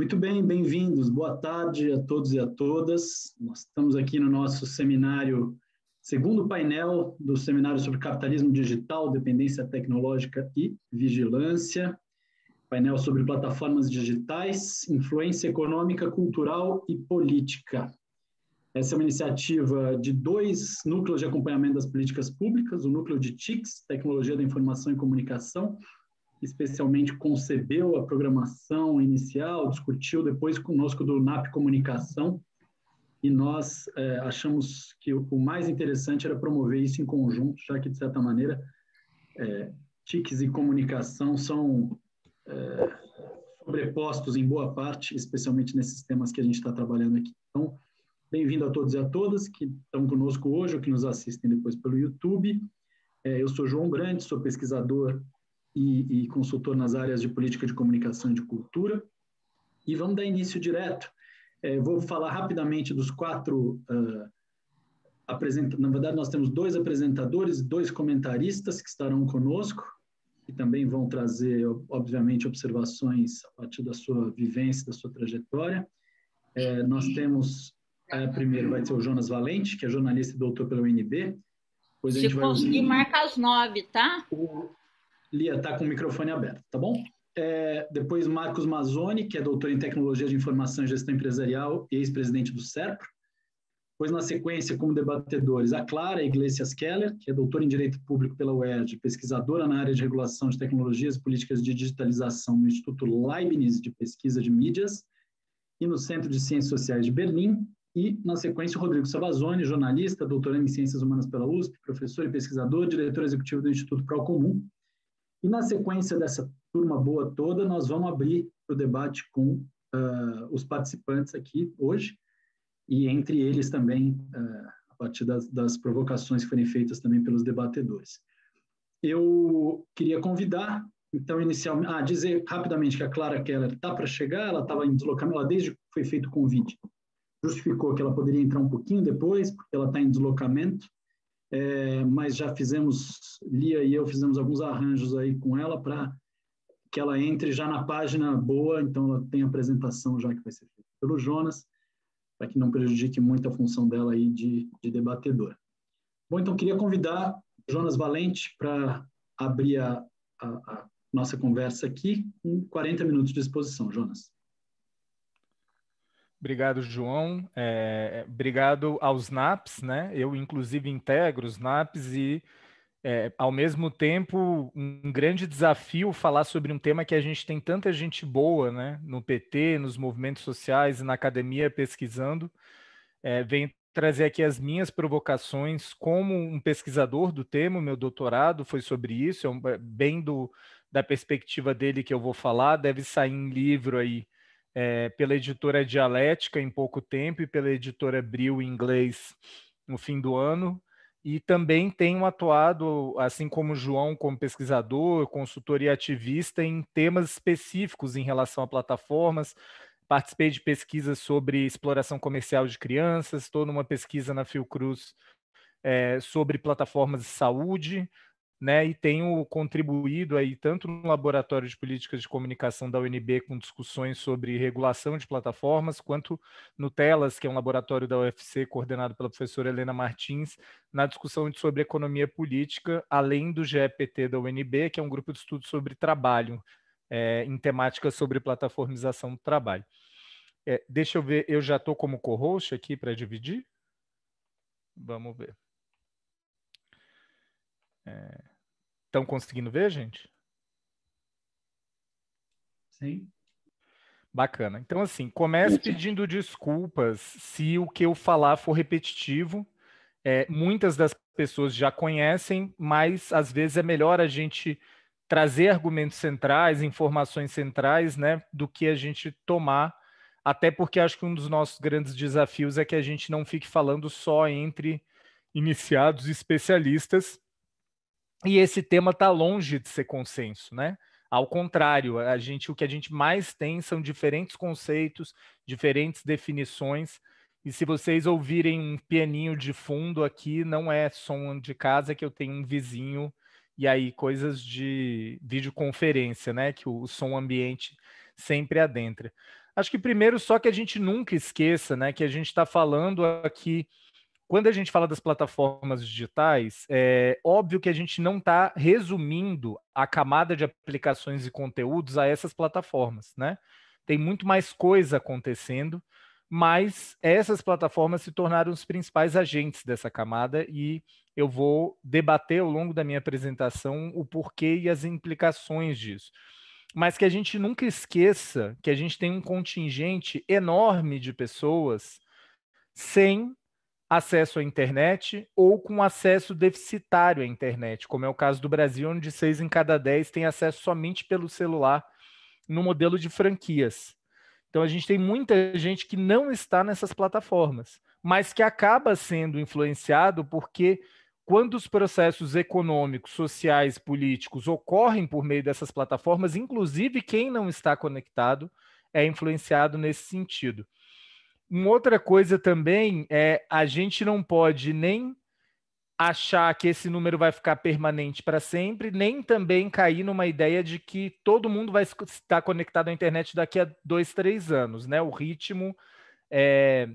Muito bem, bem-vindos. Boa tarde a todos e a todas. Nós estamos aqui no nosso seminário, segundo painel do seminário sobre capitalismo digital, dependência tecnológica e vigilância. Painel sobre plataformas digitais, influência econômica, cultural e política. Essa é uma iniciativa de dois núcleos de acompanhamento das políticas públicas, o núcleo de TICS, Tecnologia da Informação e Comunicação, especialmente concebeu a programação inicial, discutiu depois conosco do NAP Comunicação, e nós é, achamos que o, mais interessante era promover isso em conjunto, já que, de certa maneira, é, TICs e comunicação são é, sobrepostos em boa parte, especialmente nesses temas que a gente está trabalhando aqui. Então, bem-vindo a todos e a todas que estão conosco hoje ou que nos assistem depois pelo YouTube. É, eu sou João Grande sou pesquisador e, e consultor nas áreas de política de comunicação e de cultura. E vamos dar início direto. É, vou falar rapidamente dos quatro uh, ah, apresentadores. Na verdade, nós temos dois apresentadores, dois comentaristas que estarão conosco e também vão trazer, obviamente, observações a partir da sua vivência, da sua trajetória. É, nós temos, é, primeiro vai ser o Jonas Valente, que é jornalista e doutor pela UNB. Depois Se conseguir, ouvir... marca as nove, tá? O, Lia, está com o microfone aberto, tá bom? É, depois Marcos Mazzoni, que é doutor em Tecnologia de Informação e Gestão Empresarial e ex-presidente do SERPRO. Depois, na sequência, como debatedores, a Clara Iglesias Keller, que é doutora em Direito Público pela UERJ, pesquisadora na área de regulação de tecnologias e políticas de digitalização no Instituto Leibniz de Pesquisa de Mídias e no Centro de Ciências Sociais de Berlim. E, na sequência, o Rodrigo Savazone, jornalista, doutorando em Ciências Humanas pela USP, professor e pesquisador, diretor executivo do Instituto Procomum, e na sequência dessa turma boa toda, nós vamos abrir o debate com uh, os participantes aqui hoje, e entre eles também, uh, a partir das, das, provocações que forem feitas também pelos debatedores. Eu queria convidar, então, inicialmente, ah, dizer rapidamente que a Clara Keller está para chegar, ela estava em deslocamento, ela desde que foi feito o convite, justificou que ela poderia entrar um pouquinho depois, porque ela está em deslocamento, é, mas já fizemos, Lia e eu fizemos alguns arranjos aí com ela para que ela entre já na página boa, então ela tem a apresentação já que vai ser feita pelo Jonas, para que não prejudique muito a função dela aí de, de debatedora. Bom, então queria convidar Jonas Valente para abrir a, a, a nossa conversa aqui, com 40 minutos de exposição, Jonas. Obrigado, João. É, é, obrigado aos NAPs, né? Eu, inclusive, integro os NAPs e, é, ao mesmo tempo, um grande desafio falar sobre um tema que a gente tem tanta gente boa, né? No PT, nos movimentos sociais e na academia pesquisando. É, vem trazer aqui as minhas provocações como um pesquisador do tema, meu doutorado foi sobre isso, é, é bem do, da perspectiva dele que eu vou falar, deve sair em livro aí, é, pela editora Dialética em pouco tempo e pela editora Bril em inglês no fim do ano. E também tenho atuado, assim como o João, como pesquisador, consultor e ativista, em temas específicos em relação a plataformas. Participei de pesquisas sobre exploração comercial de crianças, estou numa pesquisa na Fiocruz é, sobre plataformas de saúde, né, e tenho contribuído aí tanto no laboratório de políticas de comunicação da UNB com discussões sobre regulação de plataformas, quanto no Telas, que é um laboratório da UFC coordenado pela professora Helena Martins, na discussão sobre economia política, além do GPT da UNB, que é um grupo de estudo sobre trabalho, é, em temáticas sobre plataformização do trabalho. É, deixa eu ver, eu já estou como co-host aqui para dividir? Vamos ver. É... Estão conseguindo ver, gente? Sim. Bacana. Então, assim, comece pedindo desculpas se o que eu falar for repetitivo. É, muitas das pessoas já conhecem, mas às vezes é melhor a gente trazer argumentos centrais, informações centrais, né, do que a gente tomar. Até porque acho que um dos nossos grandes desafios é que a gente não fique falando só entre iniciados e especialistas, e esse tema está longe de ser consenso, né? Ao contrário, a gente, o que a gente mais tem são diferentes conceitos, diferentes definições. E se vocês ouvirem um pianinho de fundo aqui, não é som de casa é que eu tenho um vizinho e aí coisas de videoconferência, né? Que o, o som ambiente sempre adentra. Acho que primeiro só que a gente nunca esqueça, né? Que a gente está falando aqui quando a gente fala das plataformas digitais, é óbvio que a gente não está resumindo a camada de aplicações e conteúdos a essas plataformas, né? Tem muito mais coisa acontecendo, mas essas plataformas se tornaram os principais agentes dessa camada e eu vou debater ao longo da minha apresentação o porquê e as implicações disso. Mas que a gente nunca esqueça que a gente tem um contingente enorme de pessoas sem acesso à internet ou com acesso deficitário à internet, como é o caso do Brasil, onde seis em cada dez tem acesso somente pelo celular no modelo de franquias. Então a gente tem muita gente que não está nessas plataformas, mas que acaba sendo influenciado porque quando os processos econômicos, sociais, políticos ocorrem por meio dessas plataformas, inclusive quem não está conectado é influenciado nesse sentido. Uma outra coisa também é a gente não pode nem achar que esse número vai ficar permanente para sempre, nem também cair numa ideia de que todo mundo vai estar tá conectado à internet daqui a dois, três anos, né? O ritmo é,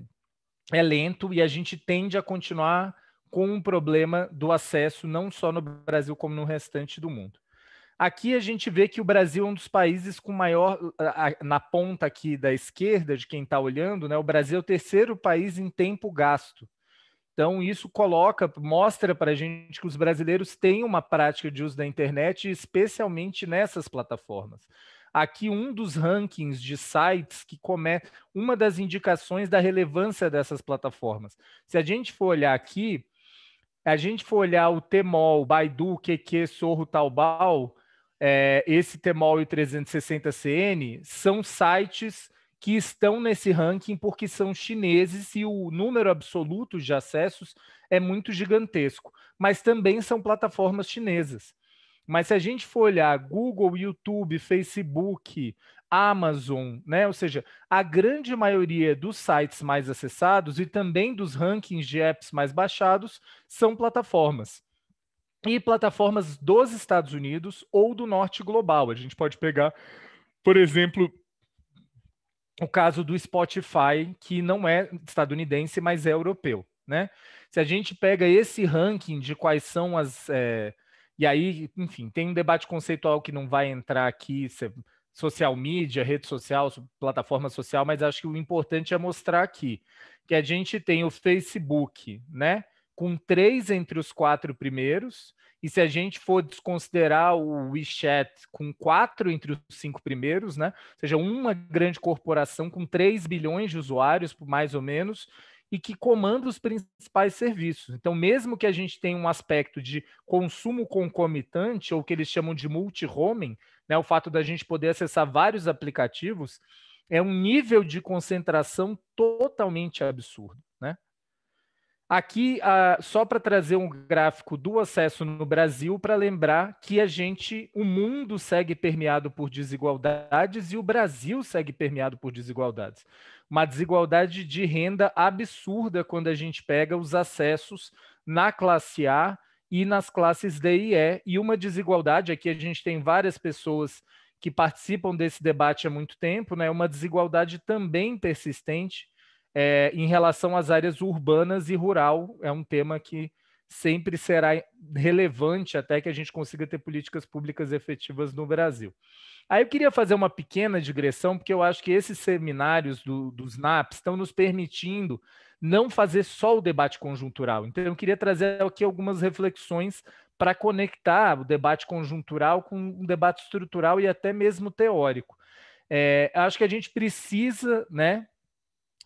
é lento e a gente tende a continuar com o um problema do acesso não só no Brasil como no restante do mundo. Aqui a gente vê que o Brasil é um dos países com maior, na ponta aqui da esquerda, de quem está olhando, né? o Brasil é o terceiro país em tempo gasto. Então, isso coloca, mostra para a gente que os brasileiros têm uma prática de uso da internet, especialmente nessas plataformas. Aqui, um dos rankings de sites que começa, uma das indicações da relevância dessas plataformas. Se a gente for olhar aqui, a gente for olhar o Temol, Baidu, QQ, Sorro, Taobao, é, esse Temol e o 360CN são sites que estão nesse ranking porque são chineses e o número absoluto de acessos é muito gigantesco, mas também são plataformas chinesas. Mas se a gente for olhar Google, YouTube, Facebook, Amazon, né? Ou seja, a grande maioria dos sites mais acessados e também dos rankings de apps mais baixados são plataformas e plataformas dos Estados Unidos ou do norte global. A gente pode pegar, por exemplo, o caso do Spotify, que não é estadunidense, mas é europeu. Né? Se a gente pega esse ranking de quais são as. É... e aí, enfim, tem um debate conceitual que não vai entrar aqui, é social media, rede social, plataforma social, mas acho que o importante é mostrar aqui que a gente tem o Facebook, né? Com três entre os quatro primeiros, e se a gente for desconsiderar o WeChat com quatro entre os cinco primeiros, né? Ou seja, uma grande corporação com 3 bilhões de usuários, mais ou menos, e que comanda os principais serviços. Então, mesmo que a gente tenha um aspecto de consumo concomitante, ou que eles chamam de multi-homing, né, o fato da gente poder acessar vários aplicativos, é um nível de concentração totalmente absurdo. Né? Aqui, uh, só para trazer um gráfico do acesso no Brasil, para lembrar que a gente, o mundo segue permeado por desigualdades e o Brasil segue permeado por desigualdades. Uma desigualdade de renda absurda quando a gente pega os acessos na classe A e nas classes D e E, e uma desigualdade, aqui a gente tem várias pessoas que participam desse debate há muito tempo, né? uma desigualdade também persistente é, em relação às áreas urbanas e rural, é um tema que sempre será relevante até que a gente consiga ter políticas públicas efetivas no Brasil. Aí eu queria fazer uma pequena digressão, porque eu acho que esses seminários do, dos NAPs estão nos permitindo não fazer só o debate conjuntural. Então, eu queria trazer aqui algumas reflexões para conectar o debate conjuntural com um debate estrutural e até mesmo teórico. É, acho que a gente precisa, né,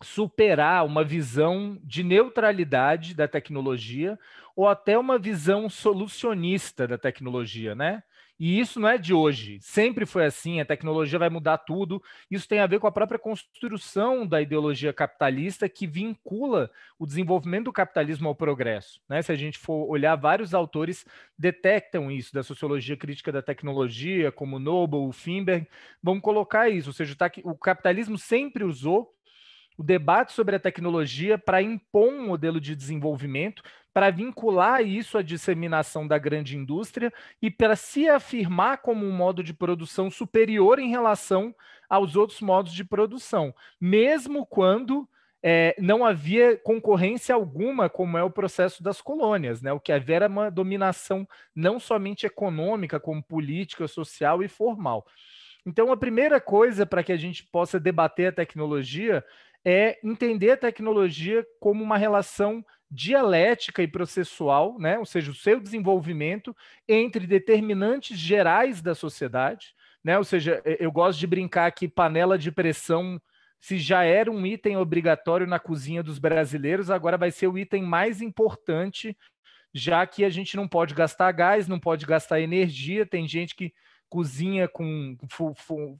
superar uma visão de neutralidade da tecnologia ou até uma visão solucionista da tecnologia, né? E isso não é de hoje, sempre foi assim, a tecnologia vai mudar tudo. Isso tem a ver com a própria construção da ideologia capitalista que vincula o desenvolvimento do capitalismo ao progresso. Né? Se a gente for olhar, vários autores detectam isso da sociologia crítica da tecnologia, como Noble, o Finberg, vão colocar isso, ou seja, tá o capitalismo sempre usou o debate sobre a tecnologia para impor um modelo de desenvolvimento, para vincular isso à disseminação da grande indústria e para se afirmar como um modo de produção superior em relação aos outros modos de produção, mesmo quando é, não havia concorrência alguma, como é o processo das colônias, né? O que havia era uma dominação não somente econômica, como política, social e formal. Então, a primeira coisa para que a gente possa debater a tecnologia é entender a tecnologia como uma relação dialética e processual, né? ou seja, o seu desenvolvimento entre determinantes gerais da sociedade. Né? Ou seja, eu gosto de brincar que panela de pressão, se já era um item obrigatório na cozinha dos brasileiros, agora vai ser o item mais importante, já que a gente não pode gastar gás, não pode gastar energia, tem gente que cozinha com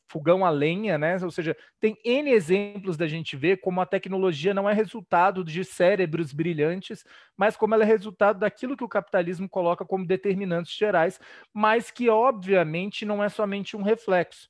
fogão a lenha, né? Ou seja, tem N exemplos da gente ver como a tecnologia não é resultado de cérebros brilhantes, mas como ela é resultado daquilo que o capitalismo coloca como determinantes gerais, mas que, obviamente, não é somente um reflexo.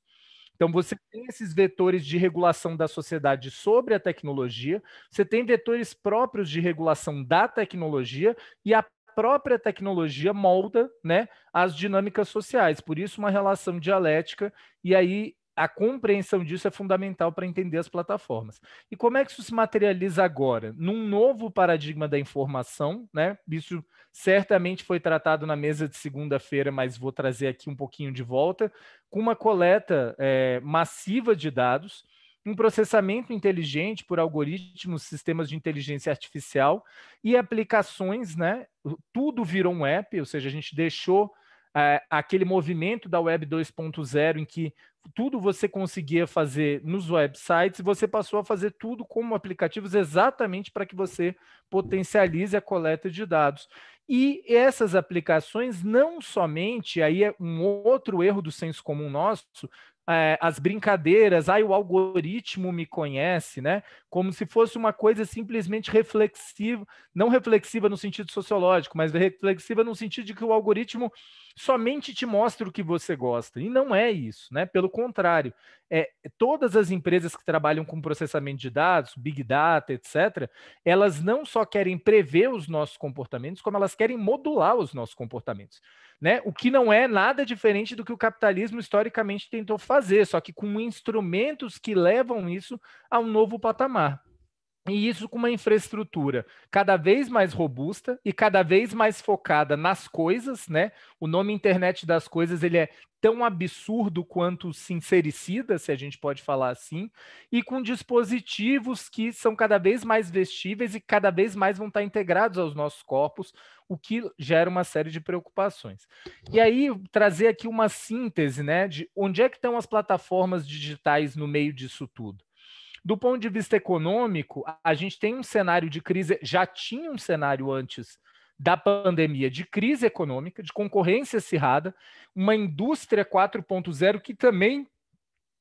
Então, você tem esses vetores de regulação da sociedade sobre a tecnologia, você tem vetores próprios de regulação da tecnologia, e a própria tecnologia molda né, as dinâmicas sociais, por isso uma relação dialética, e aí a compreensão disso é fundamental para entender as plataformas. E como é que isso se materializa agora? Num novo paradigma da informação, né? Isso certamente foi tratado na mesa de segunda-feira, mas vou trazer aqui um pouquinho de volta, com uma coleta é, massiva de dados um processamento inteligente por algoritmos, sistemas de inteligência artificial e aplicações, né? Tudo virou um app, ou seja, a gente deixou é, aquele movimento da Web 2.0 em que tudo você conseguia fazer nos websites e você passou a fazer tudo como aplicativos exatamente para que você potencialize a coleta de dados. E essas aplicações não somente, aí é um outro erro do senso comum nosso, é, as brincadeiras, ai, o algoritmo me conhece, né? Como se fosse uma coisa simplesmente reflexiva, não reflexiva no sentido sociológico, mas reflexiva no sentido de que o algoritmo somente te mostra o que você gosta. E não é isso, né? Pelo contrário, é, todas as empresas que trabalham com processamento de dados, big data, etc., elas não só querem prever os nossos comportamentos, como elas querem modular os nossos comportamentos né? O que não é nada diferente do que o capitalismo historicamente tentou fazer, só que com instrumentos que levam isso a um novo patamar. E isso com uma infraestrutura cada vez mais robusta e cada vez mais focada nas coisas, né? O nome internet das coisas ele é tão absurdo quanto sincericida, se a gente pode falar assim, e com dispositivos que são cada vez mais vestíveis e cada vez mais vão estar integrados aos nossos corpos, o que gera uma série de preocupações. E aí trazer aqui uma síntese, né, de onde é que estão as plataformas digitais no meio disso tudo. Do ponto de vista econômico, a gente tem um cenário de crise, já tinha um cenário antes da pandemia, de crise econômica, de concorrência acirrada, uma indústria 4.0 que também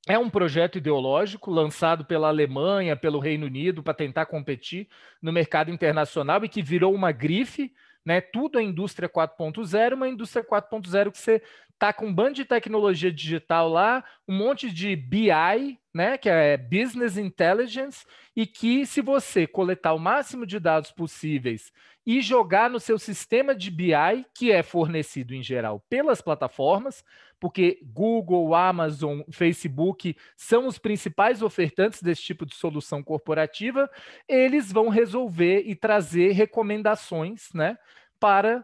é um projeto ideológico lançado pela Alemanha, pelo Reino Unido, para tentar competir no mercado internacional e que virou uma grife, né? Tudo é indústria 4.0, uma indústria 4.0 que você tá com um bando de tecnologia digital lá, um monte de BI, né, que é Business Intelligence, e que se você coletar o máximo de dados possíveis e jogar no seu sistema de BI, que é fornecido em geral pelas plataformas, porque Google, Amazon, Facebook são os principais ofertantes desse tipo de solução corporativa, eles vão resolver e trazer recomendações, né, para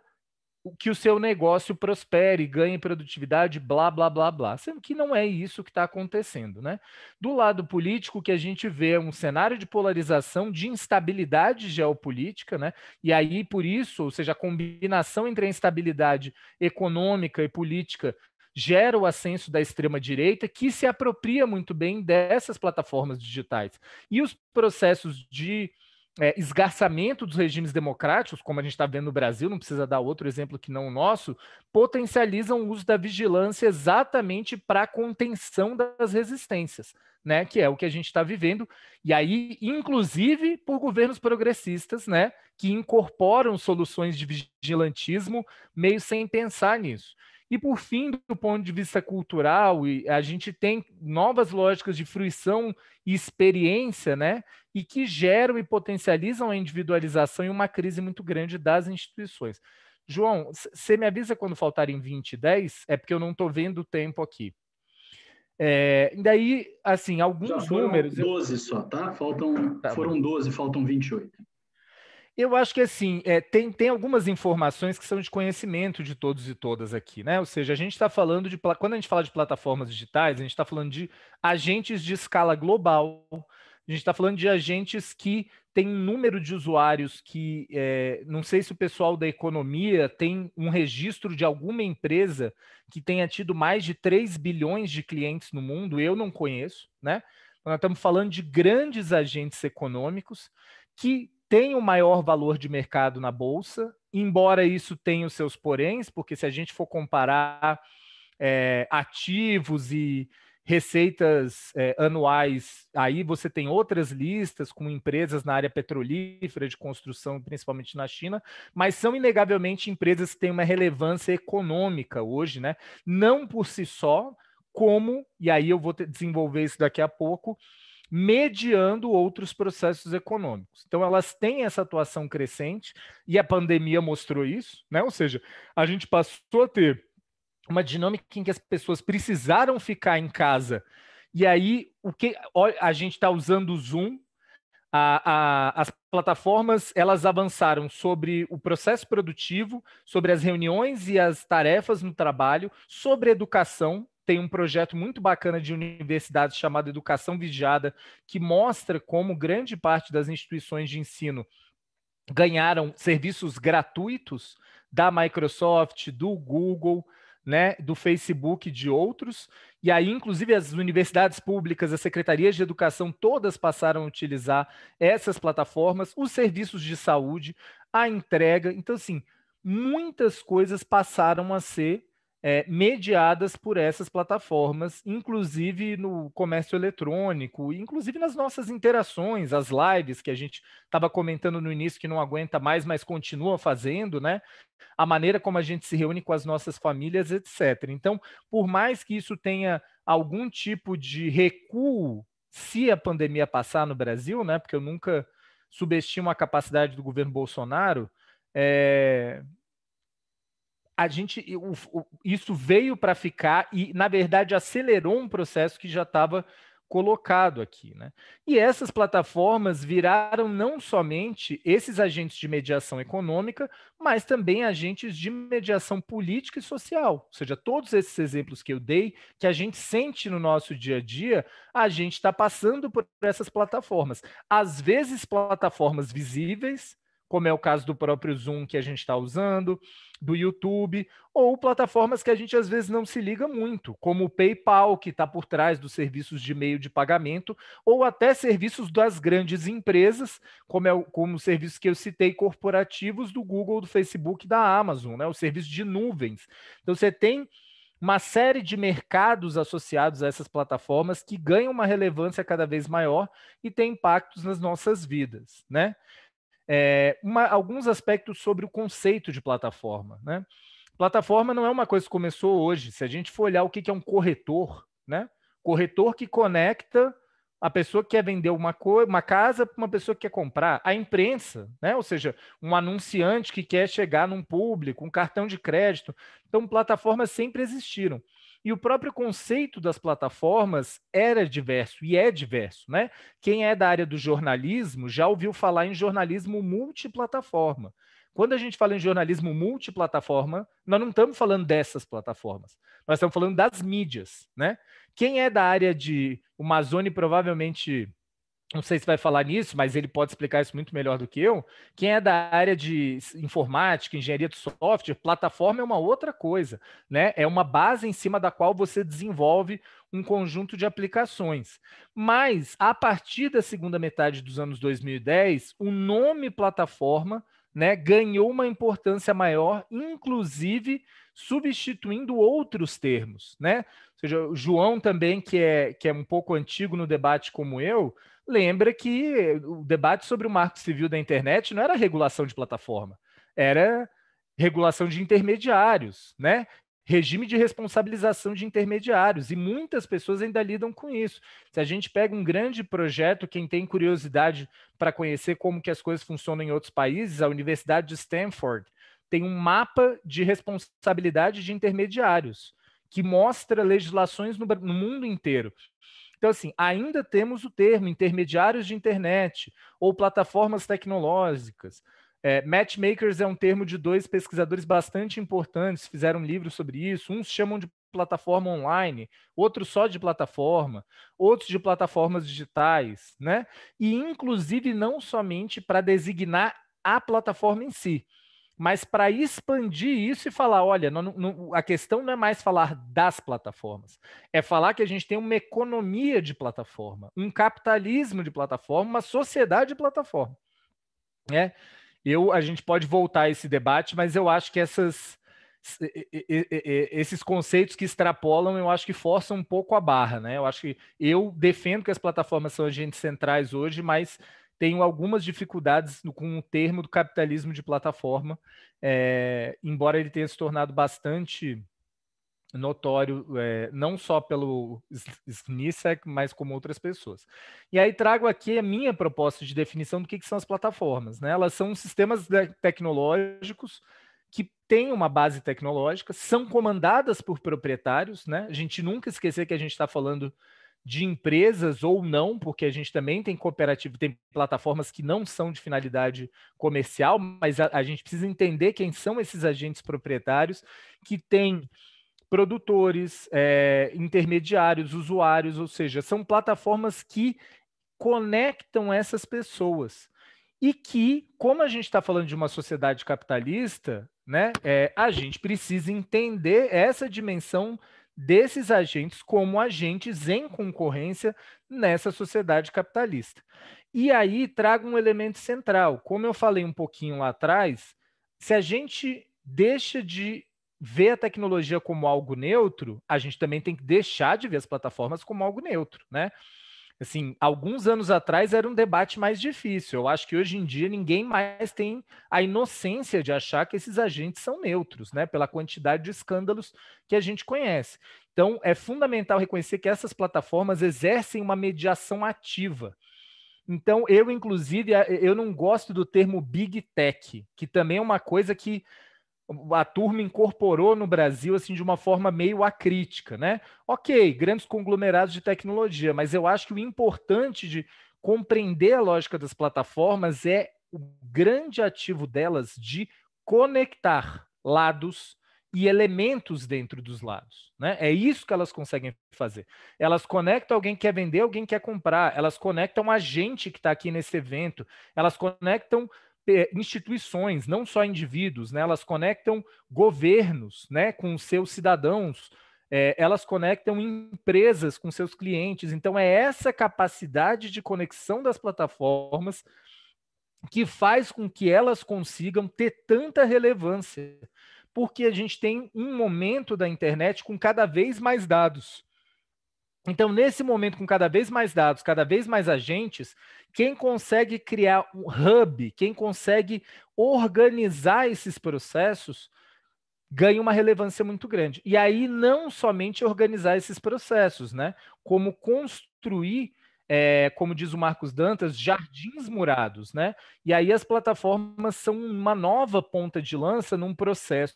que o seu negócio prospere, ganhe produtividade, blá, blá, blá, blá. Sendo que não é isso que está acontecendo, né? Do lado político, que a gente vê é um cenário de polarização, de instabilidade geopolítica, né? E aí, por isso, ou seja, a combinação entre a instabilidade econômica e política gera o ascenso da extrema-direita, que se apropria muito bem dessas plataformas digitais. E os processos de é, esgarçamento dos regimes democráticos, como a gente está vendo no Brasil, não precisa dar outro exemplo que não o nosso, potencializam o uso da vigilância exatamente para a contenção das resistências, né? Que é o que a gente está vivendo, e aí, inclusive, por governos progressistas, né? Que incorporam soluções de vigilantismo meio sem pensar nisso. E por fim, do ponto de vista cultural, a gente tem novas lógicas de fruição e experiência, né? E que geram e potencializam a individualização e uma crise muito grande das instituições. João, você me avisa quando faltarem 20 e 10? É porque eu não estou vendo o tempo aqui. É, daí, assim, alguns Já foram números. 12 só, tá? Faltam, tá foram 12, faltam 28. Eu acho que assim, é, tem, tem algumas informações que são de conhecimento de todos e todas aqui, né? Ou seja, a gente está falando de. Quando a gente fala de plataformas digitais, a gente está falando de agentes de escala global, a gente está falando de agentes que têm um número de usuários que. É, não sei se o pessoal da economia tem um registro de alguma empresa que tenha tido mais de 3 bilhões de clientes no mundo, eu não conheço, né? Nós estamos falando de grandes agentes econômicos que tem o maior valor de mercado na bolsa, embora isso tenha os seus poréns, porque se a gente for comparar é, ativos e receitas é, anuais, aí você tem outras listas com empresas na área petrolífera, de construção, principalmente na China, mas são inegavelmente empresas que têm uma relevância econômica hoje, né? Não por si só, como, e aí eu vou desenvolver isso daqui a pouco, mediando outros processos econômicos. Então, elas têm essa atuação crescente e a pandemia mostrou isso, né? Ou seja, a gente passou a ter uma dinâmica em que as pessoas precisaram ficar em casa. E aí, o que a gente está usando o Zoom, a, a, as plataformas elas avançaram sobre o processo produtivo, sobre as reuniões e as tarefas no trabalho, sobre educação, tem um projeto muito bacana de universidades chamado Educação Vigiada, que mostra como grande parte das instituições de ensino ganharam serviços gratuitos da Microsoft, do Google, né, do Facebook, de outros. E aí, inclusive, as universidades públicas, as secretarias de educação, todas passaram a utilizar essas plataformas, os serviços de saúde, a entrega. Então, assim, muitas coisas passaram a ser é, mediadas por essas plataformas, inclusive no comércio eletrônico, inclusive nas nossas interações, as lives que a gente estava comentando no início que não aguenta mais, mas continua fazendo, né? A maneira como a gente se reúne com as nossas famílias, etc. Então, por mais que isso tenha algum tipo de recuo, se a pandemia passar no Brasil, né? Porque eu nunca subestimo a capacidade do governo Bolsonaro. É, a gente o, o, isso veio para ficar e na verdade acelerou um processo que já estava colocado aqui, né? E essas plataformas viraram não somente esses agentes de mediação econômica, mas também agentes de mediação política e social. Ou seja, todos esses exemplos que eu dei, que a gente sente no nosso dia a dia, a gente está passando por essas plataformas. Às vezes plataformas visíveis, como é o caso do próprio Zoom que a gente está usando, do YouTube, ou plataformas que a gente às vezes não se liga muito, como o PayPal, que está por trás dos serviços de meio de pagamento, ou até serviços das grandes empresas, como, é o, como os serviços que eu citei, corporativos do Google, do Facebook, da Amazon, né? o serviço de nuvens. Então você tem uma série de mercados associados a essas plataformas que ganham uma relevância cada vez maior e têm impactos nas nossas vidas, né? é, uma, alguns aspectos sobre o conceito de plataforma. Né? Plataforma não é uma coisa que começou hoje. Se a gente for olhar o que é um corretor, né? corretor que conecta a pessoa que quer vender uma, coisa, uma casa para uma pessoa que quer comprar, a imprensa, né? ou seja, um anunciante que quer chegar num público, um cartão de crédito. Então, plataformas sempre existiram e o próprio conceito das plataformas era diverso e é diverso, né? Quem é da área do jornalismo já ouviu falar em jornalismo multiplataforma. Quando a gente fala em jornalismo multiplataforma, nós não estamos falando dessas plataformas, nós estamos falando das mídias, né? Quem é da área de uma zona provavelmente não sei se vai falar nisso, mas ele pode explicar isso muito melhor do que eu. Quem é da área de informática, engenharia de software, plataforma é uma outra coisa, né? É uma base em cima da qual você desenvolve um conjunto de aplicações. Mas a partir da segunda metade dos anos 2010, o nome plataforma né, ganhou uma importância maior, inclusive substituindo outros termos, né? Ou seja, o João também, que é, que é um pouco antigo no debate como eu, lembra que o debate sobre o marco civil da internet não era regulação de plataforma, era regulação de intermediários, né? Regime de responsabilização de intermediários, e muitas pessoas ainda lidam com isso. Se a gente pega um grande projeto, quem tem curiosidade para conhecer como que as coisas funcionam em outros países, a Universidade de Stanford tem um mapa de responsabilidade de intermediários que mostra legislações no, no mundo inteiro. Então, assim, ainda temos o termo intermediários de internet ou plataformas tecnológicas. É, matchmakers é um termo de dois pesquisadores bastante importantes, fizeram um livro sobre isso. Uns chamam de plataforma online, outros só de plataforma, outros de plataformas digitais, né? E inclusive não somente para designar a plataforma em si, mas para expandir isso e falar, olha, não, não, a questão não é mais falar das plataformas, é falar que a gente tem uma economia de plataforma, um capitalismo de plataforma, uma sociedade de plataforma. Né? Eu, a gente pode voltar a esse debate, mas eu acho que essas, esses conceitos que extrapolam, eu acho que forçam um pouco a barra, né? Eu acho que eu defendo que as plataformas são agentes centrais hoje, mas tenho algumas dificuldades com o termo do capitalismo de plataforma, é, embora ele tenha se tornado bastante notório, é, não só pelo SNISEC, mas como outras pessoas. E aí trago aqui a minha proposta de definição do que, que são as plataformas. Né? Elas são sistemas tecnológicos que têm uma base tecnológica, são comandadas por proprietários, né? A gente nunca esquecer que a gente está falando de empresas ou não, porque a gente também tem cooperativa, tem plataformas que não são de finalidade comercial, mas a, a gente precisa entender quem são esses agentes proprietários que têm produtores, é, intermediários, usuários, ou seja, são plataformas que conectam essas pessoas e que, como a gente está falando de uma sociedade capitalista, né, é, a gente precisa entender essa dimensão desses agentes como agentes em concorrência nessa sociedade capitalista. E aí trago um elemento central. Como eu falei um pouquinho lá atrás, se a gente deixa de ver a tecnologia como algo neutro, a gente também tem que deixar de ver as plataformas como algo neutro, né? assim, alguns anos atrás era um debate mais difícil. Eu acho que hoje em dia ninguém mais tem a inocência de achar que esses agentes são neutros, né? Pela quantidade de escândalos que a gente conhece. Então, é fundamental reconhecer que essas plataformas exercem uma mediação ativa. Então, eu, inclusive, eu não gosto do termo big tech, que também é uma coisa que a turma incorporou no Brasil assim de uma forma meio acrítica, né? Ok, grandes conglomerados de tecnologia, mas eu acho que o importante de compreender a lógica das plataformas é o grande ativo delas de conectar lados e elementos dentro dos lados, né? É isso que elas conseguem fazer. Elas conectam alguém que quer vender, alguém que quer comprar. Elas conectam a gente que está aqui nesse evento. Elas conectam instituições, não só indivíduos, né? elas conectam governos né? com seus cidadãos, é, elas conectam empresas com seus clientes. Então, é essa capacidade de conexão das plataformas que faz com que elas consigam ter tanta relevância, porque a gente tem um momento da internet com cada vez mais dados. Então, nesse momento, com cada vez mais dados, cada vez mais agentes, quem consegue criar um hub, quem consegue organizar esses processos, ganha uma relevância muito grande. E aí, não somente organizar esses processos, né? Como construir, é, como diz o Marcos Dantas, jardins murados, né? E aí as plataformas são uma nova ponta de lança num processo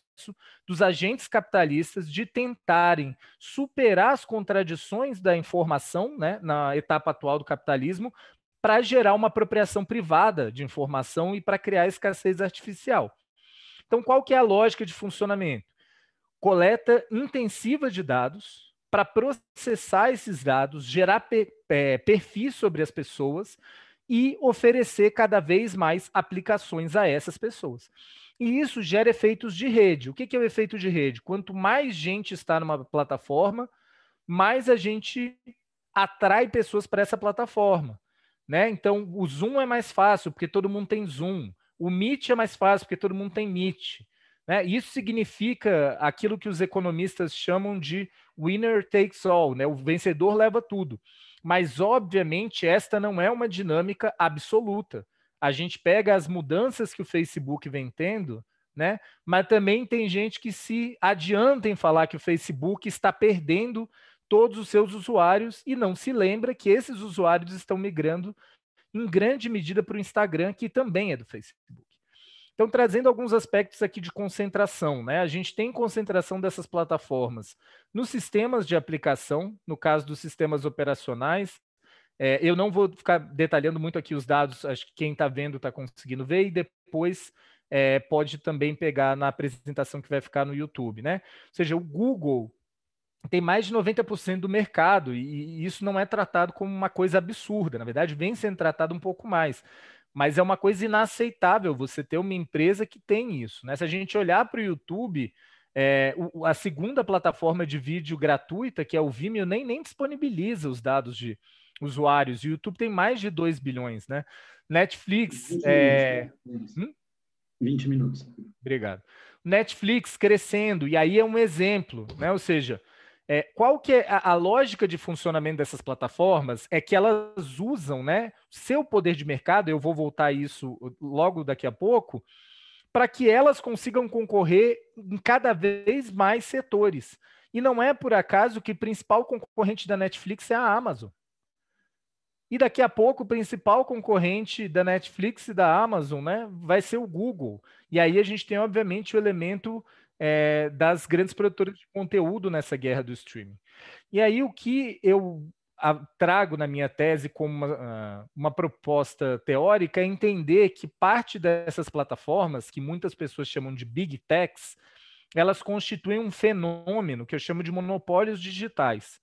dos agentes capitalistas de tentarem superar as contradições da informação, né? Na etapa atual do capitalismo, para gerar uma apropriação privada de informação e para criar escassez artificial. Então, qual que é a lógica de funcionamento? Coleta intensiva de dados para processar esses dados, gerar é, perfis sobre as pessoas e oferecer cada vez mais aplicações a essas pessoas. E isso gera efeitos de rede. O que é o efeito de rede? Quanto mais gente está numa plataforma, mais a gente atrai pessoas para essa plataforma né? Então, o Zoom é mais fácil, porque todo mundo tem Zoom. O Meet é mais fácil, porque todo mundo tem Meet. Né? Isso significa aquilo que os economistas chamam de winner takes all, né? o vencedor leva tudo. Mas, obviamente, esta não é uma dinâmica absoluta. A gente pega as mudanças que o Facebook vem tendo, né? mas também tem gente que se adianta em falar que o Facebook está perdendo todos os seus usuários e não se lembra que esses usuários estão migrando em grande medida para o Instagram, que também é do Facebook. Então, trazendo alguns aspectos aqui de concentração, né? A gente tem concentração dessas plataformas nos sistemas de aplicação, no caso dos sistemas operacionais. É, eu não vou ficar detalhando muito aqui os dados, acho que quem está vendo está conseguindo ver, e depois é, pode também pegar na apresentação que vai ficar no YouTube, né? Ou seja, o Google tem mais de 90% do mercado e, isso não é tratado como uma coisa absurda. Na verdade, vem sendo tratado um pouco mais. Mas é uma coisa inaceitável você ter uma empresa que tem isso. Né? Se a gente olhar para o YouTube, é, a segunda plataforma de vídeo gratuita, que é o Vimeo, nem, nem disponibiliza os dados de usuários. E o YouTube tem mais de 2 bilhões, né? Netflix. 20 é, minutos. 20 né? hum? minutos. Obrigado. Netflix crescendo, e aí é um exemplo, né? Ou seja, é, qual que é a, a, lógica de funcionamento dessas plataformas? É que elas usam né, seu poder de mercado, eu vou voltar a isso logo daqui a pouco, para que elas consigam concorrer em cada vez mais setores. E não é por acaso que o principal concorrente da Netflix é a Amazon. E daqui a pouco o principal concorrente da Netflix e da Amazon né, vai ser o Google. E aí a gente tem, obviamente, o elemento é, das grandes produtoras de conteúdo nessa guerra do streaming. E aí o que eu trago na minha tese como uma, uma, proposta teórica é entender que parte dessas plataformas, que muitas pessoas chamam de big techs, elas constituem um fenômeno que eu chamo de monopólios digitais.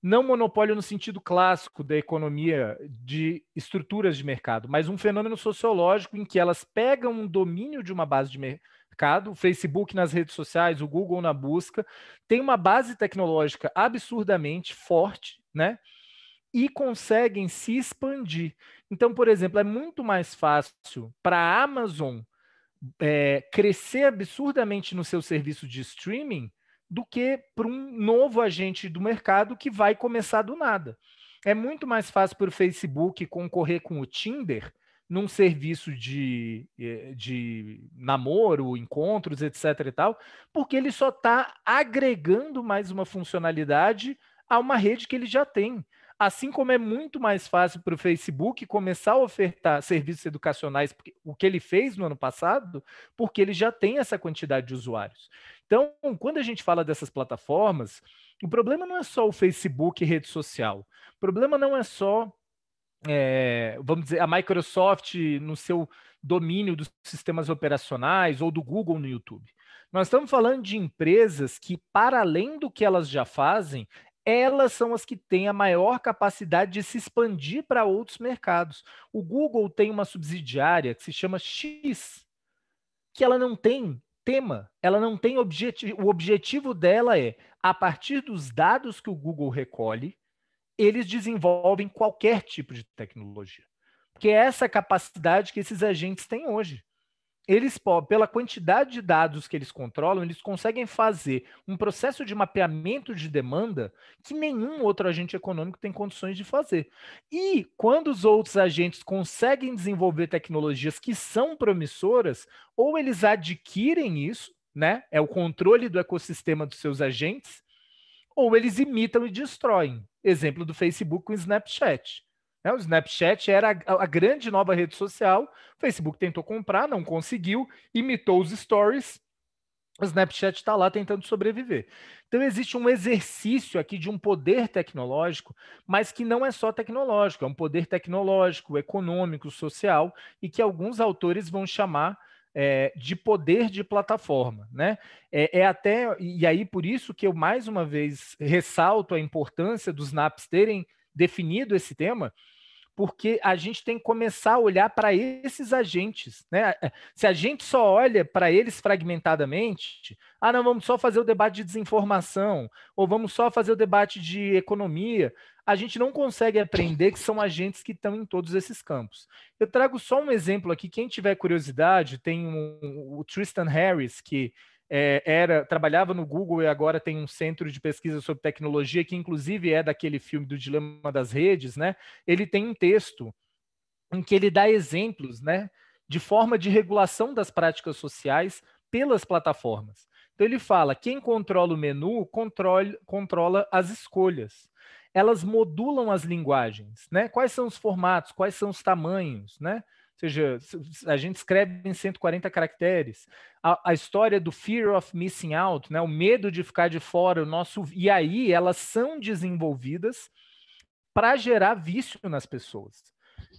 Não monopólio no sentido clássico da economia de estruturas de mercado, mas um fenômeno sociológico em que elas pegam um domínio de uma base de mercado mercado, o Facebook nas redes sociais, o Google na busca, tem uma base tecnológica absurdamente forte, né? E conseguem se expandir. Então, por exemplo, é muito mais fácil para a Amazon é, crescer absurdamente no seu serviço de streaming do que para um novo agente do mercado que vai começar do nada. É muito mais fácil para o Facebook concorrer com o Tinder num serviço de, eh, de namoro, encontros, etc. e tal, porque ele só está agregando mais uma funcionalidade a uma rede que ele já tem. Assim como é muito mais fácil para o Facebook começar a ofertar serviços educacionais, o que ele fez no ano passado, porque ele já tem essa quantidade de usuários. Então, quando a gente fala dessas plataformas, o problema não é só o Facebook e rede social. O problema não é só é, vamos dizer, a Microsoft no seu domínio dos sistemas operacionais ou do Google no YouTube. Nós estamos falando de empresas que, para além do que elas já fazem, elas são as que têm a maior capacidade de se expandir para outros mercados. O Google tem uma subsidiária que se chama X, que ela não tem tema, ela não tem objetivo. O objetivo dela é, a partir dos dados que o Google recolhe, eles desenvolvem qualquer tipo de tecnologia. Porque é essa capacidade que esses agentes têm hoje. Eles, pela quantidade de dados que eles controlam, eles conseguem fazer um processo de mapeamento de demanda que nenhum outro agente econômico tem condições de fazer. E quando os outros agentes conseguem desenvolver tecnologias que são promissoras, ou eles adquirem isso, né? É o controle do ecossistema dos seus agentes, ou eles imitam e destroem. Exemplo do Facebook com o Snapchat. Né, o Snapchat era a, grande nova rede social. O Facebook tentou comprar, não conseguiu, imitou os stories. O Snapchat está lá tentando sobreviver. Então, existe um exercício aqui de um poder tecnológico, mas que não é só tecnológico, é um poder tecnológico, econômico, social, e que alguns autores vão chamar é, de poder de plataforma, né? É, é, até e aí por isso que eu mais uma vez ressalto a importância dos NAPs terem definido esse tema, porque a gente tem que começar a olhar para esses agentes, né? É, se a gente só olha para eles fragmentadamente, ah, não, vamos só fazer o debate de desinformação, ou vamos só fazer o debate de economia, a gente não consegue aprender que são agentes que estão em todos esses campos. Eu trago só um exemplo aqui, quem tiver curiosidade, tem um, o Tristan Harris, que é, era trabalhava no Google e agora tem um centro de pesquisa sobre tecnologia, que inclusive é daquele filme do Dilema das Redes, né? Ele tem um texto em que ele dá exemplos, né? De forma de regulação das práticas sociais pelas plataformas. Então ele fala: quem controla o menu controle, controla as escolhas elas modulam as linguagens, né? Quais são os formatos, quais são os tamanhos, né? Ou seja, a gente escreve em 140 caracteres. A, a, história do fear of missing out, né? o medo de ficar de fora, o nosso. E aí elas são desenvolvidas para gerar vício nas pessoas.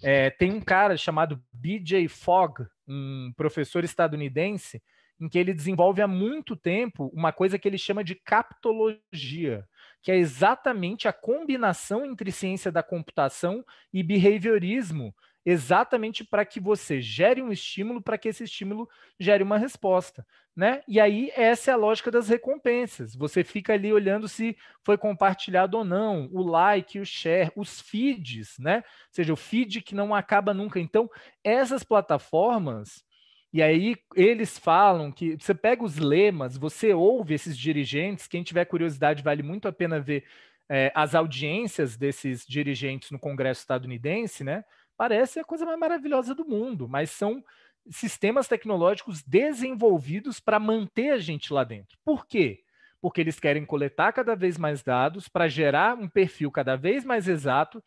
É, tem um cara chamado BJ Fogg, um professor estadunidense, em que ele desenvolve há muito tempo uma coisa que ele chama de captologia que é exatamente a combinação entre ciência da computação e behaviorismo, exatamente para que você gere um estímulo, para que esse estímulo gere uma resposta, né? E aí essa é a lógica das recompensas. Você fica ali olhando se foi compartilhado ou não, o like, o share, os feeds, né? Ou seja, o feed que não acaba nunca. Então, essas plataformas e aí eles falam que você pega os lemas, você ouve esses dirigentes. Quem tiver curiosidade, vale muito a pena ver é, as audiências desses dirigentes no Congresso estadunidense, né? Parece a coisa mais maravilhosa do mundo, mas são sistemas tecnológicos desenvolvidos para manter a gente lá dentro. Por quê? Porque eles querem coletar cada vez mais dados para gerar um perfil cada vez mais exato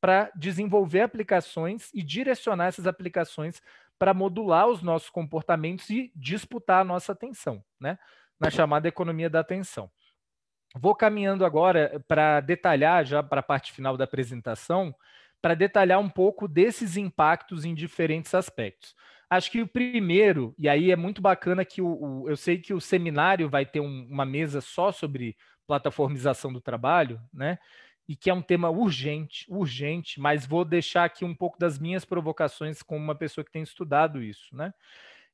para desenvolver aplicações e direcionar essas aplicações para modular os nossos comportamentos e disputar a nossa atenção, né? na chamada economia da atenção. Vou caminhando agora para detalhar, já para a parte final da apresentação, para detalhar um pouco desses impactos em diferentes aspectos. Acho que o primeiro, e aí é muito bacana que o, o eu sei que o seminário vai ter um, uma mesa só sobre plataformização do trabalho, né? e que é um tema urgente, urgente, mas vou deixar aqui um pouco das minhas provocações como uma pessoa que tem estudado isso, né?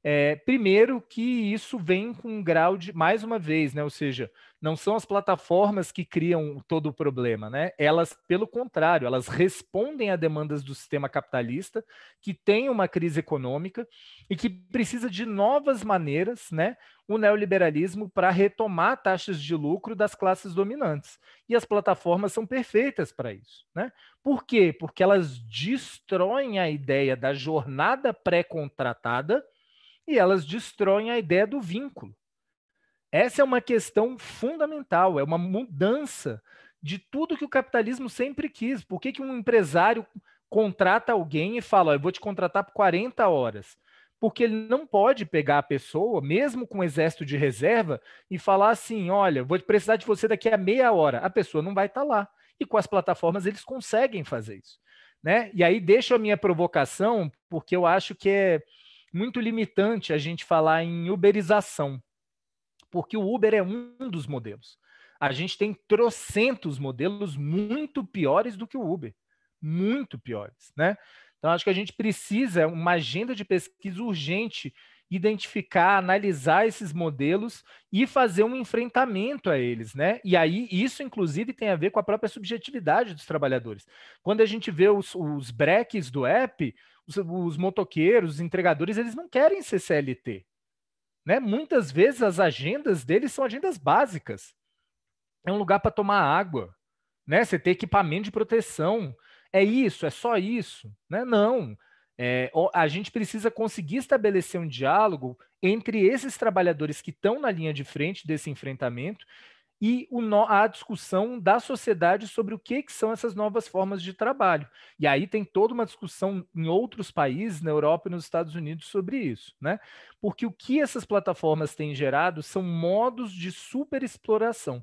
É, primeiro que isso vem com um grau de, mais uma vez, né? Ou seja, não são as plataformas que criam todo o problema, né? Elas, pelo contrário, elas respondem a demandas do sistema capitalista que tem uma crise econômica e que precisa de novas maneiras, né? O neoliberalismo para retomar taxas de lucro das classes dominantes. E as plataformas são perfeitas para isso, né? Por quê? Porque elas destroem a ideia da jornada pré-contratada e elas destroem a ideia do vínculo. Essa é uma questão fundamental, é uma mudança de tudo que o capitalismo sempre quis. Por que, que um empresário contrata alguém e fala, oh, eu vou te contratar por 40 horas? Porque ele não pode pegar a pessoa, mesmo com um exército de reserva, e falar assim: olha, vou precisar de você daqui a meia hora. A pessoa não vai estar tá lá. E com as plataformas eles conseguem fazer isso. Né? E aí deixo a minha provocação, porque eu acho que é, muito limitante a gente falar em uberização, porque o Uber é um dos modelos. A gente tem trocentos modelos muito piores do que o Uber, muito piores, né? Então acho que a gente precisa uma agenda de pesquisa urgente identificar, analisar esses modelos e fazer um enfrentamento a eles, né? E aí isso, inclusive, tem a ver com a própria subjetividade dos trabalhadores. Quando a gente vê os, os breques do app, os, os motoqueiros, os entregadores, eles não querem ser CLT, né? Muitas vezes as agendas deles são agendas básicas. É um lugar para tomar água, né? Você tem equipamento de proteção. É isso, é só isso, né? Não. É, a gente precisa conseguir estabelecer um diálogo entre esses trabalhadores que estão na linha de frente desse enfrentamento e o, a discussão da sociedade sobre o que, que são essas novas formas de trabalho. E aí tem toda uma discussão em outros países, na Europa e nos Estados Unidos, sobre isso, né? Porque o que essas plataformas têm gerado são modos de superexploração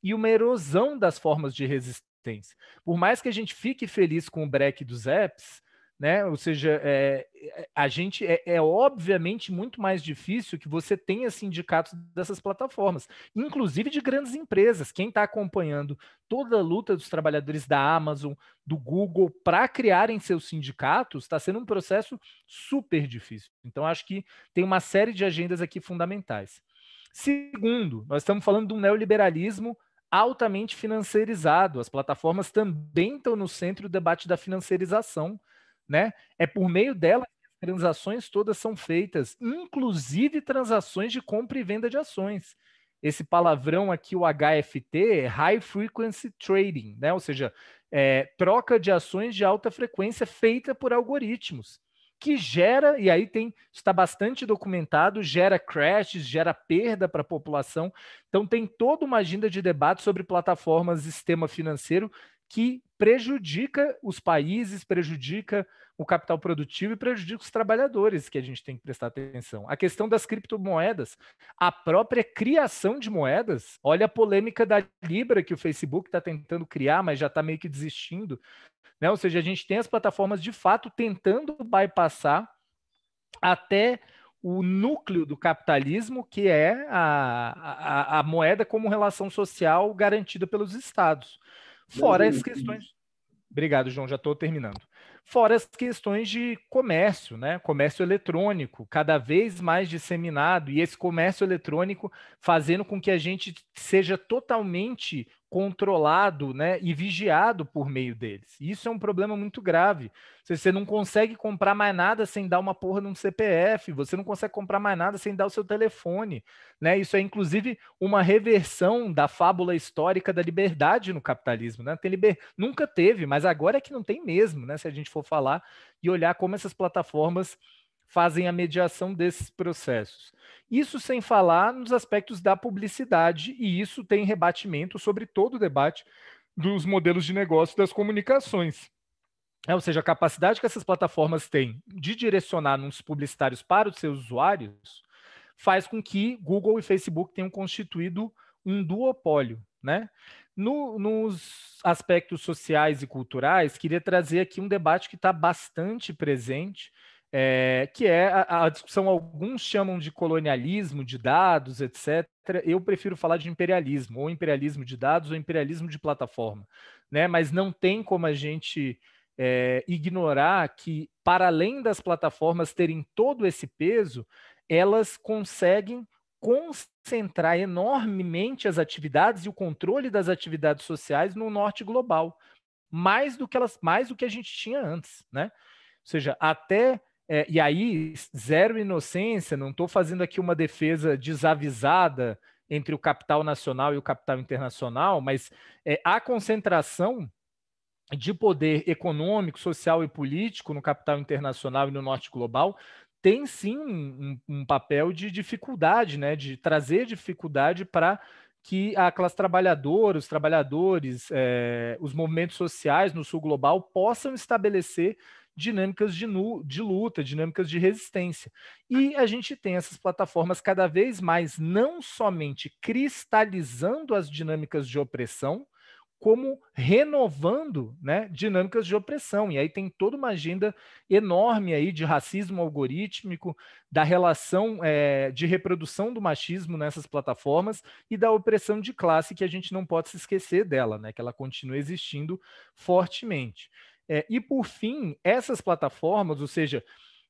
e uma erosão das formas de resistência. Por mais que a gente fique feliz com o break dos apps, né? Ou seja, é, é, a gente é, é, obviamente muito mais difícil que você tenha sindicatos dessas plataformas, inclusive de grandes empresas. Quem está acompanhando toda a luta dos trabalhadores da Amazon, do Google, para criarem seus sindicatos, está sendo um processo super difícil. Então, acho que tem uma série de agendas aqui fundamentais. Segundo, nós estamos falando de um neoliberalismo altamente financiarizado. As plataformas também estão no centro do debate da financiarização né? É por meio dela que as transações todas são feitas, inclusive transações de compra e venda de ações. Esse palavrão aqui, o HFT, é High Frequency Trading, né? Ou seja, é, troca de ações de alta frequência feita por algoritmos que gera, e aí tem, está bastante documentado, gera crashes, gera perda para a população. Então tem toda uma agenda de debate sobre plataformas, e sistema financeiro, que prejudica os países, prejudica o capital produtivo e prejudica os trabalhadores, que a gente tem que prestar atenção. A questão das criptomoedas, a própria criação de moedas, olha a polêmica da Libra que o Facebook está tentando criar, mas já está meio que desistindo. Né? Ou seja, a gente tem as plataformas de fato tentando bypassar até o núcleo do capitalismo, que é a, a, a moeda como relação social garantida pelos estados. Fora as questões. Obrigado, João, já estou terminando. Fora as questões de comércio, né? Comércio eletrônico, cada vez mais disseminado, e esse comércio eletrônico fazendo com que a gente seja totalmente controlado né, e vigiado por meio deles. Isso é um problema muito grave. Você não consegue comprar mais nada sem dar uma porra num CPF, você não consegue comprar mais nada sem dar o seu telefone. Né? Isso é, inclusive, uma reversão da fábula histórica da liberdade no capitalismo. Né? Tem liber... Nunca teve, mas agora é que não tem mesmo, né? se a gente for falar e olhar como essas plataformas fazem a mediação desses processos. Isso sem falar nos aspectos da publicidade, e isso tem rebatimento sobre todo o debate dos modelos de negócio das comunicações. É, ou seja, a capacidade que essas plataformas têm de direcionar anúncios publicitários para os seus usuários faz com que Google e Facebook tenham constituído um duopólio. Né? No, nos aspectos sociais e culturais, queria trazer aqui um debate que está bastante presente, é, que é a, a, discussão, alguns chamam de colonialismo de dados, etc. Eu prefiro falar de imperialismo, ou imperialismo de dados, ou imperialismo de plataforma. Né? Mas não tem como a gente é, ignorar que, para além das plataformas terem todo esse peso, elas conseguem concentrar enormemente as atividades e o controle das atividades sociais no norte global, mais do que elas, mais do que a gente tinha antes, né? Ou seja, até é, e aí, zero inocência, não estou fazendo aqui uma defesa desavisada entre o capital nacional e o capital internacional, mas é, a concentração de poder econômico, social e político no capital internacional e no norte global tem sim um, um papel de dificuldade, né, de trazer dificuldade para que a classe trabalhadora, os trabalhadores, é, os movimentos sociais no sul global possam estabelecer dinâmicas de, de, luta, dinâmicas de resistência. E a gente tem essas plataformas cada vez mais não somente cristalizando as dinâmicas de opressão, como renovando né, dinâmicas de opressão. E aí tem toda uma agenda enorme aí de racismo algorítmico, da relação é, de reprodução do machismo nessas plataformas e da opressão de classe que a gente não pode se esquecer dela, né, que ela continua existindo fortemente. É, e por fim, essas plataformas, ou seja,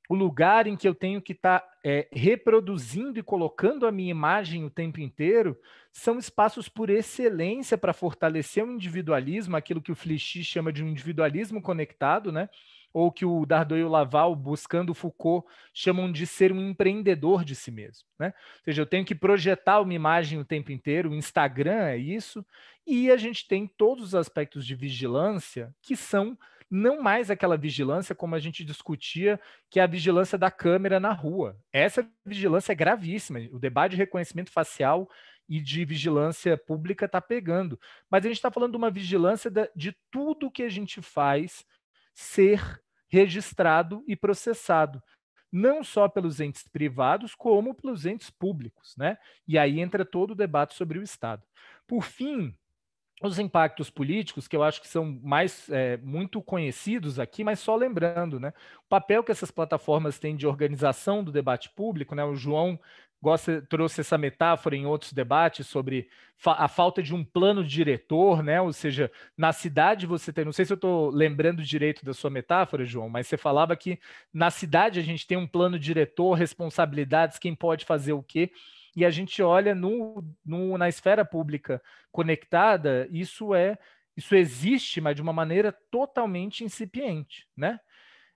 o lugar em que eu tenho que estar tá, é, reproduzindo e colocando a minha imagem o tempo inteiro, são espaços por excelência para fortalecer o individualismo, aquilo que o Flichy chama de um individualismo conectado, né? ou que o Dardot e o Laval, buscando o Foucault, chamam de ser um empreendedor de si mesmo. Né? Ou seja, eu tenho que projetar uma imagem o tempo inteiro, o Instagram é isso, e a gente tem todos os aspectos de vigilância que são não mais aquela vigilância como a gente discutia, que é a vigilância da câmera na rua. Essa vigilância é gravíssima. O debate de reconhecimento facial e de vigilância pública está pegando. Mas a gente está falando de uma vigilância de tudo que a gente faz ser registrado e processado, não só pelos entes privados, como pelos entes públicos. Né? E aí entra todo o debate sobre o Estado. Por fim, os impactos políticos, que eu acho que são mais é, muito conhecidos aqui, mas só lembrando, né? O papel que essas plataformas têm de organização do debate público, né? O João gosta, trouxe essa metáfora em outros debates sobre fa a falta de um plano diretor, né? Ou seja, na cidade você tem, não sei se eu estou lembrando direito da sua metáfora, João, mas você falava que na cidade a gente tem um plano diretor, responsabilidades, quem pode fazer o quê e a gente olha no, no, na esfera pública conectada, isso é isso existe, mas de uma maneira totalmente incipiente, né?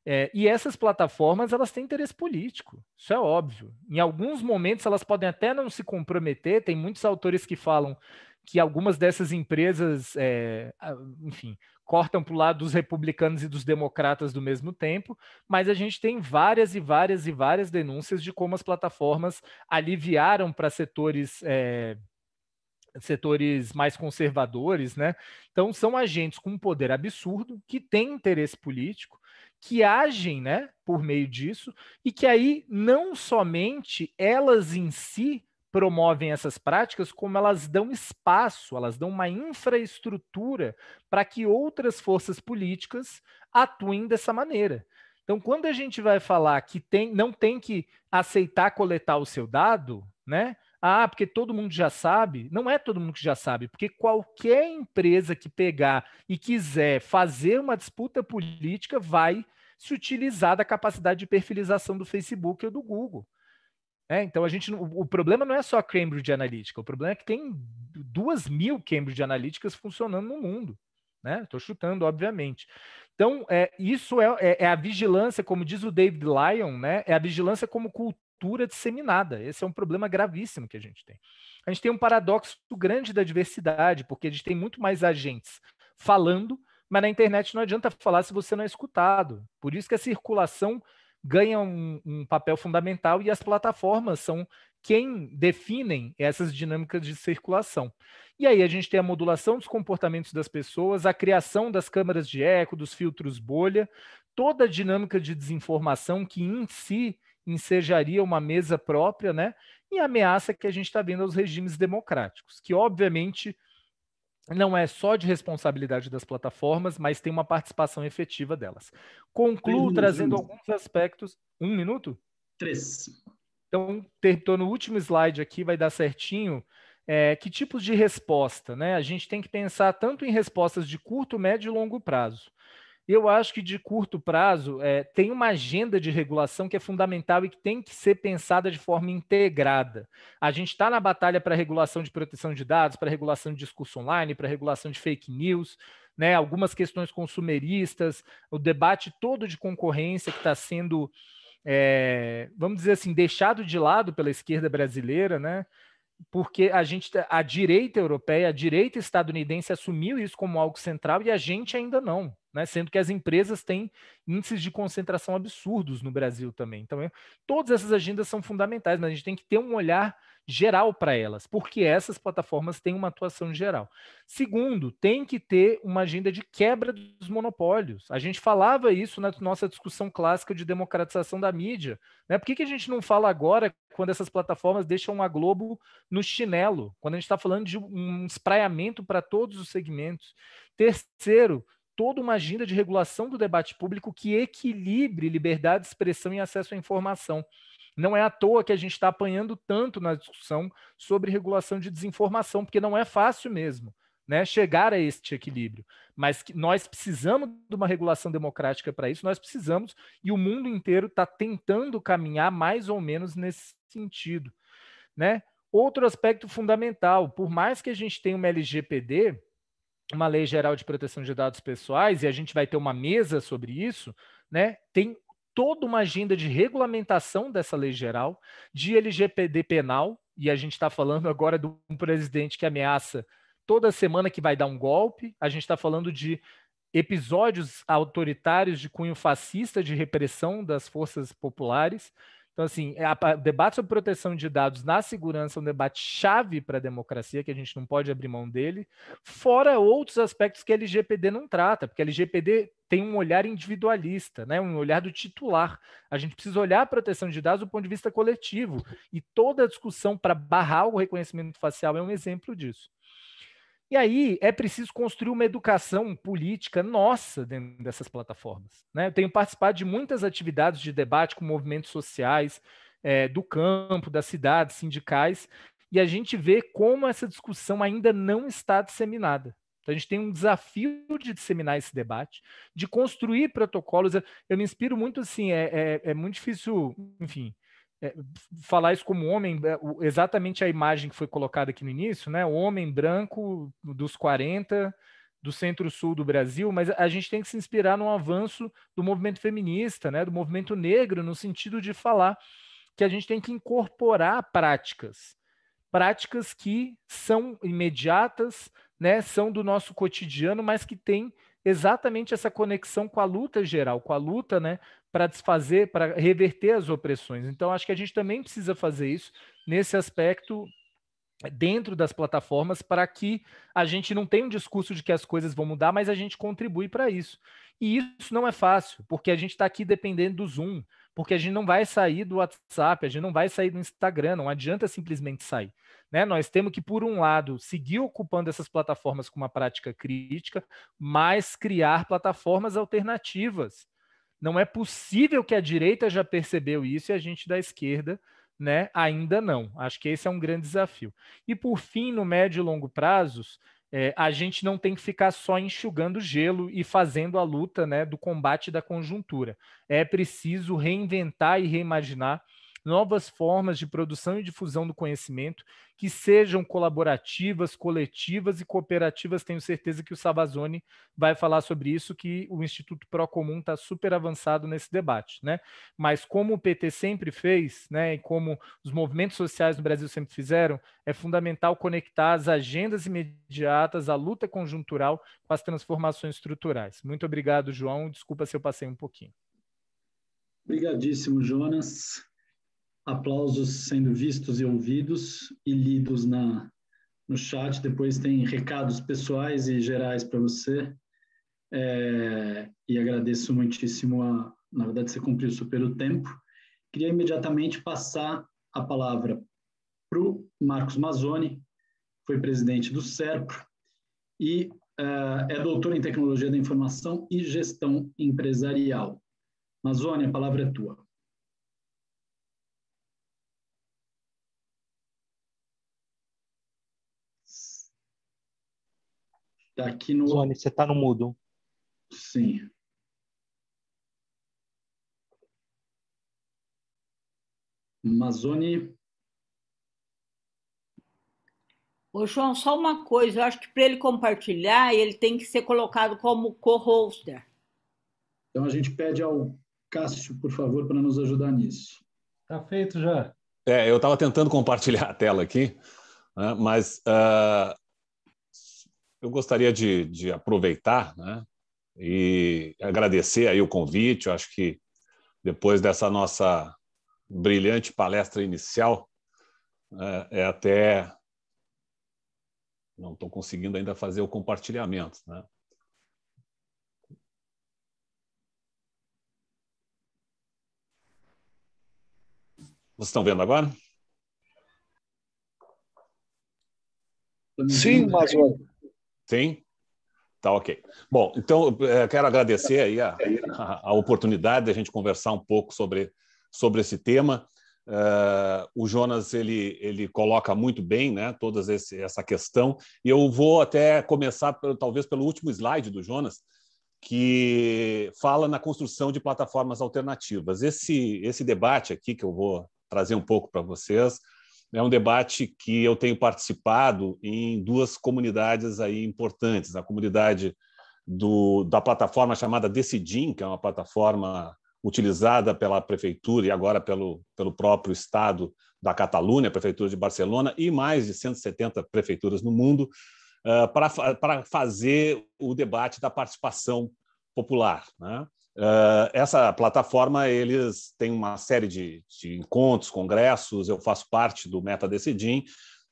É, e essas plataformas elas têm interesse político, isso é óbvio. Em alguns momentos elas podem até não se comprometer. Tem muitos autores que falam que algumas dessas empresas, é, enfim, cortam para o lado dos republicanos e dos democratas do mesmo tempo, mas a gente tem várias e várias e várias denúncias de como as plataformas aliviaram para setores. É, setores mais conservadores, né? Então são agentes com um poder absurdo que têm interesse político, que agem, né, por meio disso e que aí não somente elas em si promovem essas práticas, como elas dão espaço, elas dão uma infraestrutura para que outras forças políticas atuem dessa maneira. Então, quando a gente vai falar que tem, não tem que aceitar coletar o seu dado, né? Ah, porque todo mundo já sabe. Não é todo mundo que já sabe, porque qualquer empresa que pegar e quiser fazer uma disputa política vai se utilizar da capacidade de perfilização do Facebook ou do Google. É, então a gente, o problema não é só a Cambridge Analytica, o problema é que tem duas mil Cambridge Analyticas funcionando no mundo. Estou né? chutando, obviamente. Então, é, isso é, é, é, a vigilância, como diz o David Lyon, né? é a vigilância como cultura disseminada. Esse é um problema gravíssimo que a gente tem. A gente tem um paradoxo grande da diversidade, porque a gente tem muito mais agentes falando, mas na internet não adianta falar se você não é escutado. Por isso que a circulação ganha um, um papel fundamental e as plataformas são quem definem essas dinâmicas de circulação. E aí a gente tem a modulação dos comportamentos das pessoas, a criação das câmaras de eco, dos filtros bolha, toda a dinâmica de desinformação que em si ensejaria uma mesa própria, né? E a ameaça que a gente está vendo aos regimes democráticos, que obviamente não é só de responsabilidade das plataformas, mas tem uma participação efetiva delas. Concluo trazendo alguns aspectos. Um minuto? Três. Então, estou no último slide aqui, vai dar certinho. É, que tipos de resposta? Né? A gente tem que pensar tanto em respostas de curto, médio e longo prazo eu acho que de curto prazo é, tem uma agenda de regulação que é fundamental e que tem que ser pensada de forma integrada. A gente está na batalha para regulação de proteção de dados, para regulação de discurso online, para regulação de fake news, né, algumas questões consumeristas, o debate todo de concorrência que está sendo, é, vamos dizer assim, deixado de lado pela esquerda brasileira, né? porque a gente, tá, a direita europeia, a direita estadunidense assumiu isso como algo central e a gente ainda não né? sendo que as empresas têm índices de concentração absurdos no Brasil também. Então, todas essas agendas são fundamentais, mas a gente tem que ter um olhar geral para elas, porque essas plataformas têm uma atuação geral. Segundo, tem que ter uma agenda de quebra dos monopólios. A gente falava isso na nossa discussão clássica de democratização da mídia. Né? Por que, que a gente não fala agora quando essas plataformas deixam a Globo no chinelo? Quando a gente está falando de um espraiamento para todos os segmentos. Terceiro, toda uma agenda de regulação do debate público que equilibre liberdade de expressão e acesso à informação. Não é à toa que a gente está apanhando tanto na discussão sobre regulação de desinformação, porque não é fácil mesmo. Né, chegar a este equilíbrio. Mas nós precisamos de uma regulação democrática para isso, nós precisamos, e o mundo inteiro está tentando caminhar mais ou menos nesse sentido. Né? Outro aspecto fundamental, por mais que a gente tenha uma LGPD, uma lei geral de proteção de dados pessoais, e a gente vai ter uma mesa sobre isso, né? Tem toda uma agenda de regulamentação dessa lei geral, de LGPD penal, e a gente está falando agora de um presidente que ameaça toda semana que vai dar um golpe, a gente está falando de episódios autoritários de cunho fascista de repressão das forças populares. Então, assim, o é, debate sobre proteção de dados na segurança é um debate chave para a democracia, que a gente não pode abrir mão dele, fora outros aspectos que a LGPD não trata, porque a LGPD tem um olhar individualista, né? um olhar do titular. A gente precisa olhar a proteção de dados do ponto de vista coletivo, e toda a discussão para barrar o reconhecimento facial é um exemplo disso. E aí é preciso construir uma educação política nossa dentro dessas plataformas. Né? Eu tenho participado de muitas atividades de debate com movimentos sociais, é, do campo, das cidades, sindicais, e a gente vê como essa discussão ainda não está disseminada. Então, a gente tem um desafio de disseminar esse debate, de construir protocolos. Eu me inspiro muito assim, é, é, é muito difícil, enfim, é, falar isso como homem, é, exatamente a imagem que foi colocada aqui no início, né? homem branco dos 40, do centro-sul do Brasil, mas a gente tem que se inspirar no avanço do movimento feminista, né? Do movimento negro, no sentido de falar que a gente tem que incorporar práticas, práticas que são imediatas, né, são do nosso cotidiano, mas que têm exatamente essa conexão com a luta geral, com a luta né, para desfazer, para reverter as opressões. Então, acho que a gente também precisa fazer isso nesse aspecto dentro das plataformas para que a gente não tenha um discurso de que as coisas vão mudar, mas a gente contribui para isso. E isso não é fácil, porque a gente está aqui dependendo do Zoom, porque a gente não vai sair do WhatsApp, a gente não vai sair do Instagram, não adianta simplesmente sair. Né? Nós temos que, por um lado, seguir ocupando essas plataformas com uma prática crítica, mas criar plataformas alternativas não é possível que a direita já percebeu isso e a gente da esquerda, né, ainda não. Acho que esse é um grande desafio. E por fim, no médio e longo prazos, é, a gente não tem que ficar só enxugando gelo e fazendo a luta né, do combate da conjuntura. É preciso reinventar e reimaginar novas formas de produção e difusão do conhecimento que sejam colaborativas, coletivas e cooperativas. Tenho certeza que o Savazone vai falar sobre isso, que o Instituto Procomum está super avançado nesse debate. Né? Mas como o PT sempre fez, né, e como os movimentos sociais no Brasil sempre fizeram, é fundamental conectar as agendas imediatas, a luta conjuntural com as transformações estruturais. Muito obrigado, João. Desculpa se eu passei um pouquinho. Obrigadíssimo, Jonas aplausos sendo vistos e ouvidos e lidos na no chat. Depois tem recados pessoais e gerais para você. É, e agradeço muitíssimo a, na verdade, você cumpriu super o tempo. Queria imediatamente passar a palavra para o Marcos Mazzoni, foi presidente do SERPRO e uh, é doutor em tecnologia da informação e gestão empresarial. Mazzoni, a palavra é tua. Daqui aqui no. Zone, você está no mudo. Sim. Mazone. Ô, João, só uma coisa. Eu acho que para ele compartilhar, ele tem que ser colocado como co-hoster. Então a gente pede ao Cássio, por favor, para nos ajudar nisso. Está feito já. É, eu estava tentando compartilhar a tela aqui, né, mas uh, eu gostaria de, de aproveitar né, e agradecer aí o convite. Eu acho que depois dessa nossa brilhante palestra inicial, é, é até. Não estou conseguindo ainda fazer o compartilhamento. Né? Vocês estão vendo agora? Sim, mas Sim? Tá ok. Bom, então é, quero agradecer aí a, a, oportunidade de a gente conversar um pouco sobre, sobre esse tema. Uh, o Jonas ele, ele coloca muito bem né, toda essa questão. E eu vou até começar, pelo, talvez, pelo último slide do Jonas, que fala na construção de plataformas alternativas. Esse, esse debate aqui que eu vou trazer um pouco para vocês é um debate que eu tenho participado em duas comunidades aí importantes, a comunidade do, da plataforma chamada Decidim, que é uma plataforma utilizada pela prefeitura e agora pelo, pelo próprio estado da Catalunha, prefeitura de Barcelona, e mais de 170 prefeituras no mundo, uh, para fazer o debate da participação popular. Né? Ah, essa plataforma, eles têm uma série de, de, encontros, congressos, eu faço parte do Meta Decidim,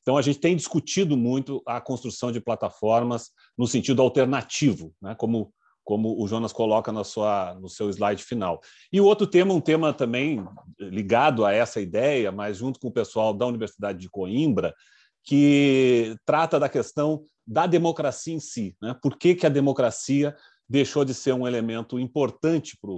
então a gente tem discutido muito a construção de plataformas no sentido alternativo, né? como, como o Jonas coloca na sua, no seu slide final. E o outro tema, um tema também ligado a essa ideia, mas junto com o pessoal da Universidade de Coimbra, que trata da questão da democracia em si. Né? Por que, que a democracia deixou de ser um elemento importante para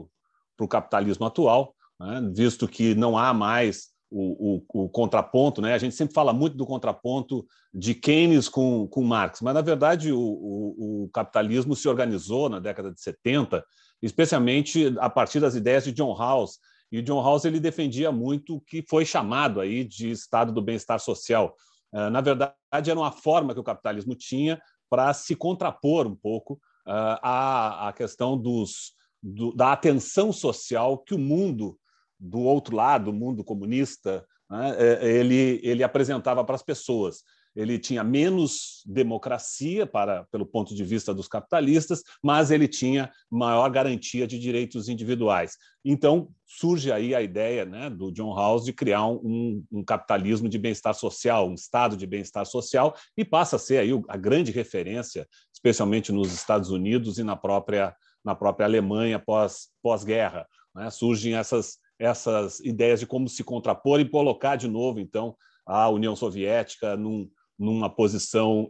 o capitalismo atual, né? visto que não há mais o, o, o, contraponto, né? A gente sempre fala muito do contraponto de Keynes com, com Marx, mas na verdade o, o, capitalismo se organizou na década de 70, especialmente a partir das ideias de John House. E John House ele defendia muito o que foi chamado aí de estado do bem-estar social. Eh, na verdade, era uma forma que o capitalismo tinha para se contrapor um pouco uh, a questão dos, do, da atenção social que o mundo do outro lado, o mundo comunista, né, é, ele, ele apresentava para as pessoas ele tinha menos democracia para pelo ponto de vista dos capitalistas, mas ele tinha maior garantia de direitos individuais. Então surge aí a ideia né, do John House de criar um, um capitalismo de bem-estar social, um estado de bem-estar social, e passa a ser aí a grande referência, especialmente nos Estados Unidos e na própria na própria Alemanha pós pós guerra. Né? Surgem essas essas ideias de como se contrapor e colocar de novo então a União Soviética num, numa posição uh,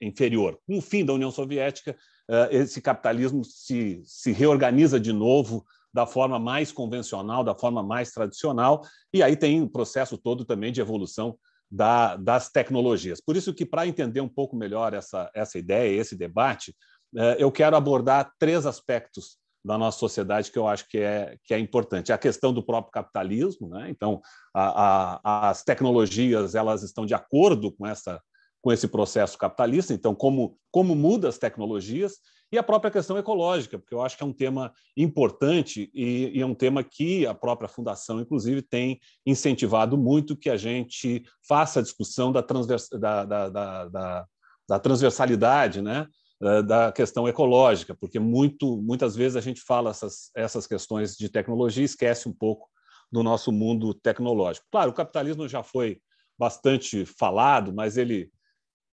inferior. Com o fim da União Soviética, uh, esse capitalismo se, se reorganiza de novo da forma mais convencional, da forma mais tradicional, e aí tem o um processo todo também de evolução da, das tecnologias. Por isso que, para entender um pouco melhor essa, essa ideia, esse debate, eh, eu quero abordar três aspectos da nossa sociedade que eu acho que é, que é importante. É a questão do próprio capitalismo, né? então a, a, as tecnologias elas estão de acordo com, essa, com esse processo capitalista, então como, como muda as tecnologias e a própria questão ecológica, porque eu acho que é um tema importante e, e é um tema que a própria Fundação, inclusive, tem incentivado muito que a gente faça a discussão da, transvers, da, da, da, da transversalidade, né? Eh, da questão ecológica, porque muito, muitas vezes a gente fala essas, essas questões de tecnologia e esquece um pouco do nosso mundo tecnológico. Claro, o capitalismo já foi bastante falado, mas ele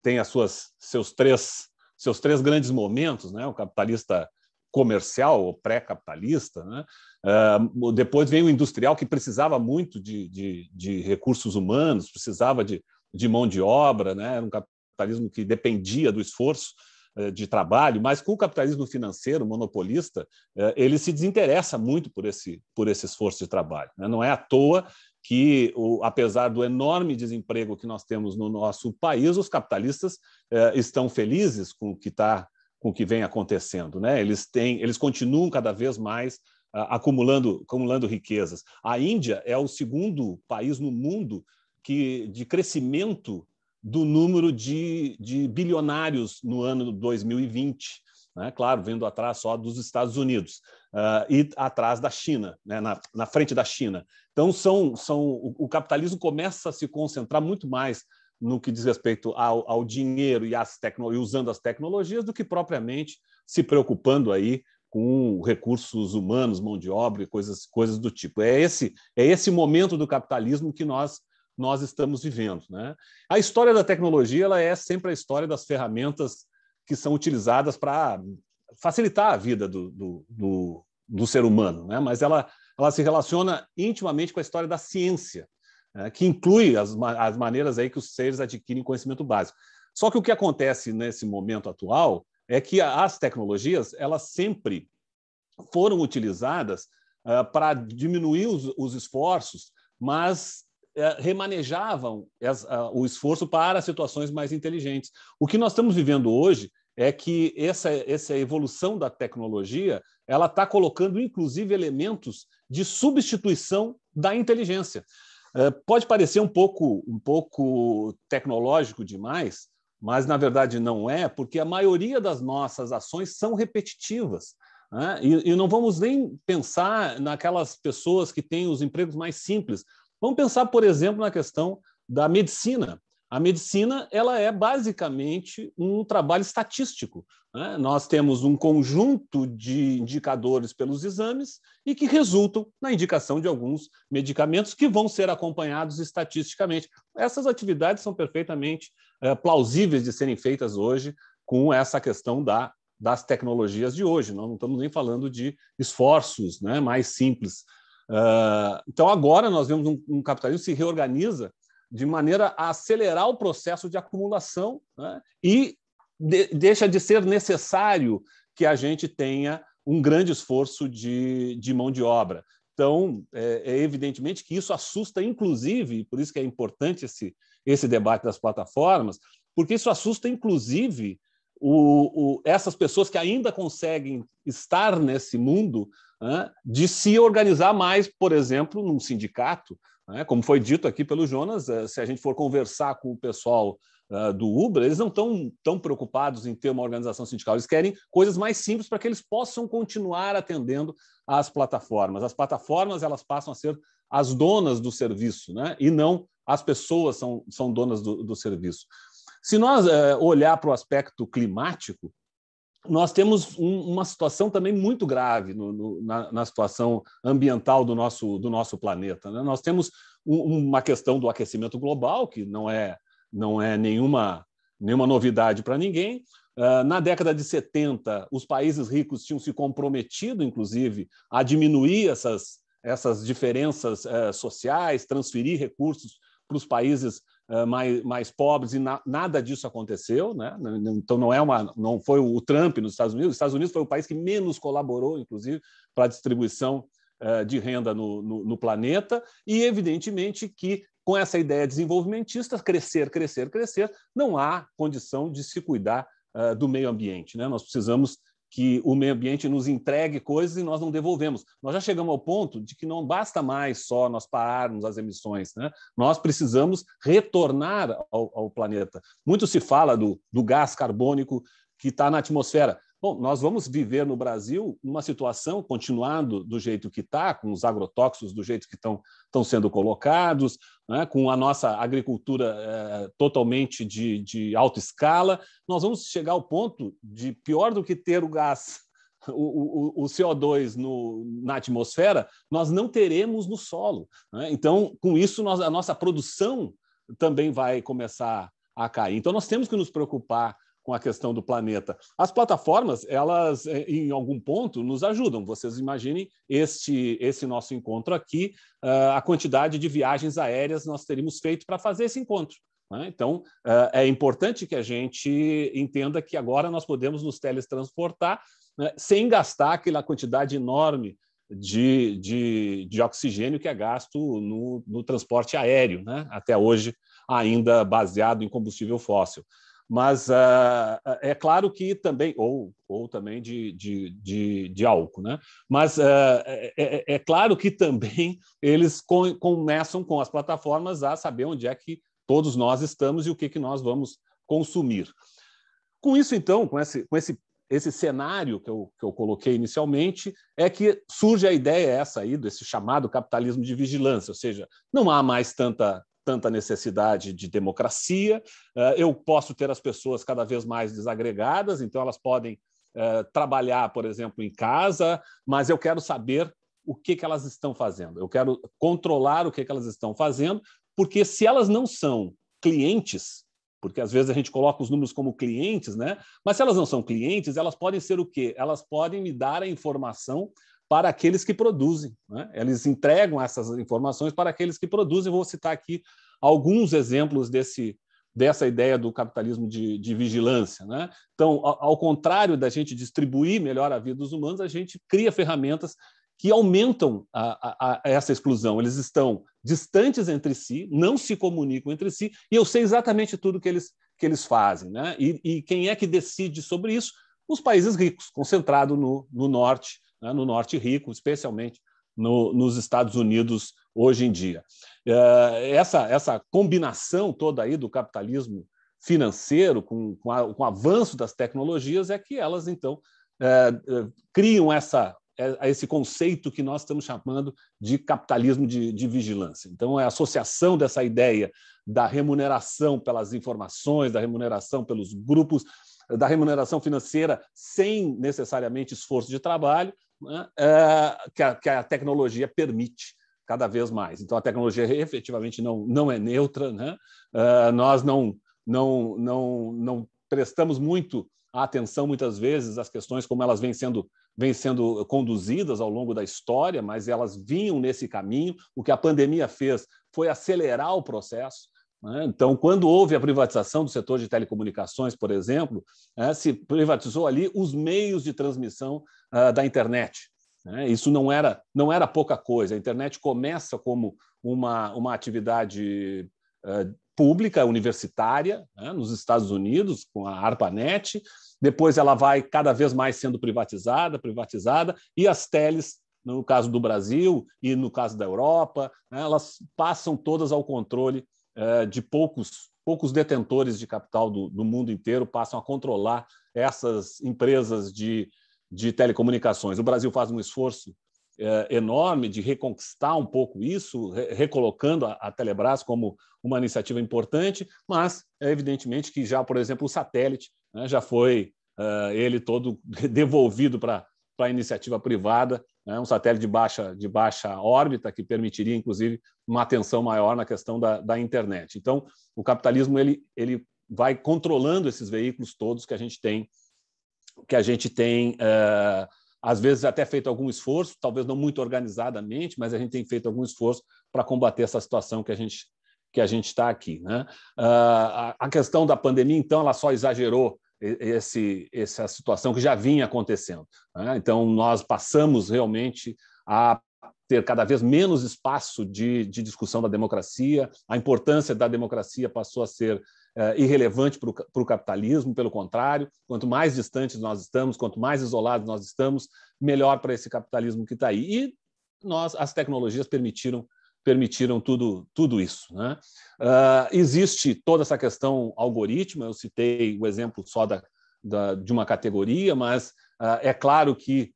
tem as suas, seus, três, seus três grandes momentos, né? o capitalista comercial ou pré-capitalista, né? Uh, depois vem o industrial que precisava muito de, de, de recursos humanos, precisava de, de mão de obra, né? era um capitalismo que dependia do esforço, é, de trabalho, mas com o capitalismo financeiro monopolista, é, ele se desinteressa muito por esse, por esse esforço de trabalho. Né? Não é à toa que, apesar do enorme desemprego que nós temos no nosso país, os capitalistas é, estão felizes com o que está com o que vem acontecendo, né? Eles têm, eles continuam cada vez mais acumulando, acumulando riquezas. A Índia é o segundo país no mundo que de crescimento do número de, de bilionários no ano 2020. Né? Claro, vendo atrás só dos Estados Unidos uh, e atrás da China, né? na, na, frente da China. Então, são, são, o, o, capitalismo começa a se concentrar muito mais no que diz respeito ao, ao dinheiro e, tecno, e usando as tecnologias do que propriamente se preocupando aí com recursos humanos, mão de obra e coisas, coisas do tipo. É esse, é esse momento do capitalismo que nós nós estamos vivendo. Né? A história da tecnologia ela é sempre a história das ferramentas que são utilizadas para facilitar a vida do, do, do, do, ser humano, né? mas ela, ela se relaciona intimamente com a história da ciência, né? que inclui as, as maneiras aí que os seres adquirem conhecimento básico. Só que o que acontece nesse momento atual é que as tecnologias elas sempre foram utilizadas uh, ah, para diminuir os, os esforços, mas é, remanejavam o esforço para situações mais inteligentes. O que nós estamos vivendo hoje é que essa, essa evolução da tecnologia ela está colocando, inclusive, elementos de substituição da inteligência. É, pode parecer um pouco, um pouco tecnológico demais, mas na verdade não é, porque a maioria das nossas ações são repetitivas. Né? E, e, não vamos nem pensar naquelas pessoas que têm os empregos mais simples. Vamos pensar, por exemplo, na questão da medicina. A medicina ela é basicamente um trabalho estatístico. Né? Nós temos um conjunto de indicadores pelos exames e que resultam na indicação de alguns medicamentos que vão ser acompanhados estatisticamente. Essas atividades são perfeitamente é, plausíveis de serem feitas hoje com essa questão da, das tecnologias de hoje. Nós não estamos nem falando de esforços né, mais simples ah, então, agora nós vemos um, um capitalismo se reorganiza de maneira a acelerar o processo de acumulação né? e de, deixa de ser necessário que a gente tenha um grande esforço de, de mão de obra. Então, é, é, evidentemente que isso assusta, inclusive, por isso que é importante esse, esse debate das plataformas, porque isso assusta, inclusive, o, o, essas pessoas que ainda conseguem estar nesse mundo né, de se organizar mais, por exemplo, num sindicato. Né, como foi dito aqui pelo Jonas, eh, se a gente for conversar com o pessoal eh, do Uber, eles não estão tão preocupados em ter uma organização sindical, eles querem coisas mais simples para que eles possam continuar atendendo às plataformas. As plataformas elas passam a ser as donas do serviço, né? e não as pessoas são, são donas do, do serviço. Se nós é, olhar para o aspecto climático, nós temos um, uma situação também muito grave no, no, na, na, situação ambiental do nosso, do nosso planeta. Né? Nós temos um, uma questão do aquecimento global, que não é, não é nenhuma, nenhuma novidade para ninguém. Uh, na década de 70, os países ricos tinham se comprometido, inclusive, a diminuir essas, essas diferenças uh, sociais, transferir recursos para os países eh, mais, mais pobres e na, nada disso aconteceu, né? Então não é uma, não foi o Trump nos Estados Unidos. Os Estados Unidos foi o país que menos colaborou, inclusive, para a distribuição uh, de renda no, no, no, planeta. E evidentemente que com essa ideia desenvolvimentista, crescer, crescer, crescer, não há condição de se cuidar uh, do meio ambiente, né? Nós precisamos que o meio ambiente nos entregue coisas e nós não devolvemos. Nós já chegamos ao ponto de que não basta mais só nós pararmos as emissões, né? nós precisamos retornar ao, ao planeta. Muito se fala do, do gás carbônico que está na atmosfera. Bom, nós vamos viver no Brasil uma situação, continuando do jeito que está, com os agrotóxicos do jeito que estão sendo colocados, né, com a nossa agricultura é, totalmente de, de alta escala, nós vamos chegar ao ponto de, pior do que ter o gás, o, o, o CO2 no, na atmosfera, nós não teremos no solo. Né? Então, com isso, nós, a nossa produção também vai começar a cair. Então, nós temos que nos preocupar com a questão do planeta. As plataformas, elas, eh, em algum ponto, nos ajudam. Vocês imaginem este, esse nosso encontro aqui, ah, a quantidade de viagens aéreas nós teríamos feito para fazer esse encontro. Né? Então, ah, é importante que a gente entenda que agora nós podemos nos teletransportar né, sem gastar aquela quantidade enorme de, de, de oxigênio que é gasto no, no transporte aéreo, né? até hoje ainda baseado em combustível fóssil. Mas uh, é claro que também, ou, ou também de, de, de, de álcool, né? Mas uh, é, é, claro que também eles com, começam com as plataformas a saber onde é que todos nós estamos e o que, que nós vamos consumir. Com isso, então, com esse, com esse, esse cenário que eu, que eu coloquei inicialmente, é que surge a ideia essa aí, desse chamado capitalismo de vigilância, ou seja, não há mais tanta tanta necessidade de democracia, eh, eu posso ter as pessoas cada vez mais desagregadas, então elas podem eh, trabalhar, por exemplo, em casa, mas eu quero saber o que, que elas estão fazendo, eu quero controlar o que, que elas estão fazendo, porque se elas não são clientes, porque às vezes a gente coloca os números como clientes, né? Mas se elas não são clientes, elas podem ser o quê? Elas podem me dar a informação para aqueles que produzem. Né? Eles entregam essas informações para aqueles que produzem. Vou citar aqui alguns exemplos desse, dessa ideia do capitalismo de, de vigilância. Né? Então, ao, contrário da gente distribuir melhor a vida dos humanos, a gente cria ferramentas que aumentam a, a, a essa exclusão. Eles estão distantes entre si, não se comunicam entre si, e eu sei exatamente tudo que eles, que eles fazem. Né? E, e quem é que decide sobre isso? Os países ricos, concentrado no, no norte né, no norte rico, especialmente no, nos Estados Unidos hoje em dia. É, essa, essa combinação toda aí do capitalismo financeiro com, com, a, com o avanço das tecnologias é que elas, então, é, é criam essa, é, esse conceito que nós estamos chamando de capitalismo de, de vigilância. Então, é a associação dessa ideia da remuneração pelas informações, da remuneração pelos grupos, da remuneração financeira sem necessariamente esforço de trabalho, né, é, que, a, que, a, tecnologia permite cada vez mais. Então, a tecnologia efetivamente não, não é neutra, né? É, nós não, não, não, não prestamos muito atenção, muitas vezes, às questões como elas vêm sendo vêm sendo conduzidas ao longo da história, mas elas vinham nesse caminho. O que a pandemia fez foi acelerar o processo, né? Então, quando houve a privatização do setor de telecomunicações, por exemplo, né, se privatizou ali os meios de transmissão ah, da internet. Né? Isso não era, não era pouca coisa. A internet começa como uma, uma atividade ah, pública, universitária, nos Estados Unidos, com a ARPANET, depois ela vai cada vez mais sendo privatizada, privatizada, e as teles no caso do Brasil e no caso da Europa, elas passam todas ao controle eh, de poucos, poucos detentores de capital do, do mundo inteiro passam a controlar essas empresas de, de telecomunicações. O Brasil faz um esforço eh, enorme de reconquistar um pouco isso, recolocando a Telebrás como uma iniciativa importante, mas é evidentemente que já, por exemplo, o satélite né, já foi eh, ele todo devolvido para a iniciativa privada né? um satélite de baixa, de baixa órbita, que permitiria, inclusive, uma atenção maior na questão da, da internet. Então, o capitalismo ele, ele vai controlando esses veículos todos que a gente tem, que a gente tem uh, às vezes até feito algum esforço, talvez não muito organizadamente, mas a gente tem feito algum esforço para combater essa situação que a gente que a gente está aqui. Né? Uh, a, a questão da pandemia, então, ela só exagerou esse, essa situação que já vinha acontecendo. Né? Então, nós passamos realmente a ter cada vez menos espaço de, de, discussão da democracia, a importância da democracia passou a ser é, irrelevante para o capitalismo, pelo contrário, quanto mais distantes nós estamos, quanto mais isolados nós estamos, melhor para esse capitalismo que está aí. E nós, as tecnologias permitiram permitiram tudo, tudo isso. Né? Uh, existe toda essa questão algoritmo, eu citei o exemplo só da, da de uma categoria, mas uh, é claro que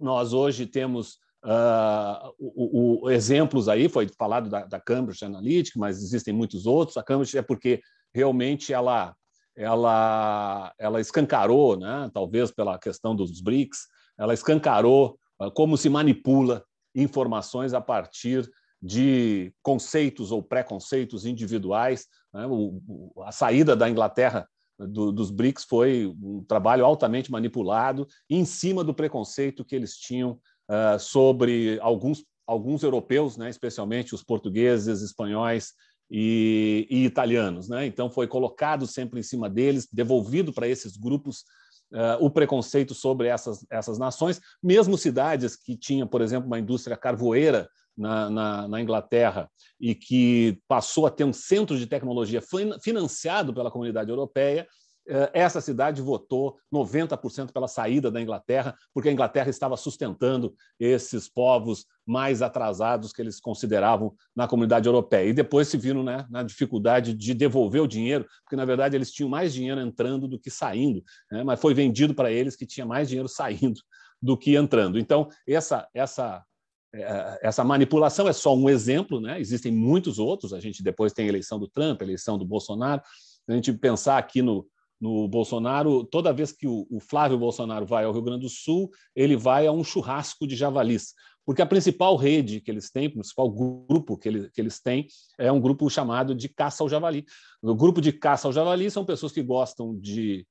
nós hoje temos uh, o, o, exemplos aí, foi falado da, da Cambridge Analytica, mas existem muitos outros. A Cambridge é porque realmente ela, ela, ela escancarou, né? talvez pela questão dos BRICS, ela escancarou como se manipula informações a partir de conceitos ou preconceitos individuais. Né? O, o, a saída da Inglaterra do, dos BRICS foi um trabalho altamente manipulado em cima do preconceito que eles tinham uh, sobre alguns, alguns europeus, né? especialmente os portugueses, espanhóis e, e italianos. Né? Então, foi colocado sempre em cima deles, devolvido para esses grupos Uh, o preconceito sobre essas, essas nações, mesmo cidades que tinham, por exemplo, uma indústria carvoeira na, na, na, Inglaterra e que passou a ter um centro de tecnologia financiado pela comunidade europeia, eh, essa cidade votou 90% pela saída da Inglaterra, porque a Inglaterra estava sustentando esses povos mais atrasados que eles consideravam na comunidade europeia. E depois se viram né, na dificuldade de devolver o dinheiro, porque na verdade eles tinham mais dinheiro entrando do que saindo, né? mas foi vendido para eles que tinha mais dinheiro saindo do que entrando. Então, essa, essa é, essa manipulação é só um exemplo, né? existem muitos outros. A gente depois tem a eleição do Trump, a eleição do Bolsonaro. A gente pensar aqui no, no Bolsonaro, toda vez que o, o Flávio Bolsonaro vai ao Rio Grande do Sul, ele vai a um churrasco de javalis, porque a principal rede que eles têm, o principal grupo que, ele, que eles têm, é um grupo chamado de caça ao javali. O grupo de caça ao javali são pessoas que gostam de,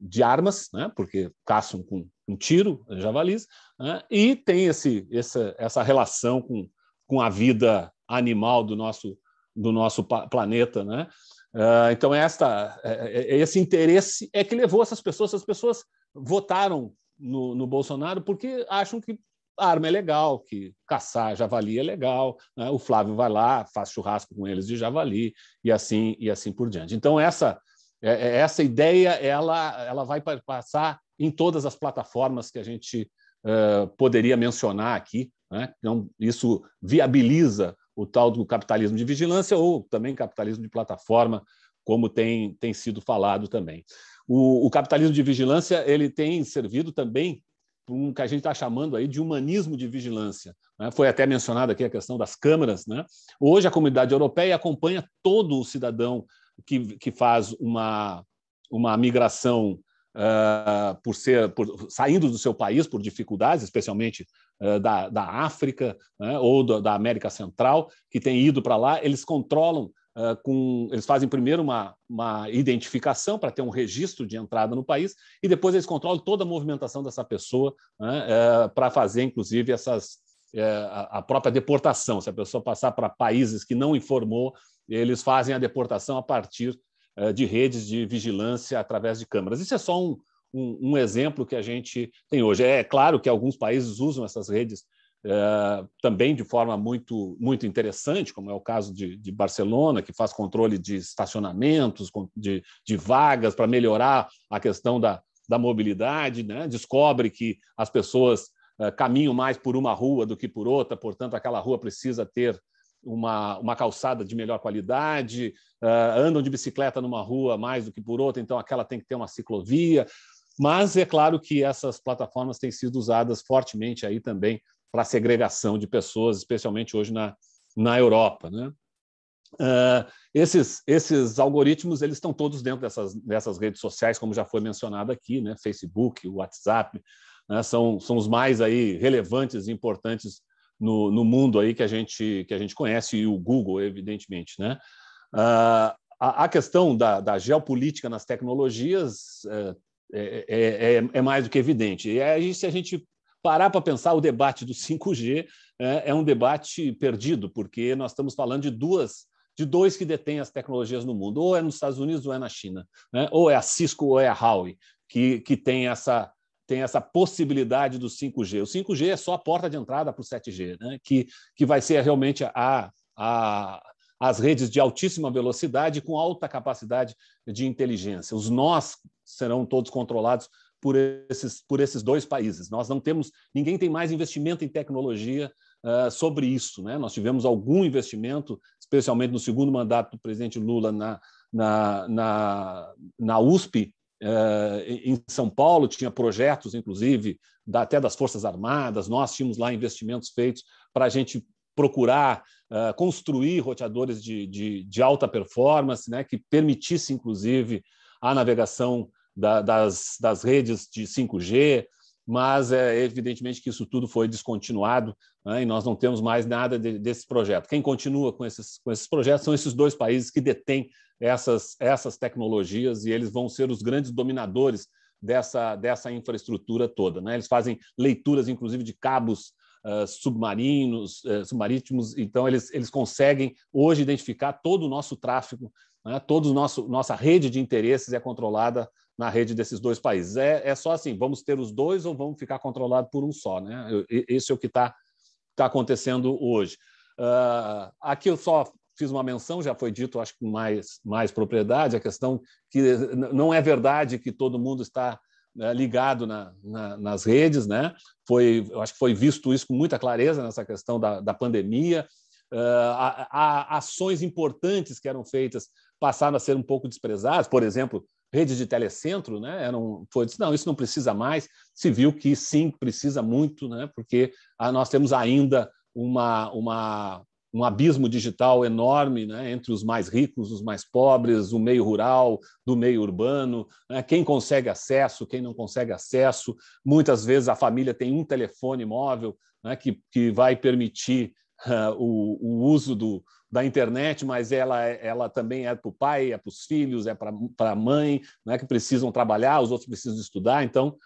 de armas, né? porque caçam com um tiro, javalis, né? e tem esse, essa, essa relação com, com a vida animal do nosso, do nosso planeta. Né? Ah, então, esta, é, é, é, esse interesse é que levou essas pessoas, essas pessoas votaram no, no Bolsonaro porque acham que arma é legal, que caçar javali é legal, né? o Flávio vai lá, faz churrasco com eles de javali e assim e assim por diante. Então essa essa ideia ela ela vai passar em todas as plataformas que a gente uh, poderia mencionar aqui. Né? Então, isso viabiliza o tal do capitalismo de vigilância ou também capitalismo de plataforma, como tem, tem sido falado também. O, o capitalismo de vigilância ele tem servido também para um que a gente está chamando aí de humanismo de vigilância. Né? Foi até mencionada aqui a questão das câmaras. Né? Hoje, a comunidade europeia acompanha todo o cidadão que, que faz uma, uma migração uh, por ser por, saindo do seu país por dificuldades, especialmente uh, da, da África né, ou do, da América Central, que têm ido para lá, eles controlam Uh, com, eles fazem primeiro uma, uma identificação para ter um registro de entrada no país e depois eles controlam toda a movimentação dessa pessoa né, uh, eh, para fazer, inclusive, essas, uh, a própria deportação. Se a pessoa passar para países que não informou, eles fazem a deportação a partir eh, de redes de vigilância através de câmeras. Isso é só um, um, um exemplo que a gente tem hoje. É claro que alguns países usam essas redes eh, também de forma muito, muito interessante, como é o caso de, de Barcelona, que faz controle de estacionamentos, de, de vagas, para melhorar a questão da, da mobilidade, né? descobre que as pessoas eh, caminham mais por uma rua do que por outra, portanto, aquela rua precisa ter uma, uma calçada de melhor qualidade, uh, andam de bicicleta numa rua mais do que por outra, então aquela tem que ter uma ciclovia. Mas é claro que essas plataformas têm sido usadas fortemente aí também para segregação de pessoas, especialmente hoje na, na Europa. Né? Uh, esses, esses algoritmos eles estão todos dentro dessas, dessas redes sociais, como já foi mencionado aqui, né? Facebook, WhatsApp, né? São, são os mais aí relevantes e importantes no, no mundo aí que a gente que a gente conhece e o Google evidentemente, né? Uh, a, a, questão da, da, geopolítica nas tecnologias uh, é, é, é, mais do que evidente. E aí, se a gente parar para pensar, o debate do 5G é, é um debate perdido, porque nós estamos falando de duas de dois que detêm as tecnologias no mundo, ou é nos Estados Unidos ou é na China, né? ou é a Cisco ou é a Huawei, que, que tem essa, tem essa possibilidade do 5G. O 5G é só a porta de entrada para o 7G, né? que, que vai ser realmente a, a, as redes de altíssima velocidade com alta capacidade de inteligência. Os nós serão todos controlados por esses, por esses dois países. Nós não temos, ninguém tem mais investimento em tecnologia uh, sobre isso. Né? Nós tivemos algum investimento, especialmente no segundo mandato do presidente Lula na, na, na, na USP, eh, em São Paulo, tinha projetos, inclusive, até das Forças Armadas, nós tínhamos lá investimentos feitos para a gente procurar uh, construir roteadores de, de, de, alta performance, né, que permitisse, inclusive, a navegação da, das, das redes de 5G, mas é evidentemente que isso tudo foi descontinuado né, e nós não temos mais nada de, desse projeto. Quem continua com esses, com esses projetos são esses dois países que detêm essas, essas tecnologias e eles vão ser os grandes dominadores dessa, dessa infraestrutura toda. Né? Eles fazem leituras, inclusive, de cabos uh, submarinos, uh, submarítimos, então eles, eles conseguem hoje identificar todo o nosso tráfego, né? toda nossa rede de interesses é controlada na rede desses dois países. É, é só assim, vamos ter os dois ou vamos ficar controlado por um só. Né? Esse é o que está tá acontecendo hoje. Uh, aqui eu só fiz uma menção, já foi dito, acho que mais, mais propriedade, a questão que eh, não é verdade que todo mundo está né, ligado na, na, nas redes, né? Foi, acho que foi visto isso com muita clareza nessa questão da, da pandemia. Uh, há, há ações importantes que eram feitas passaram a ser um pouco desprezadas, por exemplo, rede de telecentro, né? eram foi disse, não, isso não precisa mais. Se viu que sim, precisa muito, né? Porque nós temos ainda uma, uma um abismo digital enorme né, entre os mais ricos, os mais pobres, o meio rural, do meio urbano, né, quem consegue acesso, quem não consegue acesso. Muitas vezes a família tem um telefone móvel né, que, que vai permitir uh, o, o uso do, da internet, mas ela, ela também é para o pai, é para os filhos, é para a mãe, né, que precisam trabalhar, os outros precisam estudar, então,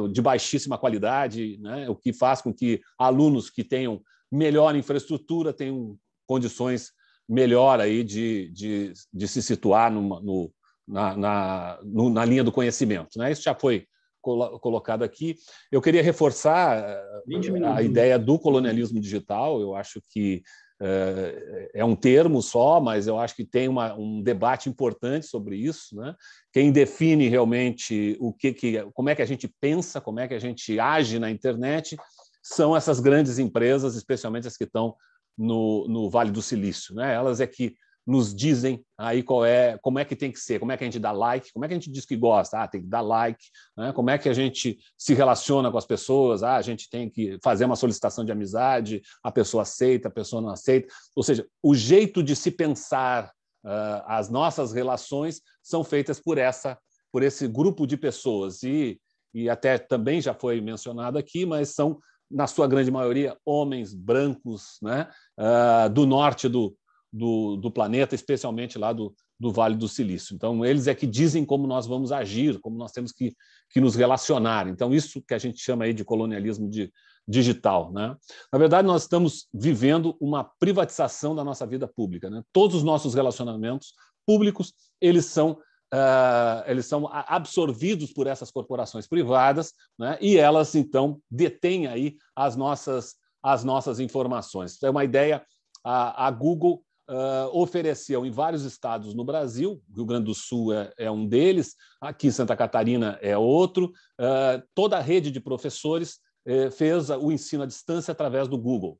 uh, de baixíssima qualidade, né, o que faz com que alunos que tenham melhor infraestrutura, tem condições melhor aí de, de, de se situar numa, no, na, na, no, na, linha do conhecimento. Né? Isso já foi colocado aqui. Eu queria reforçar eh, a ideia do colonialismo digital. Eu acho que eh, é, um termo só, mas eu acho que tem uma, um debate importante sobre isso. Né? Quem define realmente o que, que, é, como é que a gente pensa, como é que a gente age na internet, são essas grandes empresas, especialmente as que estão no, no Vale do Silício. Né? Elas é que nos dizem aí qual é, como é que tem que ser, como é que a gente dá like, como é que a gente diz que gosta, ah, tem que dar like, né? como é que a gente se relaciona com as pessoas, ah, a gente tem que fazer uma solicitação de amizade, a pessoa aceita, a pessoa não aceita, ou seja, o jeito de se pensar uh, as nossas relações são feitas por essa, por esse grupo de pessoas e e até também já foi mencionado aqui, mas são na sua grande maioria, homens brancos né, uh, do norte do, do, do, planeta, especialmente lá do, do Vale do Silício. Então, eles é que dizem como nós vamos agir, como nós temos que, que nos relacionar. Então, isso que a gente chama aí de colonialismo de, digital. Né? Na verdade, nós estamos vivendo uma privatização da nossa vida pública. Né? Todos os nossos relacionamentos públicos, eles são uh, eles são absorvidos por essas corporações privadas né? e elas, então, detêm aí as nossas, as nossas informações. É uma ideia, a, a Google Uh, ofereceu em vários estados no Brasil, Rio Grande do Sul é, é um deles, aqui em Santa Catarina é outro, uh, toda a rede de professores uh, fez o ensino à distância através do Google.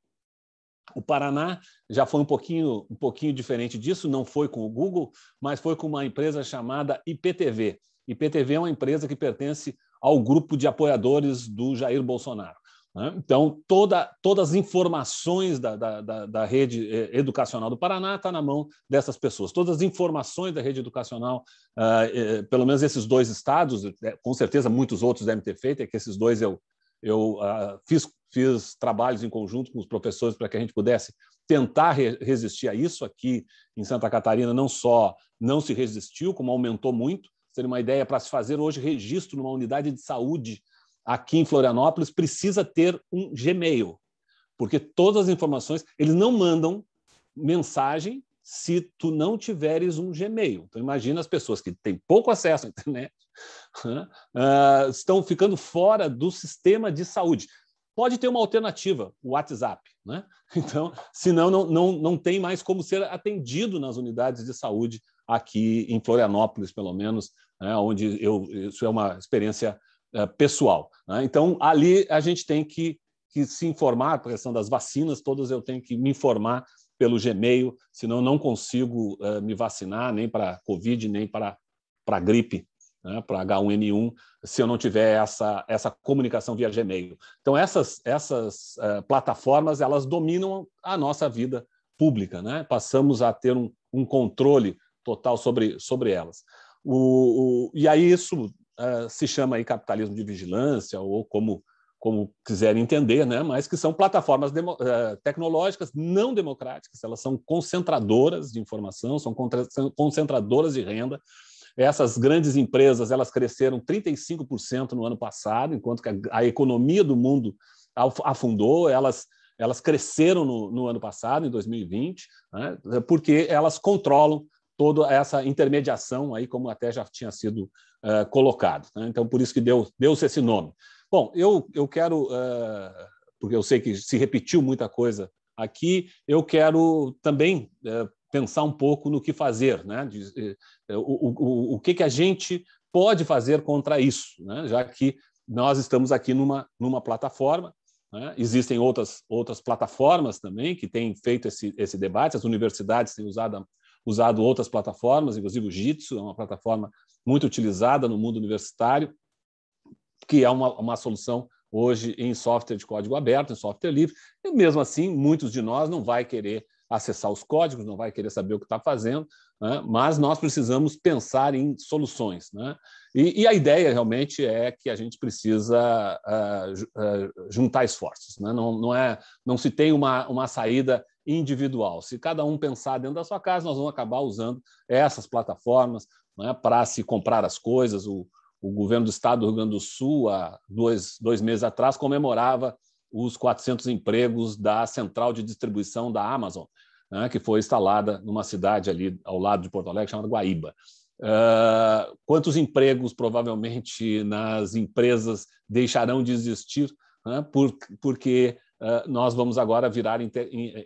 O Paraná já foi um pouquinho, um pouquinho diferente disso, não foi com o Google, mas foi com uma empresa chamada IPTV. IPTV é uma empresa que pertence ao grupo de apoiadores do Jair Bolsonaro. Né? Então, toda, todas as informações da, da, da, rede eh, educacional do Paraná está na mão dessas pessoas. Todas as informações da rede educacional, ah, eh, pelo menos esses dois estados, eh, com certeza muitos outros devem ter feito, é que esses dois eu, eu uh, fiz, fiz trabalhos em conjunto com os professores para que a gente pudesse tentar re resistir a isso aqui em Santa Catarina, não só não se resistiu, como aumentou muito. Seria uma ideia para se fazer hoje registro numa unidade de saúde aqui em Florianópolis, precisa ter um Gmail, porque todas as informações, eles não mandam mensagem se tu não tiveres um Gmail. Então imagina as pessoas que têm pouco acesso à internet uh, estão ficando fora do sistema de saúde. Pode ter uma alternativa, o WhatsApp. Né? Então, senão não, não, não tem mais como ser atendido nas unidades de saúde aqui em Florianópolis, pelo menos, né? onde eu, isso é uma experiência uh, pessoal. Né? Então, ali a gente tem que, que se informar, a questão das vacinas, todas eu tenho que me informar pelo Gmail, senão não consigo uh, me vacinar nem para Covid, nem para gripe né, para H1N1, se eu não tiver essa, essa comunicação via Gmail. Então, essas, essas uh, plataformas, elas dominam a nossa vida pública, né? passamos a ter um, um controle total sobre, sobre elas. O, o e aí isso uh, se chama aí capitalismo de vigilância, ou como, como quiserem entender, né? mas que são plataformas demo, uh, tecnológicas não democráticas, elas são concentradoras de informação, são concentradoras de renda, essas grandes empresas elas cresceram 35% no ano passado, enquanto que a, a economia do mundo afundou, elas elas cresceram no, no, ano passado, em 2020, né, porque elas controlam toda essa intermediação, aí como até já tinha sido uh, colocado. Né? Então, por isso que deu, deu esse nome. Bom, eu, eu quero, uh, porque eu sei que se repetiu muita coisa aqui, eu quero também uh, pensar um pouco no que fazer, né? De, eh, eh, o, o, o que, que a gente pode fazer contra isso, né? já que nós estamos aqui numa, numa plataforma. Né? Existem outras, outras plataformas também que têm feito esse, esse debate, as universidades têm usado, usado outras plataformas, inclusive o Jitsu é uma plataforma muito utilizada no mundo universitário, que é uma, uma solução hoje em software de código aberto, em software livre, e mesmo assim, muitos de nós não vai querer acessar os códigos, não vai querer saber o que está fazendo, né? mas nós precisamos pensar em soluções. Né? E, e, a ideia realmente é que a gente precisa uh, uh, juntar esforços, né? não, não, é, não se tem uma, uma saída individual. Se cada um pensar dentro da sua casa, nós vamos acabar usando essas plataformas né, para se comprar as coisas. O, o governo do estado do Rio Grande do Sul, há dois, dois meses atrás, comemorava os 400 empregos da central de distribuição da Amazon né, que foi instalada numa cidade ali ao lado de Porto Alegre chamada Guaíba. Uh, quantos empregos provavelmente nas empresas deixarão de existir né, por, porque uh, nós vamos agora virar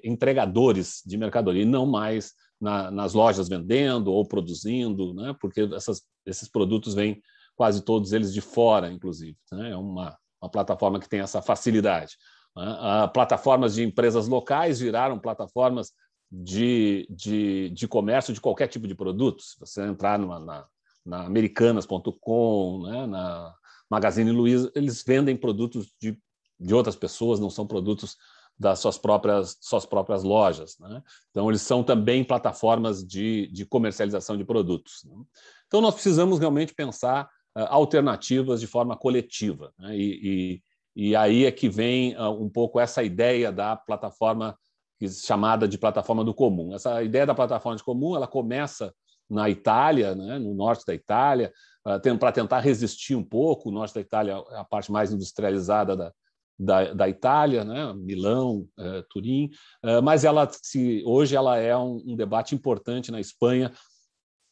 entregadores de mercadoria e não mais na, nas lojas vendendo ou produzindo, né, porque essas, esses produtos vêm quase todos eles de fora, inclusive. Né? É uma, uma, plataforma que tem essa facilidade. Né? Uh, plataformas de empresas locais viraram plataformas de, de, de comércio de qualquer tipo de produto. Se você entrar numa, na, na americanas.com, né, na Magazine Luiza, eles vendem produtos de, de outras pessoas, não são produtos das suas próprias, suas próprias lojas. Né? Então, eles são também plataformas de, de comercialização de produtos. Né? Então, nós precisamos realmente pensar uh, alternativas de forma coletiva. Né? E, e, e, aí é que vem uh, um pouco essa ideia da plataforma chamada de plataforma do comum. Essa ideia da plataforma de comum ela começa na Itália, né, no norte da Itália, ah, para tentar resistir um pouco. O norte da Itália é a parte mais industrializada da, da, da Itália, né, Milão, eh, Turim, eh, mas ela se, hoje ela é um, um, debate importante na Espanha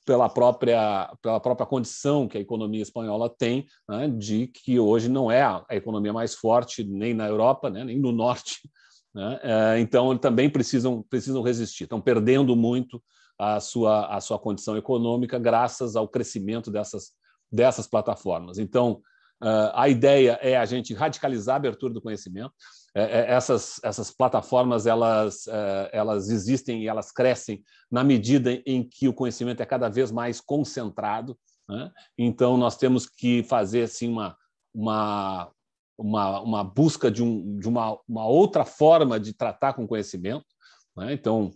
pela própria, pela própria condição que a economia espanhola tem, né, de que hoje não é a, economia mais forte nem na Europa, né, nem no norte né? É, então, também precisam, precisam resistir. Estão perdendo muito a sua, a sua condição econômica graças ao crescimento dessas, dessas plataformas. Então, é, a ideia é a gente radicalizar a abertura do conhecimento. É, essas, essas plataformas elas, elas existem e elas crescem na medida em que o conhecimento é cada vez mais concentrado. Né? Então, nós temos que fazer assim, uma, uma, uma, uma busca de, um, de uma, uma outra forma de tratar com conhecimento. Né? Então,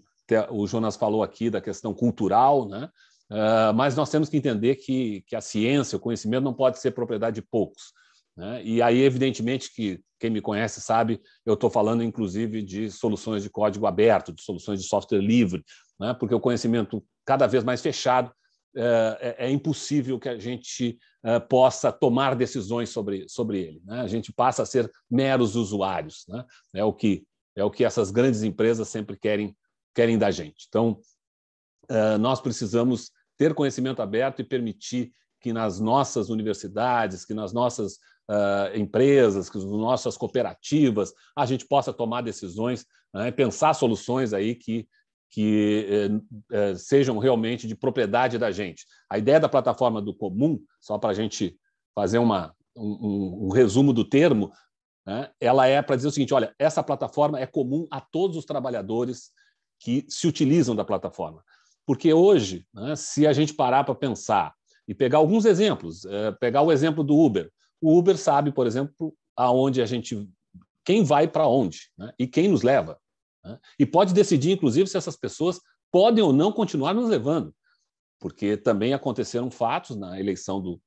o Jonas falou aqui da questão cultural, né? Uh, mas nós temos que entender que, que a ciência, o conhecimento, não pode ser propriedade de poucos. Né? E aí, evidentemente, que quem me conhece sabe, eu estou falando inclusive de soluções de código aberto, de soluções de software livre, né? porque o conhecimento cada vez mais fechado eh, é, é, impossível que a gente eh, possa tomar decisões sobre, sobre ele. Né? A gente passa a ser meros usuários, né? é o que é o que essas grandes empresas sempre querem querem da gente. Então, eh, nós precisamos ter conhecimento aberto e permitir que nas nossas universidades, que nas nossas uh, empresas, que nas nossas cooperativas, a gente possa tomar decisões, né, pensar soluções aí que que eh, eh, sejam realmente de propriedade da gente. A ideia da plataforma do comum, só para a gente fazer uma, um, um resumo do termo, né, ela é para dizer o seguinte: olha, essa plataforma é comum a todos os trabalhadores que se utilizam da plataforma. Porque hoje, né, se a gente parar para pensar e pegar alguns exemplos, eh, pegar o exemplo do Uber. O Uber sabe, por exemplo, aonde a gente, quem vai para onde né, e quem nos leva. Né? E pode decidir, inclusive, se essas pessoas podem ou não continuar nos levando, porque também aconteceram fatos na eleição do,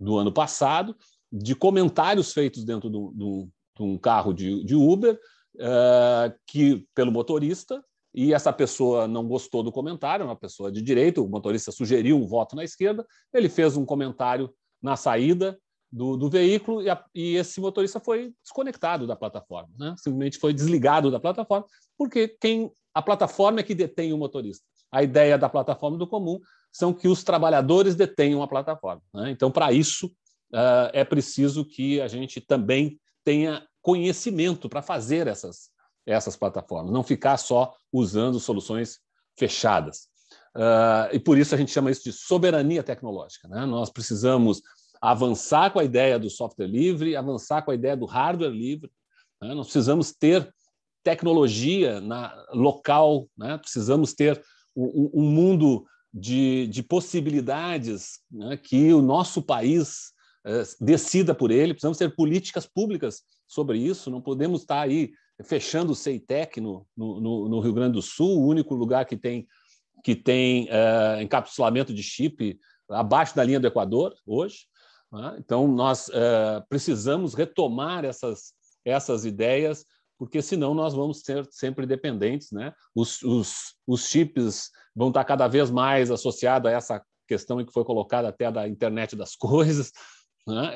do ano passado de comentários feitos dentro de um carro de, de Uber uh, que pelo motorista e essa pessoa não gostou do comentário, uma pessoa de direito, o motorista sugeriu um voto na esquerda, ele fez um comentário na saída do, do veículo e, a, e, esse motorista foi desconectado da plataforma, né? simplesmente foi desligado da plataforma, porque quem a plataforma é que detém o motorista. A ideia da plataforma do comum são que os trabalhadores detenham a plataforma. Né? Então, para isso, uh, é preciso que a gente também tenha conhecimento para fazer essas, essas plataformas, não ficar só usando soluções fechadas. Uh, e por isso a gente chama isso de soberania tecnológica. Né? Nós precisamos avançar com a ideia do software livre, avançar com a ideia do hardware livre. Né? Nós precisamos ter tecnologia na, local, né? precisamos ter um, um mundo de, de possibilidades né? que o nosso país eh, decida por ele, precisamos ter políticas públicas sobre isso, não podemos estar aí fechando o CEITEC no, no, no Rio Grande do Sul, o único lugar que tem, que tem eh, encapsulamento de chip abaixo da linha do Equador hoje. Né? Então, nós eh, precisamos retomar essas, essas ideias, porque senão nós vamos ser sempre dependentes. Né? Os, os, os chips vão estar cada vez mais associados a essa questão que foi colocada até da internet das coisas, né?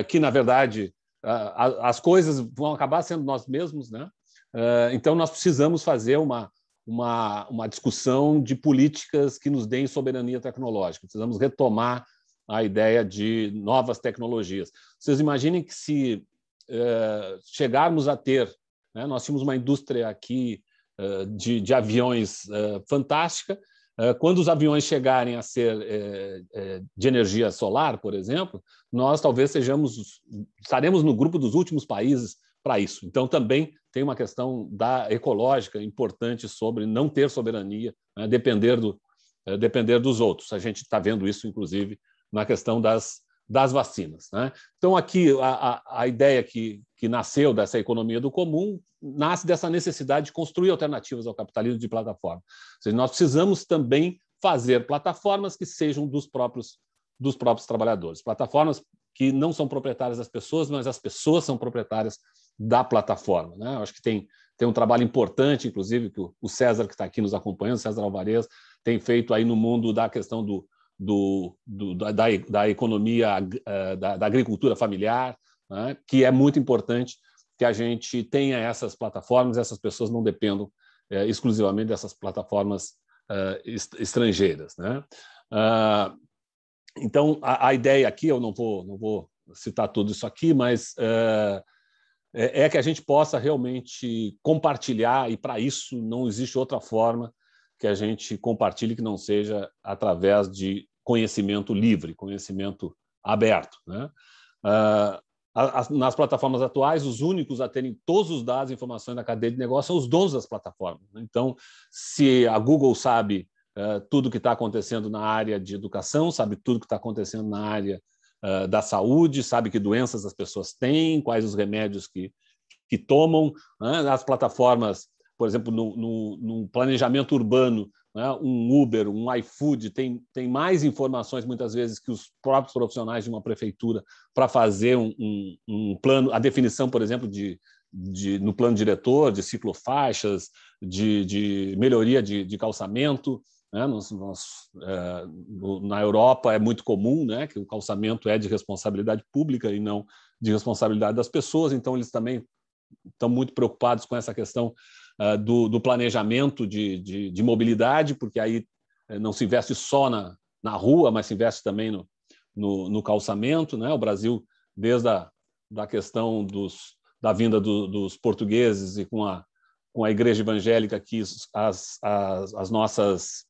Eh, que, na verdade, as coisas vão acabar sendo nós mesmos. Né? Eh, então, nós precisamos fazer uma, uma, uma discussão de políticas que nos deem soberania tecnológica. Precisamos retomar a ideia de novas tecnologias. Vocês imaginem que se eh, chegarmos a ter, né, nós tínhamos uma indústria aqui eh, de, de, aviões eh, fantástica, quando os aviões chegarem a ser de energia solar, por exemplo, nós talvez sejamos, estaremos no grupo dos últimos países para isso. Então, também tem uma questão da ecológica importante sobre não ter soberania, né, depender, do, depender dos outros. A gente está vendo isso, inclusive, na questão das, das vacinas. Né? Então, aqui, a, a, ideia que, que nasceu dessa economia do comum nasce dessa necessidade de construir alternativas ao capitalismo de plataforma. Ou seja, nós precisamos também fazer plataformas que sejam dos próprios, dos próprios trabalhadores, plataformas que não são proprietárias das pessoas, mas as pessoas são proprietárias da plataforma. Né? Eu acho que tem, tem um trabalho importante, inclusive, que o César, que está aqui nos acompanhando, César Alvarez, tem feito aí no mundo da questão do, do, do, da, da, economia, eh, da, da agricultura familiar, né? que é muito importante que a gente tenha essas plataformas, essas pessoas não dependam é, exclusivamente dessas plataformas é, estrangeiras. Né? Ah, então, a, a, ideia aqui, eu não vou, não vou citar tudo isso aqui, mas é, é que a gente possa realmente compartilhar, e para isso não existe outra forma que a gente compartilhe que não seja através de conhecimento livre, conhecimento aberto. Né? Ah, nas plataformas atuais, os únicos a terem todos os dados e informações da cadeia de negócio são os donos das plataformas. Né? Então, se a Google sabe uh, tudo o que está acontecendo na área de educação, sabe tudo o que está acontecendo na área uh, da saúde, sabe que doenças as pessoas têm, quais os remédios que, que tomam, né? as plataformas, por exemplo, no, no, no planejamento urbano, né? um Uber, um iFood, tem, tem mais informações muitas vezes que os próprios profissionais de uma prefeitura para fazer um, um, um plano, a definição, por exemplo, de, de, no plano diretor, de ciclofaixas, de, de melhoria de, de calçamento. Né? Nos, nos, é, no, na Europa é muito comum né? que o calçamento é de responsabilidade pública e não de responsabilidade das pessoas, então eles também estão muito preocupados com essa questão ah, do, do, planejamento de, de, de, mobilidade, porque aí eh, não se investe só na, na rua, mas se investe também no, no, no calçamento. Né? O Brasil, desde a da questão dos, da vinda do, dos portugueses e com a, com a igreja evangélica que as, as, as, nossas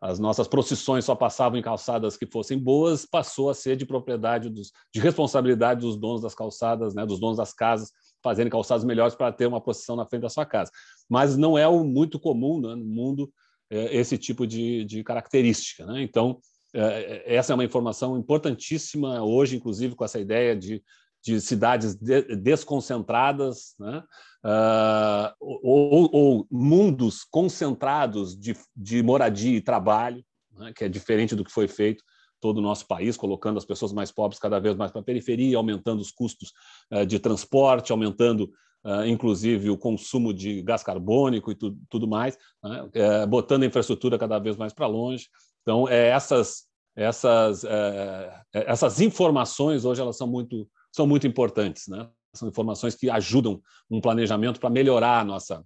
as nossas procissões só passavam em calçadas que fossem boas passou a ser de propriedade dos, de responsabilidade dos donos das calçadas né dos donos das casas fazerem calçadas melhores para ter uma procissão na frente da sua casa mas não é o muito comum né, no mundo é, esse tipo de, de característica. Né? Então, é, é essa é uma informação importantíssima hoje, inclusive com essa ideia de, de cidades de, desconcentradas, né? uh, ou, ou, mundos concentrados de, de moradia e trabalho, né? que é diferente do que foi feito todo o nosso país, colocando as pessoas mais pobres cada vez mais para a periferia, aumentando os custos eh, de transporte, aumentando ah, inclusive o consumo de gás carbônico e tu, tudo mais, né? É, botando a infraestrutura cada vez mais para longe. Então, é, essas, essas, é, essas informações hoje elas são muito, são muito importantes. Né? São informações que ajudam um planejamento para melhorar nossa,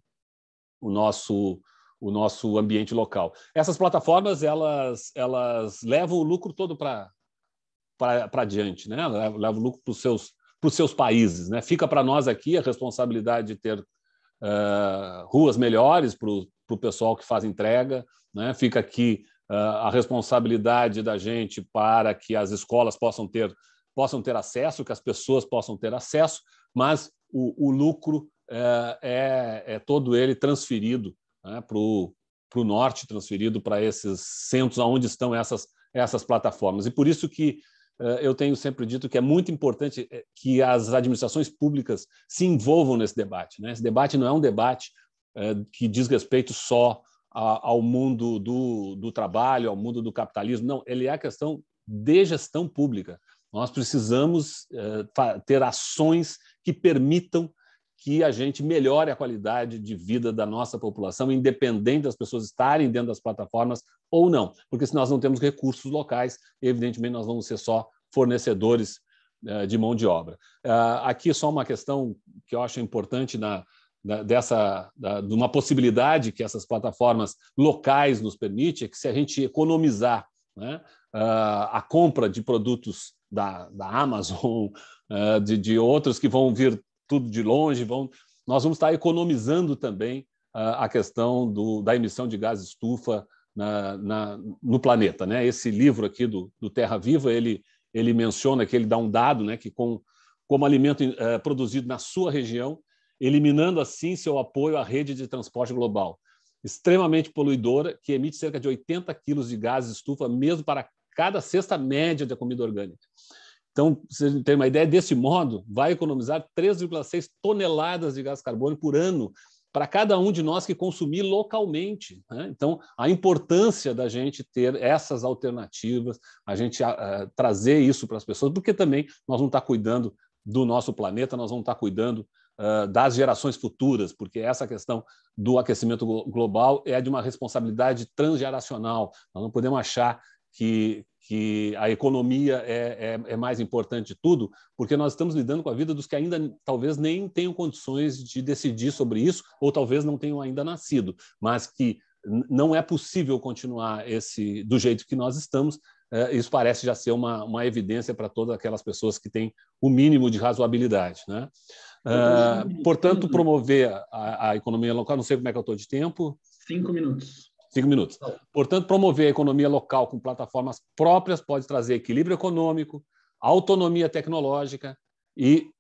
o nosso o nosso ambiente local. Essas plataformas elas elas levam o lucro todo para para diante, né? Levam o lucro para os seus para os seus países. Né? Fica para nós aqui a responsabilidade de ter uh, ruas melhores para o pessoal que faz entrega, né? fica aqui uh, a responsabilidade da gente para que as escolas possam ter, possam ter acesso, que as pessoas possam ter acesso, mas o, o lucro uh, é, é, todo ele transferido né? para o para o norte, transferido para esses centros onde estão essas, essas plataformas. E por isso que eh, eu tenho sempre dito que é muito importante eh, que as administrações públicas se envolvam nesse debate. Né? Esse debate não é um debate eh, que diz respeito só ao mundo do, do trabalho, ao mundo do capitalismo. Não, ele é a questão de gestão pública. Nós precisamos ter ações que permitam que a gente melhore a qualidade de vida da nossa população, independente das pessoas estarem dentro das plataformas ou não. Porque se nós não temos recursos locais, evidentemente nós vamos ser só fornecedores eh, de mão de obra. Ah, aqui só uma questão que eu acho importante na, dessa da, de uma possibilidade que essas plataformas locais nos permite é que se a gente economizar né, ah, a compra de produtos da, da Amazon, eh, de, de outros que vão vir tudo de longe, vão, nós vamos estar economizando também ah, a questão do, da emissão de gás estufa na, na, no planeta. Né? Esse livro aqui do, do, Terra Viva, ele, ele menciona que ele dá um dado né, que com como alimento eh, produzido na sua região, eliminando assim seu apoio à rede de transporte global, extremamente poluidora, que emite cerca de 80 quilos de gases estufa mesmo para cada cesta média da comida orgânica. Então, vocês terem uma ideia, desse modo, vai economizar 3,6 toneladas de gás carbônico por ano para cada um de nós que consumir localmente. Né? Então, a importância da gente ter essas alternativas, a gente ah, ah, trazer isso para as pessoas, porque também nós vamos estar tá cuidando do nosso planeta, nós vamos estar tá cuidando uh, das gerações futuras, porque essa questão do aquecimento global é de uma responsabilidade transgeracional. Nós não podemos achar que, que a economia é, é, é, mais importante de tudo, porque nós estamos lidando com a vida dos que ainda talvez nem tenham condições de decidir sobre isso, ou talvez não tenham ainda nascido, mas que não é possível continuar esse do jeito que nós estamos. É, isso parece já ser uma, uma evidência para todas aquelas pessoas que têm o mínimo de razoabilidade. Né? Ah, portanto, promover a, a economia local, não sei como é que eu estou de tempo. Cinco minutos. Cinco minutos. Portanto, promover a economia local com plataformas próprias pode trazer equilíbrio econômico, autonomia tecnológica e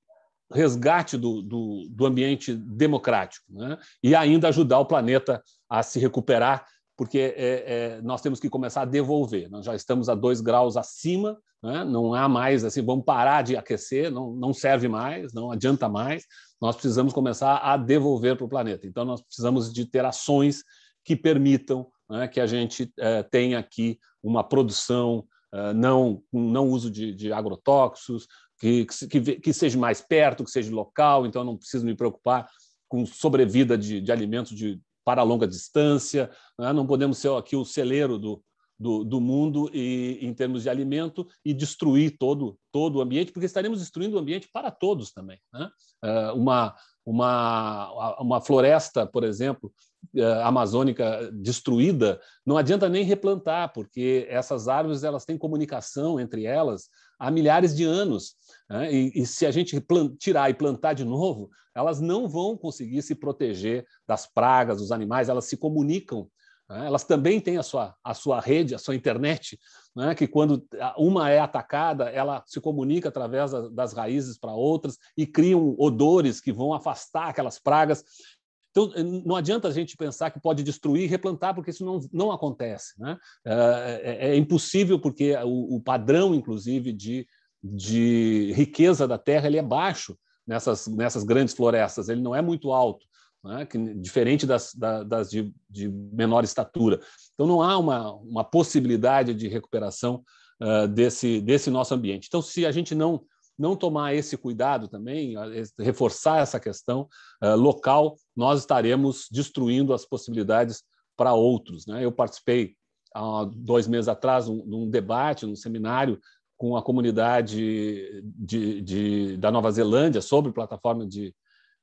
resgate do, do, do ambiente democrático. Né? E ainda ajudar o planeta a se recuperar, porque é, é, nós temos que começar a devolver. Nós já estamos a dois graus acima, né? não há mais assim, vamos parar de aquecer, não, não serve mais, não adianta mais. Nós precisamos começar a devolver para o planeta. Então, nós precisamos de ter ações que permitam né, que a gente eh, tenha aqui uma produção eh, não não uso de, de agrotóxicos, que, que, que, seja mais perto, que seja local, então não preciso me preocupar com sobrevida de, de alimentos de, para longa distância, né? não podemos ser aqui o celeiro do, do, do, mundo e, em termos de alimento e destruir todo, todo o ambiente, porque estaremos destruindo o ambiente para todos também. Né? Eh, uma, uma, uma floresta, por exemplo, eh, amazônica destruída, não adianta nem replantar, porque essas árvores elas têm comunicação entre elas há milhares de anos. Né? E, e, se a gente tirar e plantar de novo, elas não vão conseguir se proteger das pragas, dos animais, elas se comunicam. Né? Elas também têm a sua, a sua rede, a sua internet, né? que quando uma é atacada, ela se comunica através das raízes para outras e criam odores que vão afastar aquelas pragas. Então, eh, não adianta a gente pensar que pode destruir e replantar, porque isso não, não acontece. Né? É, é impossível, porque o, o padrão, inclusive, de, de riqueza da terra ele é baixo nessas, nessas grandes florestas, ele não é muito alto né, que, diferente das, das de, de, menor estatura. Então, não há uma, uma possibilidade de recuperação uh, desse, desse nosso ambiente. Então, se a gente não não tomar esse cuidado também, reforçar essa questão uh, local, nós estaremos destruindo as possibilidades para outros. Né? Eu participei há dois meses atrás um, num debate, num seminário com a comunidade de, de, da Nova Zelândia sobre plataforma de,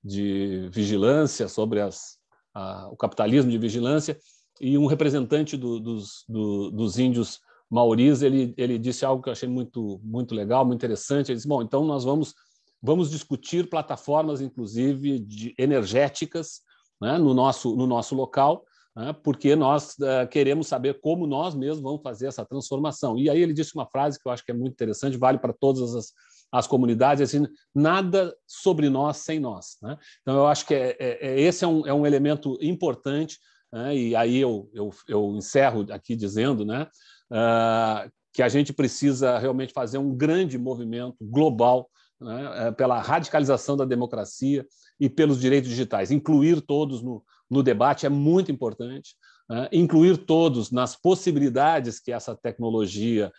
de vigilância, sobre as, a, o capitalismo de vigilância, e um representante do, dos, do, dos índios maoris ele, ele disse algo que eu achei muito, muito legal, muito interessante. Ele disse: Bom, então nós vamos, vamos discutir plataformas, inclusive, de, energéticas né, no, nosso, no nosso local, né, porque nós uh, queremos saber como nós mesmos vamos fazer essa transformação. E aí ele disse uma frase que eu acho que é muito interessante, vale para todas as as comunidades, assim, nada sobre nós sem nós. Né? Então, eu acho que é, é, é, esse é um, é um elemento importante, né? e aí eu, eu, eu, encerro aqui dizendo né? Uh, que a gente precisa realmente fazer um grande movimento global né? É, pela radicalização da democracia e pelos direitos digitais. Incluir todos no, no debate é muito importante, né? incluir todos nas possibilidades que essa tecnologia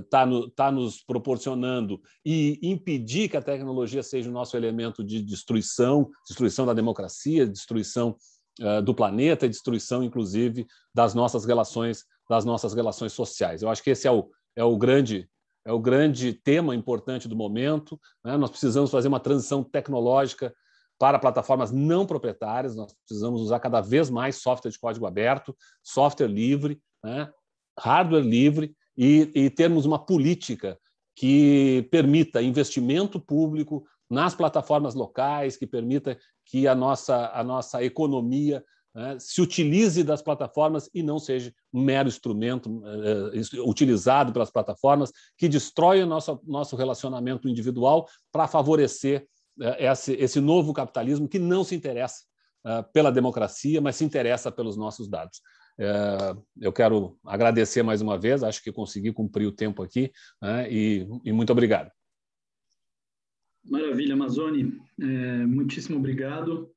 está eh, no, tá nos proporcionando e impedir que a tecnologia seja o nosso elemento de destruição, destruição da democracia, destruição eh, do planeta e destruição, inclusive, das nossas relações, das nossas relações sociais. Eu acho que esse é o, é o grande é o grande tema importante do momento. Né? Nós precisamos fazer uma transição tecnológica para plataformas não proprietárias. Nós precisamos usar cada vez mais software de código aberto, software livre, né? hardware livre e, e termos uma política que permita investimento público nas plataformas locais, que permita que a nossa, a nossa economia né, se utilize das plataformas e não seja um mero instrumento eh, utilizado pelas plataformas que destrói o nosso, nosso relacionamento individual para favorecer eh, esse, esse novo capitalismo que não se interessa eh, pela democracia, mas se interessa pelos nossos dados. É, eu quero agradecer mais uma vez, acho que consegui cumprir o tempo aqui, né? e, e, muito obrigado. Maravilha, Amazoni. é, muitíssimo obrigado.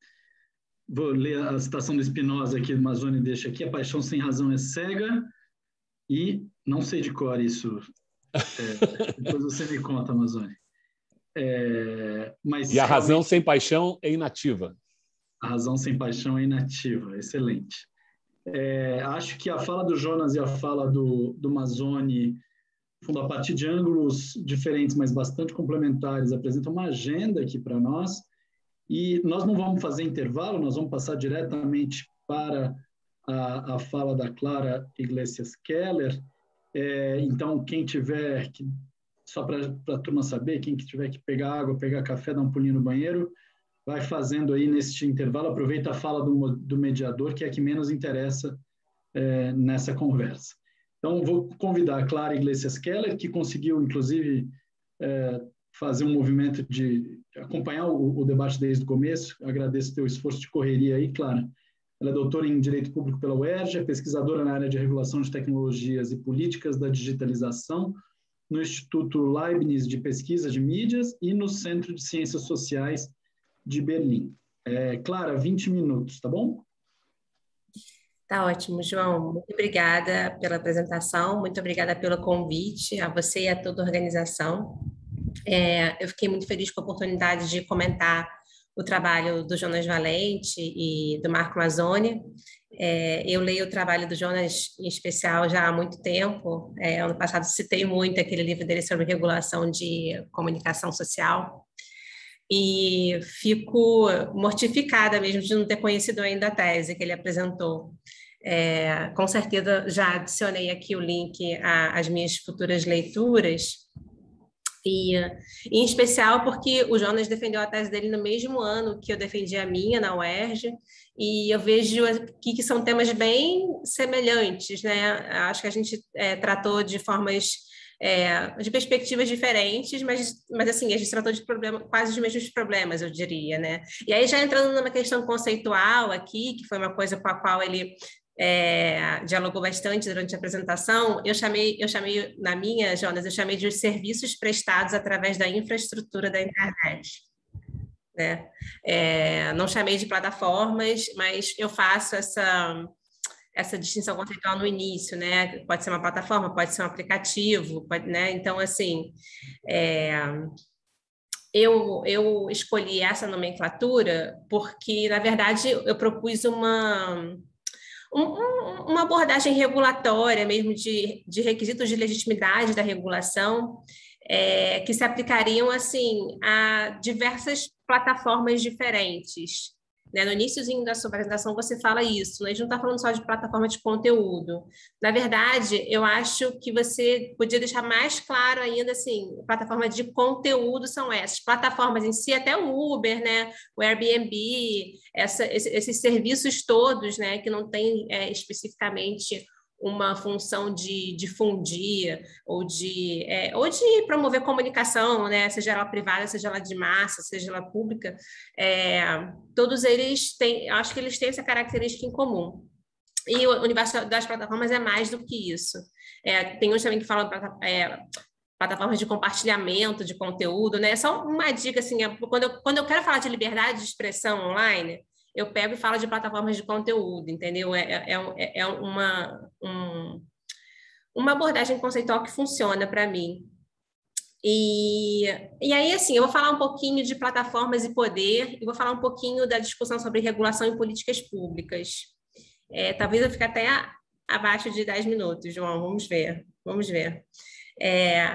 Vou ler a citação do Spinoza aqui, Amazoni. deixa aqui: a paixão sem razão é cega, e não sei de cor isso. É, depois você me conta, Amazoni. É, mas e a razão sem paixão é inativa. A razão sem paixão é inativa, excelente. É, acho que a fala do Jonas e a fala do, do Mazzoni, a partir de ângulos diferentes, mas bastante complementares, apresentam uma agenda aqui para nós. E nós não vamos fazer intervalo, nós vamos passar diretamente para a, a fala da Clara Iglesias Keller. É, então, quem tiver, que, só para a turma saber, quem tiver que pegar água, pegar café, dar um pulinho no banheiro, vai fazendo aí neste intervalo. Aproveita a fala do, do mediador, que é a que menos interessa é, nessa conversa. Então, vou convidar a Clara Iglesias Keller, que conseguiu, inclusive, é, fazer um movimento de acompanhar o, o, debate desde o começo. Agradeço teu esforço de correria aí, Clara. Ela é doutora em Direito Público pela UERJ, é pesquisadora na área de regulação de tecnologias e políticas da digitalização no Instituto Leibniz de Pesquisa de Mídias e no Centro de Ciências Sociais de Berlim. É, Clara, 20 minutos, tá bom? Tá ótimo, João. Muito obrigada pela apresentação, muito obrigada pelo convite a você e a toda a organização. É, eu fiquei muito feliz com a oportunidade de comentar o trabalho do Jonas Valente e do Marco Mazzoni. É, eu leio o trabalho do Jonas em especial já há muito tempo. É, ano passado citei muito aquele livro dele sobre regulação de comunicação social e fico mortificada mesmo de não ter conhecido ainda a tese que ele apresentou. É, com certeza já adicionei aqui o link às minhas futuras leituras. E, em especial porque o Jonas defendeu a tese dele no mesmo ano que eu defendi a minha na UERJ, e eu vejo aqui que são temas bem semelhantes, né? Acho que a gente é, tratou de formas é, de perspectivas diferentes, mas, mas assim, a gente tratou de problema, quase os mesmos problemas, eu diria, né? E aí, já entrando numa questão conceitual aqui, que foi uma coisa com a qual ele é, dialogou bastante durante a apresentação, eu chamei, eu chamei, na minha, Jonas, eu chamei de os serviços prestados através da infraestrutura da internet. Né? É, não chamei de plataformas, mas eu faço essa essa distinção conceitual no início, né? Pode ser uma plataforma, pode ser um aplicativo, pode, né? Então, assim, é, eu, eu escolhi essa nomenclatura porque, na verdade, eu propus uma, um, uma abordagem regulatória mesmo de, de requisitos de legitimidade da regulação é, que se aplicariam, assim, a diversas plataformas diferentes. Né? No iníciozinho da sua apresentação você fala isso, né? a gente não está falando só de plataforma de conteúdo. Na verdade, eu acho que você podia deixar mais claro ainda, assim, plataforma de conteúdo são essas. Plataformas em si, até o Uber, né? o Airbnb, essa, esses, esses serviços todos, né? que não tem é, especificamente uma função de difundir ou de, é, ou de promover comunicação, né? seja ela privada, seja ela de massa, seja ela pública, é, todos eles têm, acho que eles têm essa característica em comum. E o universo das plataformas é mais do que isso. É, tem uns também que falam é, plataformas de compartilhamento de conteúdo, né? Só uma dica, assim, é, quando eu, quando eu quero falar de liberdade de expressão online, eu pego e falo de plataformas de conteúdo, entendeu? É, é, é, é, é uma, um, uma abordagem conceitual que funciona para mim. E, e aí, assim, eu vou falar um pouquinho de plataformas e poder, e vou falar um pouquinho da discussão sobre regulação e políticas públicas. É, talvez eu fique até abaixo de 10 minutos, João, vamos ver, vamos ver. É,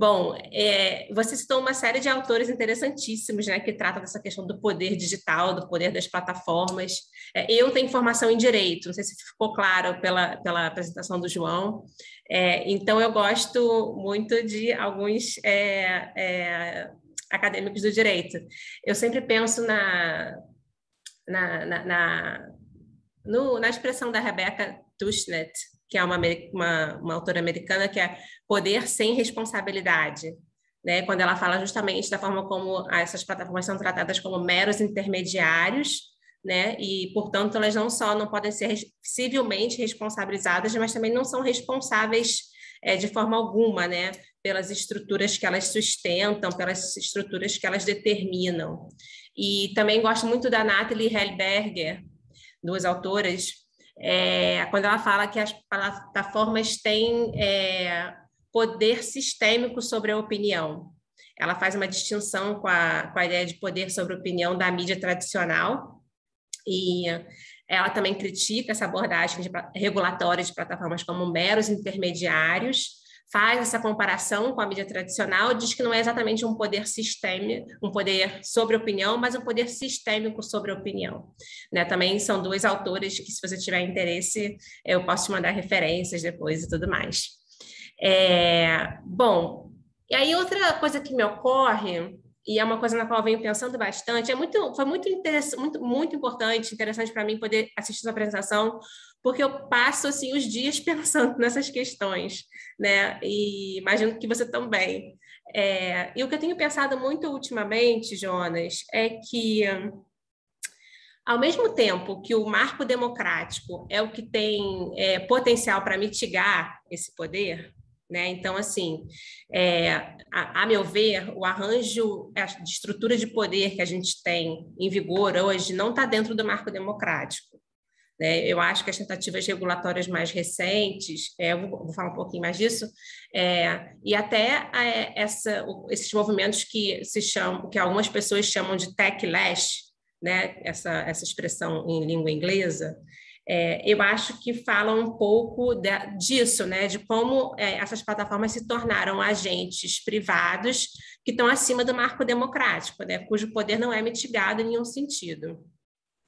Bom, é, você citou uma série de autores interessantíssimos, né, que tratam dessa questão do poder digital, do poder das plataformas. É, eu tenho formação em direito, não sei se ficou claro pela, pela apresentação do João. É, então, eu gosto muito de alguns é, é, acadêmicos do direito. Eu sempre penso na, na, na, na, no, na expressão da Rebeca Tushnet, que é uma, uma, uma autora americana, que é Poder Sem Responsabilidade, né? quando ela fala justamente da forma como essas plataformas são tratadas como meros intermediários, né? e, portanto, elas não só não podem ser civilmente responsabilizadas, mas também não são responsáveis é, de forma alguma, né? pelas estruturas que elas sustentam, pelas estruturas que elas determinam. E também gosto muito da Natalie Helberger, duas autoras é, quando ela fala que as plataformas têm é, poder sistêmico sobre a opinião. Ela faz uma distinção com a, com a ideia de poder sobre a opinião da mídia tradicional e ela também critica essa abordagem de regulatória de plataformas como meros intermediários faz essa comparação com a mídia tradicional, diz que não é exatamente um poder sistêmico, um poder sobre opinião, mas um poder sistêmico sobre opinião. Né? Também são dois autores que, se você tiver interesse, eu posso te mandar referências depois e tudo mais. É, bom, e aí outra coisa que me ocorre e é uma coisa na qual eu venho pensando bastante. É muito, foi muito, muito, muito importante, interessante para mim poder assistir sua apresentação, porque eu passo assim os dias pensando nessas questões, né? E imagino que você também. É, e o que eu tenho pensado muito ultimamente, Jonas, é que ao mesmo tempo que o marco democrático é o que tem é, potencial para mitigar esse poder, né? Então, assim, é, a, a, meu ver, o arranjo de estrutura de poder que a gente tem em vigor hoje não está dentro do marco democrático. Né? Eu acho que as tentativas regulatórias mais recentes, é, vou, falar um pouquinho mais disso, é, e até é, essa, esses movimentos que se chamam, que algumas pessoas chamam de techlash, né? essa, essa expressão em língua inglesa, é, eu acho que falam um pouco de, disso, né? de como é, essas plataformas se tornaram agentes privados que estão acima do marco democrático, né? cujo poder não é mitigado em nenhum sentido.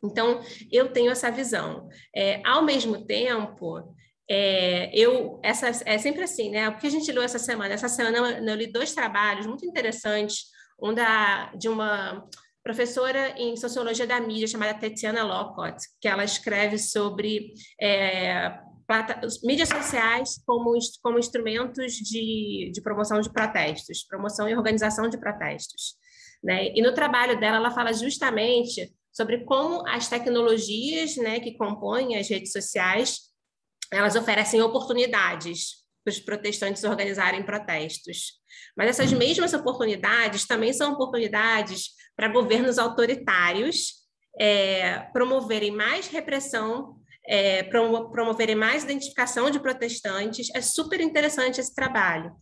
Então, eu tenho essa visão. É, ao mesmo tempo, é, eu essa, é sempre assim, né? O que a gente leu essa semana? Essa semana eu, eu li dois trabalhos muito interessantes, um da, de uma professora em sociologia da mídia chamada Tetiana Locott, que ela escreve sobre é, plata, mídias sociais como, como instrumentos de, de promoção de protestos, promoção e organização de protestos. Né? E no trabalho dela, ela fala justamente sobre como as tecnologias né, que compõem as redes sociais elas oferecem oportunidades para os protestantes organizarem protestos. Mas essas mesmas oportunidades também são oportunidades para governos autoritários é, promoverem mais repressão, é, promoverem mais identificação de protestantes. É super interessante esse trabalho.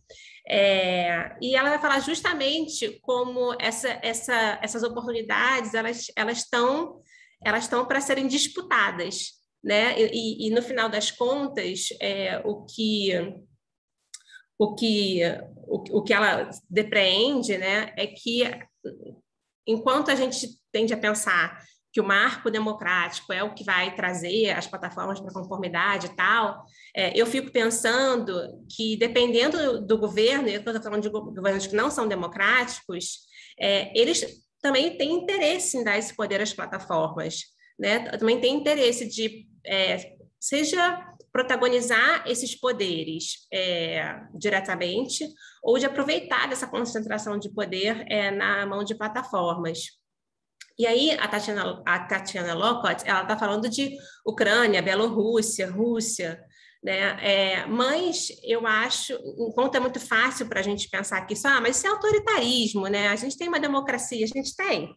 É, e ela vai falar justamente como essa, essa, essas oportunidades elas estão elas para serem disputadas, né? E, e, no final das contas é, o que o que o, o que ela depreende, né, é que enquanto a gente tende a pensar que o marco democrático é o que vai trazer as plataformas para conformidade e tal, é, eu fico pensando que, dependendo do governo, eu estou falando de governos que não são democráticos, é, eles também têm interesse em dar esse poder às plataformas, né? também têm interesse de, é, seja protagonizar esses poderes é, diretamente ou de aproveitar dessa concentração de poder é, na mão de plataformas. E aí a Tatiana, a Tatiana Locott, ela está falando de Ucrânia, Bielorrússia, Rússia, né? É, mas eu acho, enquanto é muito fácil para a gente pensar aqui só, ah, mas isso é autoritarismo, né? A gente tem uma democracia, a gente tem.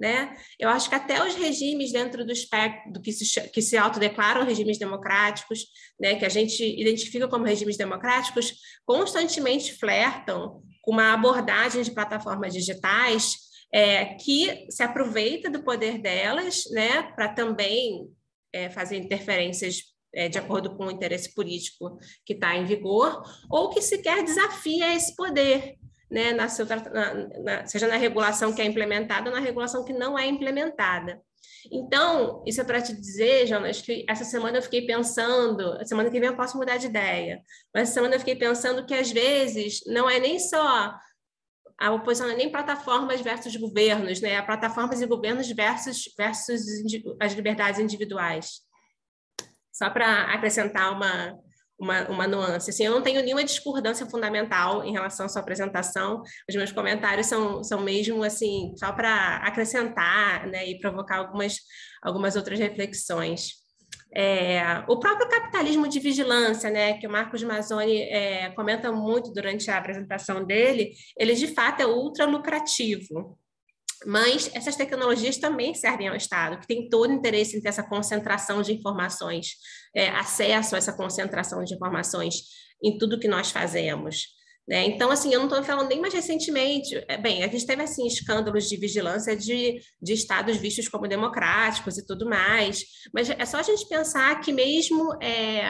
Né? Eu acho que até os regimes dentro do espectro do que se, que se autodeclaram regimes democráticos, né, que a gente identifica como regimes democráticos, constantemente flertam com uma abordagem de plataformas digitais é, que se aproveita do poder delas né, para também é, fazer interferências é, de acordo com o interesse político que está em vigor, ou que sequer desafia esse poder, né, na, na, seja na regulação que é implementada ou na regulação que não é implementada. Então, isso é para te dizer, Jonas, que essa semana eu fiquei pensando, semana que vem eu posso mudar de ideia, mas essa semana eu fiquei pensando que às vezes não é nem só a oposição não é nem plataformas versus governos, né? É plataformas e governos versus, versus as liberdades individuais. Só para acrescentar uma, uma, uma nuance. Assim, eu não tenho nenhuma discordância fundamental em relação à sua apresentação. Os meus comentários são, são mesmo assim só para acrescentar né, e provocar algumas, algumas outras reflexões. É, o próprio capitalismo de vigilância, né, que o Marcos Mazzoni é, comenta muito durante a apresentação dele, ele de fato é ultra lucrativo. Mas essas tecnologias também servem ao Estado, que tem todo interesse em ter essa concentração de informações, é, acesso a essa concentração de informações em tudo que nós fazemos. Né? Então, assim, eu não estou falando nem mais recentemente. É, bem, a gente teve assim, escândalos de vigilância de, de estados vistos como democráticos e tudo mais, mas é só a gente pensar que mesmo é,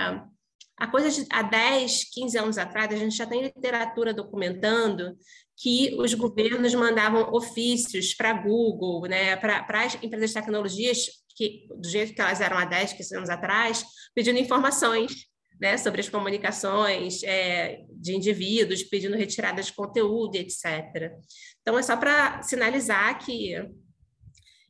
a coisa de há 10, 15 anos atrás, a gente já tem literatura documentando que os governos mandavam ofícios para Google, né, para as empresas de tecnologias, que, do jeito que elas eram há 10, 15 anos atrás, pedindo informações né, sobre as comunicações é, de indivíduos pedindo retirada de conteúdo, etc. Então, é só para sinalizar que,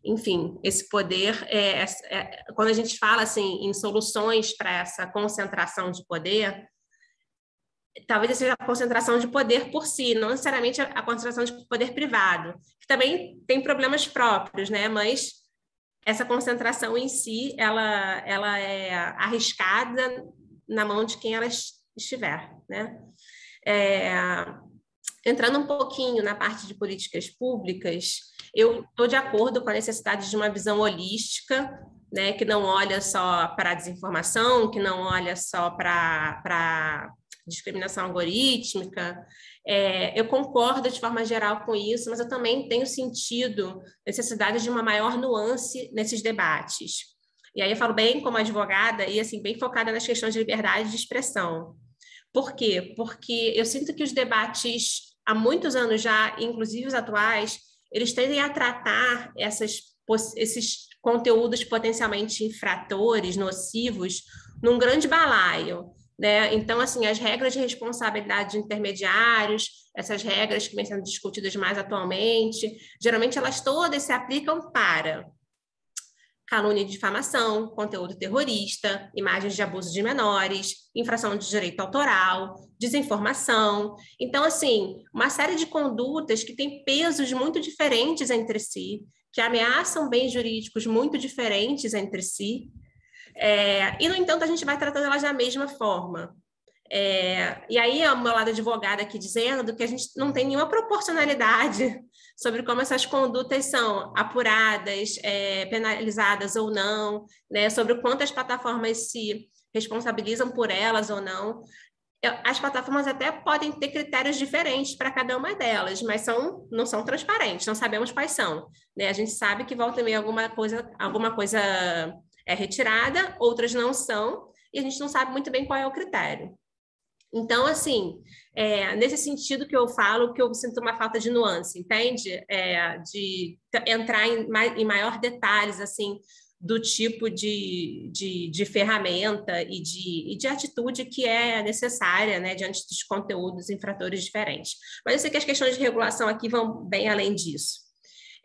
enfim, esse poder, é, é, é, quando a gente fala assim, em soluções para essa concentração de poder, talvez seja a concentração de poder por si, não necessariamente a concentração de poder privado, que também tem problemas próprios, né? Mas essa concentração em si, ela, ela é arriscada na mão de quem ela estiver, né? É, entrando um pouquinho na parte de políticas públicas, eu estou de acordo com a necessidade de uma visão holística, né, que não olha só para a desinformação, que não olha só para discriminação algorítmica. É, eu concordo de forma geral com isso, mas eu também tenho sentido necessidade de uma maior nuance nesses debates. E aí eu falo bem como advogada e assim bem focada nas questões de liberdade de expressão. Por quê? Porque eu sinto que os debates há muitos anos já, inclusive os atuais, eles tendem a tratar essas, esses conteúdos potencialmente infratores, nocivos, num grande balaio. Né? Então, assim, as regras de responsabilidade de intermediários, essas regras que vêm sendo discutidas mais atualmente, geralmente elas todas se aplicam para calúnia e difamação, conteúdo terrorista, imagens de abuso de menores, infração de direito autoral, desinformação. Então, assim, uma série de condutas que têm pesos muito diferentes entre si, que ameaçam bens jurídicos muito diferentes entre si. É, e, no entanto, a gente vai tratando elas da mesma forma. É, e aí, é o meu lado aqui dizendo que a gente não tem nenhuma proporcionalidade sobre como essas condutas são apuradas, é, penalizadas ou não, né, sobre quantas plataformas se responsabilizam por elas ou não. As plataformas até podem ter critérios diferentes para cada uma delas, mas são, não são transparentes, não sabemos quais são. Né? A gente sabe que volta e meia alguma coisa, alguma coisa é retirada, outras não são, e a gente não sabe muito bem qual é o critério. Então, assim, é, nesse sentido que eu falo que eu sinto uma falta de nuance, entende? É, de entrar em, em maior detalhes, assim, do tipo de, de, de ferramenta e de, e de atitude que é necessária né, diante dos conteúdos infratores diferentes. Mas eu sei que as questões de regulação aqui vão bem além disso.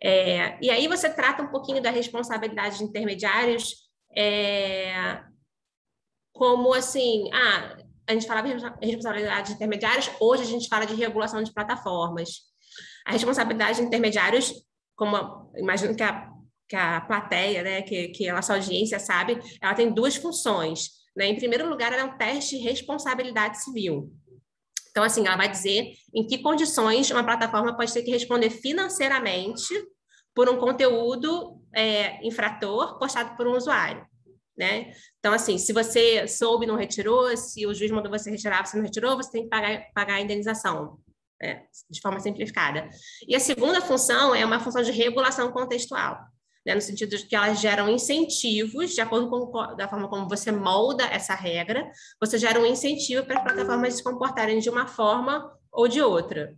É, e aí você trata um pouquinho da responsabilidade de intermediários é, como assim, ah, a gente falava de responsabilidade de intermediários, hoje a gente fala de regulação de plataformas. A responsabilidade de intermediários, como imagino que a, que a plateia, né, que, que a nossa audiência sabe, ela tem duas funções. Né? Em primeiro lugar, ela é um teste de responsabilidade civil. Então, assim, ela vai dizer em que condições uma plataforma pode ter que responder financeiramente por um conteúdo é, infrator postado por um usuário né? Então, assim, se você soube e não retirou, se o juiz mandou você retirar, você não retirou, você tem que pagar, pagar a indenização, né? de forma simplificada. E a segunda função é uma função de regulação contextual, né? no sentido de que elas geram incentivos, de acordo com da forma como você molda essa regra, você gera um incentivo para as plataformas se comportarem de uma forma ou de outra,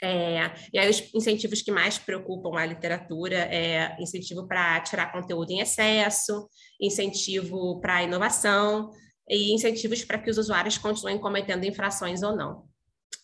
é, e aí os incentivos que mais preocupam a literatura é incentivo para tirar conteúdo em excesso, incentivo para inovação e incentivos para que os usuários continuem cometendo infrações ou não.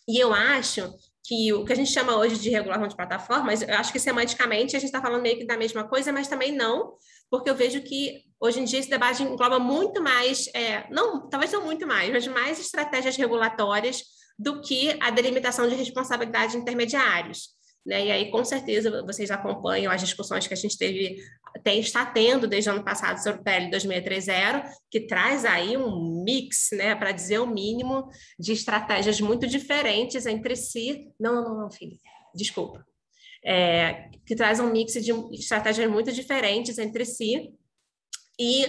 E eu acho que o que a gente chama hoje de regulação de plataformas, eu acho que semanticamente a gente está falando meio que da mesma coisa, mas também não, porque eu vejo que hoje em dia esse debate engloba muito mais, é, não, talvez não muito mais, mas mais estratégias regulatórias do que a delimitação de responsabilidade de intermediários. Né? E aí, com certeza, vocês acompanham as discussões que a gente teve, tem, está tendo desde o ano passado sobre o PL 2630, que traz aí um mix, né, para dizer o mínimo, de estratégias muito diferentes entre si. Não, não, não, filho, desculpa. É, que traz um mix de estratégias muito diferentes entre si. E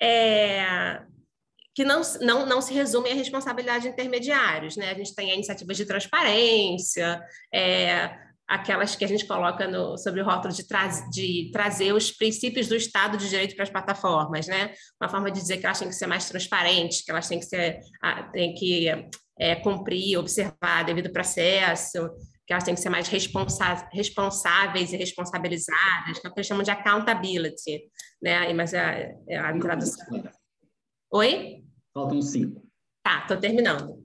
é, que não, não, não se resume à responsabilidade de intermediários. Né? A gente tem iniciativas de transparência, é, aquelas que a gente coloca no, sobre o rótulo de, tra de, trazer os princípios do Estado de Direito para as plataformas, né? Uma forma de dizer que elas têm que ser mais transparentes, que elas têm que ser têm que é, cumprir, observar devido processo, que elas têm que ser mais responsáveis e responsabilizadas, que é o que eles chamam de accountability, né? Mas é, é a tradução Oi? Faltam cinco. Tá, tô terminando.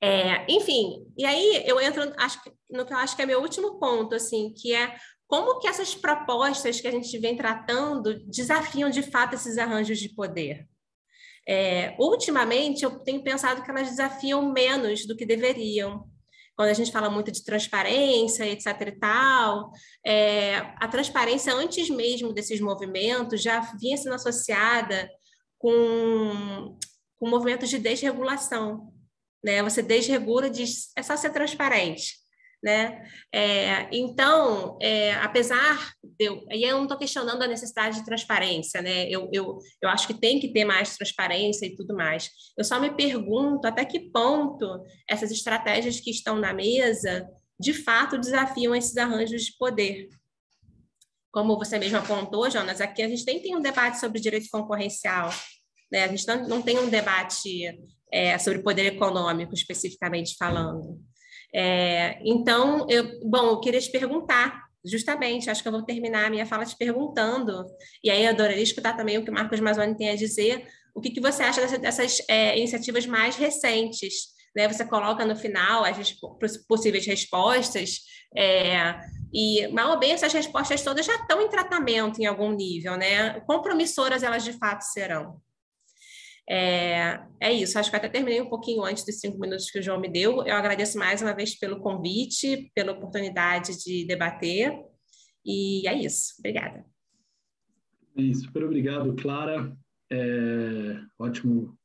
É, enfim, e aí eu entro acho, no que eu acho que é meu último ponto, assim, que é como que essas propostas que a gente vem tratando desafiam de fato esses arranjos de poder. É, ultimamente, eu tenho pensado que elas desafiam menos do que deveriam. Quando a gente fala muito de transparência, etc. e tal, é, a transparência, antes mesmo desses movimentos, já vinha sendo associada com, com movimentos de desregulação. Né? Você desregula, diz, é só ser transparente. Né? É, então, é, apesar de eu, e eu não estou questionando a necessidade de transparência, né? Eu, eu, eu acho que tem que ter mais transparência e tudo mais. Eu só me pergunto até que ponto essas estratégias que estão na mesa de fato desafiam esses arranjos de poder, como você mesmo apontou, Jonas, aqui a gente nem tem um debate sobre direito concorrencial, né? a gente não, não tem um debate é, sobre poder econômico, especificamente falando. É, então, eu, bom, eu queria te perguntar, justamente, acho que eu vou terminar a minha fala te perguntando, e aí eu adoraria escutar também o que o Marcos Mazzoni tem a dizer, o que, que você acha dessas, dessas é, iniciativas mais recentes, né? Você coloca no final as possíveis respostas, é, e mal ou bem essas respostas todas já estão em tratamento em algum nível, né? Compromissoras elas de fato serão. É, é, isso, acho que até terminei um pouquinho antes dos cinco minutos que o João me deu. Eu agradeço mais uma vez pelo convite, pela oportunidade de debater. E é isso, obrigada. É isso super obrigado, Clara. É, ótimo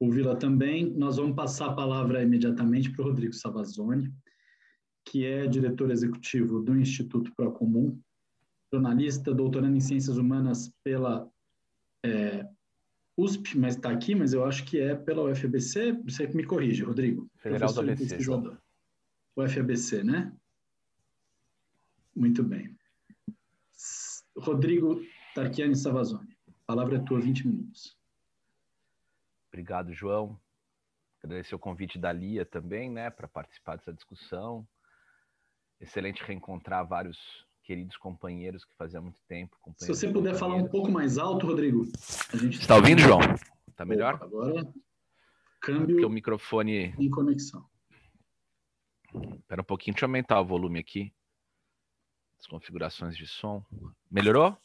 ouvi-la também. Nós vamos passar a palavra imediatamente para o Rodrigo Savazone, que é diretor executivo do Instituto Procomum, jornalista, doutorando em Ciências Humanas pela é, USP, mas está aqui, mas eu acho que é pela UFBC, você me corrige, Rodrigo. Federal do ABC. UFBC, né? Muito bem. Rodrigo Tarquiani Savazone, a palavra é tua, 20 minutos. Obrigado, João. Agradecer o convite da Lia também, né, para participar dessa discussão. Excelente reencontrar vários queridos companheiros que fazia muito tempo. Se você puder falar um pouco mais alto, Rodrigo. A gente está ouvindo, João? Está melhor? Opa, agora. É câmbio. porque o microfone. Em conexão. Espera um pouquinho, deixa eu aumentar o volume aqui. As configurações de som. Melhorou?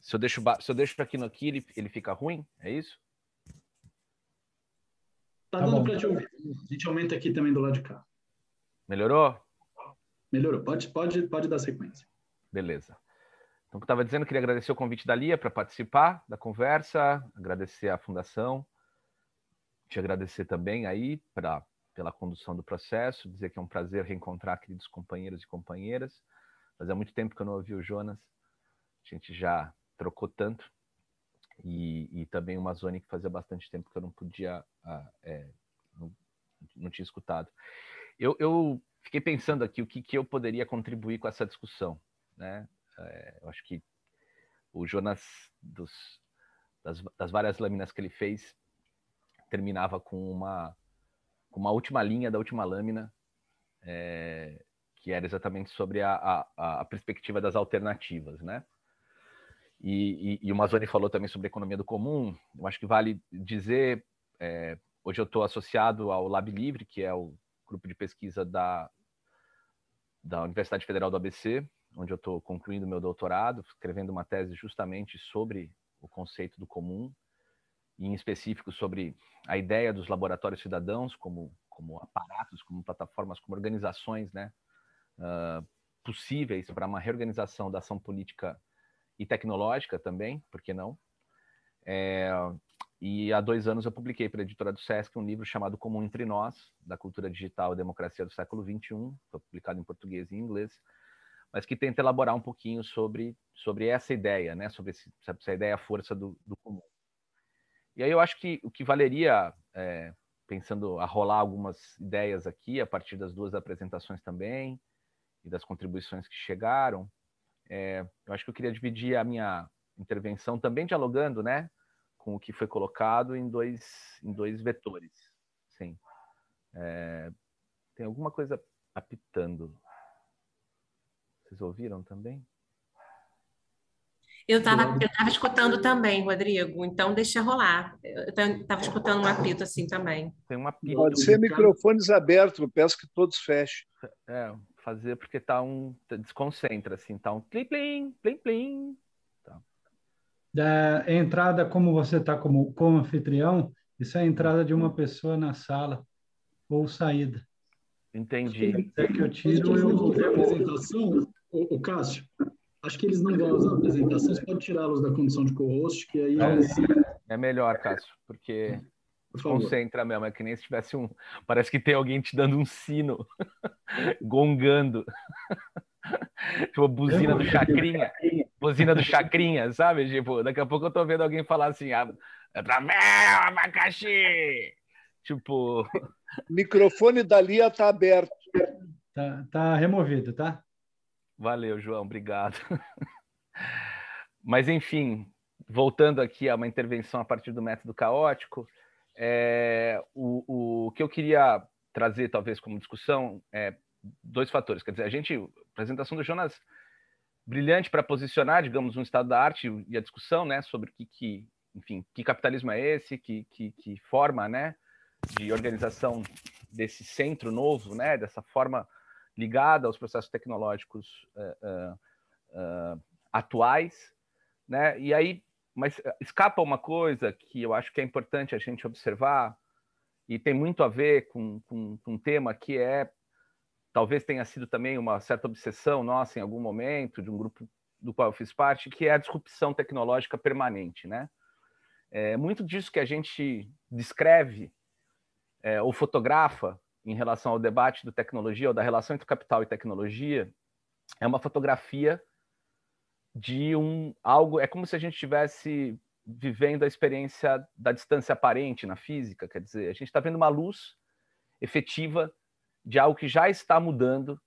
Se eu deixo, ba... Se eu deixo aqui no aqui, ele, ele fica ruim? É isso? Tá, tá dando para te então. ouvir. A gente aumenta aqui também do lado de cá. Melhorou? Melhorou. Pode, pode, pode dar sequência. Beleza. Então, eu estava dizendo, queria agradecer o convite da Lia para participar da conversa, agradecer à Fundação, te agradecer também aí pra, pela condução do processo, dizer que é um prazer reencontrar queridos companheiros e companheiras. Fazia muito tempo que eu não ouvi o Jonas, a gente já trocou tanto. E, e, também uma zona que fazia bastante tempo que eu não podia, ah, é, não, não, tinha escutado. Eu, eu, fiquei pensando aqui o que, que eu poderia contribuir com essa discussão, né? É, eu acho que o Jonas, dos, das, das, várias lâminas que ele fez, terminava com uma, com uma última linha da última lâmina, é, que era exatamente sobre a, a, a perspectiva das alternativas, né? E, e, e, o Mazoni falou também sobre economia do comum. Eu acho que vale dizer, é, hoje eu estou associado ao Lab Livre, que é o grupo de pesquisa da, da Universidade Federal do ABC, onde eu estou concluindo meu doutorado, escrevendo uma tese justamente sobre o conceito do comum, e em específico sobre a ideia dos laboratórios cidadãos como, como aparatos, como plataformas, como organizações né, uh, possíveis para uma reorganização da ação política e tecnológica também, por que não? É, e há dois anos eu publiquei para a editora do SESC um livro chamado Comum Entre Nós, da Cultura Digital e Democracia do Século XXI, foi publicado em português e inglês, mas que tenta elaborar um pouquinho sobre, sobre essa ideia, né? sobre, esse, essa ideia força do, do, comum. E aí eu acho que o que valeria, é, pensando a rolar algumas ideias aqui, a partir das duas apresentações também, e das contribuições que chegaram, é, eu acho que eu queria dividir a minha intervenção também dialogando, né, com o que foi colocado em dois em dois vetores. Sim. É, tem alguma coisa apitando. Vocês ouviram também? Eu estava eu tava escutando também, Rodrigo, então deixa rolar. Eu estava escutando um apito assim também. Tem um apito. Pode ser microfones abertos, peço que todos fechem. É, fazer porque tá um. Tá, desconcentra, assim, tá um plim, plim, plim, plim. Tá. entrada, como você tá como, como anfitrião, isso é a entrada de uma pessoa na sala ou saída. Entendi. É que eu tiro eu... a apresentação, o, o Cássio. Acho que eles não vão usar a apresentação, você pode tirá-los da condição de co-host, que aí. É, é melhor, Cássio, porque concentra mesmo, é que nem se tivesse um. Parece que tem alguém te dando um sino, gongando. tipo, buzina do chacrinha. Buzina do chacrinha, sabe? Tipo, daqui a pouco eu tô vendo alguém falar assim: ah, é pra mel, abacaxi! Tipo. O microfone da Lia tá aberto. Tá, tá removido, tá? Valeu, João, obrigado. Mas, enfim, voltando aqui a uma intervenção a partir do método caótico, é, o, o que eu queria trazer, talvez, como discussão é dois fatores. Quer dizer, a gente, a apresentação do Jonas, brilhante para posicionar, digamos, um estado da arte e a discussão, né, sobre que, que enfim, que capitalismo é esse, que, que, que forma, né, de organização desse centro novo, né, dessa forma ligada aos processos tecnológicos uh, uh, uh, atuais, né? E aí mas eh, escapa uma coisa que eu acho que é importante a gente observar, e tem muito a ver com, com, com um tema que é, talvez tenha sido também uma certa obsessão nossa em algum momento, de um grupo do qual eu fiz parte, que é a disrupção tecnológica permanente, né? É, muito disso que a gente descreve é, ou fotografa em relação ao debate do tecnologia ou da relação entre capital e tecnologia é uma fotografia de um algo. É como se a gente estivesse vivendo a experiência da distância aparente na física, quer dizer, a gente está vendo uma luz efetiva de algo que já está mudando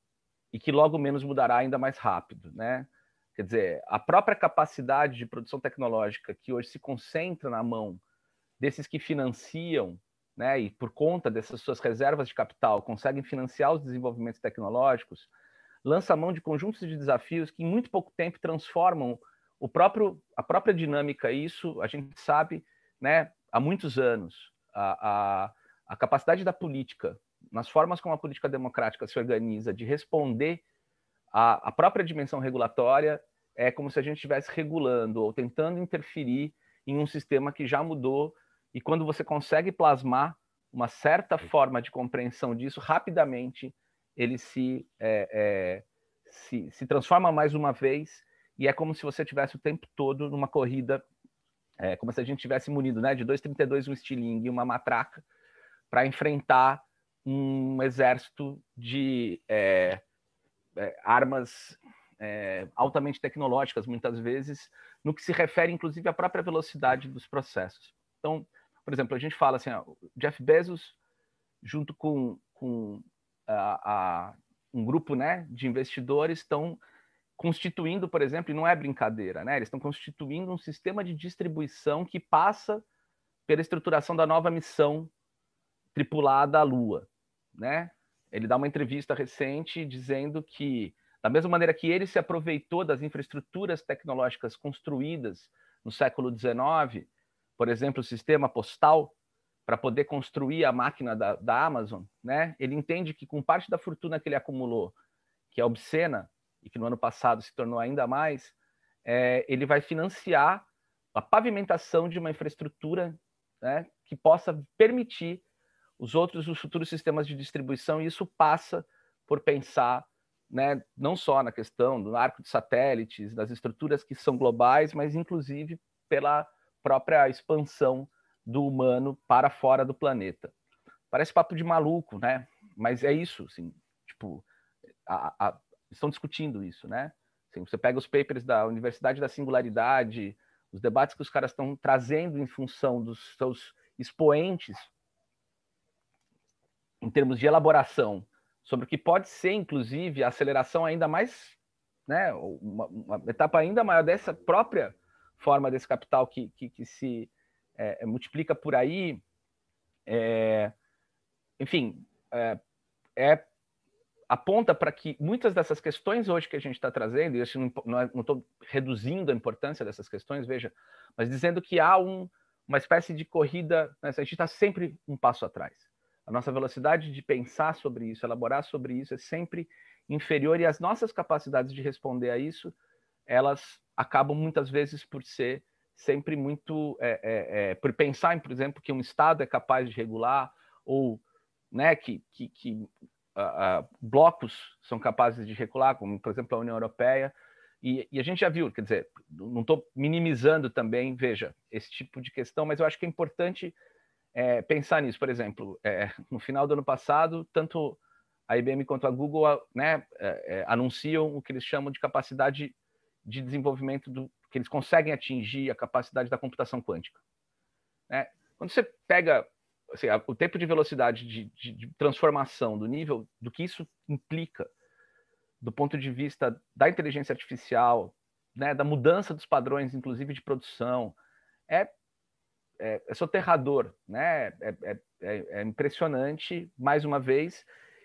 e que logo menos mudará ainda mais rápido, né? Quer dizer, a própria capacidade de produção tecnológica que hoje se concentra na mão desses que financiam, né, e por conta dessas suas reservas de capital conseguem financiar os desenvolvimentos tecnológicos, lança mão de conjuntos de desafios que em muito pouco tempo transformam o próprio a própria dinâmica. Isso a gente sabe, né, há muitos anos. A, a, a capacidade da política, nas formas como a política democrática se organiza, de responder à própria dimensão regulatória, é como se a gente estivesse regulando ou tentando interferir em um sistema que já mudou. E quando você consegue plasmar uma certa forma de compreensão disso rapidamente ele se, é, é, se, se, transforma mais uma vez e é como se você tivesse o tempo todo numa corrida, é, como se a gente tivesse munido né, de 2,32, um estilingue e uma matraca para enfrentar um exército de é, é, armas é, altamente tecnológicas, muitas vezes, no que se refere, inclusive, à própria velocidade dos processos. Então, por exemplo, a gente fala assim, ó, Jeff Bezos, junto com, com a, um grupo né, de investidores estão constituindo, por exemplo, e não é brincadeira, né? Eles estão constituindo um sistema de distribuição que passa pela estruturação da nova missão tripulada à Lua, né? Ele dá uma entrevista recente dizendo que, da mesma maneira que ele se aproveitou das infraestruturas tecnológicas construídas no século XIX, por exemplo, o sistema postal, para poder construir a máquina da, da Amazon, né? Ele entende que com parte da fortuna que ele acumulou, que é obscena e que no ano passado se tornou ainda mais, é, ele vai financiar a pavimentação de uma infraestrutura né, que possa permitir os outros, os futuros sistemas de distribuição, e isso passa por pensar né, não só na questão do arco de satélites, das estruturas que são globais, mas inclusive pela própria expansão do humano para fora do planeta. Parece papo de maluco, né? Mas é isso, assim, tipo, a, a, estão discutindo isso, né? Assim, você pega os papers da Universidade da Singularidade, os debates que os caras estão trazendo em função dos seus expoentes, em termos de elaboração, sobre o que pode ser, inclusive, a aceleração ainda mais, né, uma, uma etapa ainda maior dessa própria forma desse capital que, que, que se é, é, multiplica por aí, é, enfim, é, é aponta para que muitas dessas questões hoje que a gente está trazendo, e eu não estou é, reduzindo a importância dessas questões, veja, mas dizendo que há um, uma espécie de corrida, né? a gente está sempre um passo atrás. A nossa velocidade de pensar sobre isso, elaborar sobre isso, é sempre inferior e as nossas capacidades de responder a isso, elas acabam muitas vezes por ser sempre muito é, é, é, por pensar em, por exemplo, que um Estado é capaz de regular ou né, que, que, que uh, uh, blocos são capazes de regular, como, por exemplo, a União Europeia. E, e a gente já viu, quer dizer, não estou minimizando também, veja, esse tipo de questão, mas eu acho que é importante é, pensar nisso. Por exemplo, é, no final do ano passado, tanto a IBM quanto a Google né, é, anunciam o que eles chamam de capacidade de desenvolvimento do, que eles conseguem atingir a capacidade da computação quântica. Né? Quando você pega assim, o tempo de velocidade de, de, de transformação do nível, do que isso implica do ponto de vista da inteligência artificial, né, da mudança dos padrões, inclusive de produção, é, é, é soterrador, né? É, é, é, é impressionante, mais uma vez.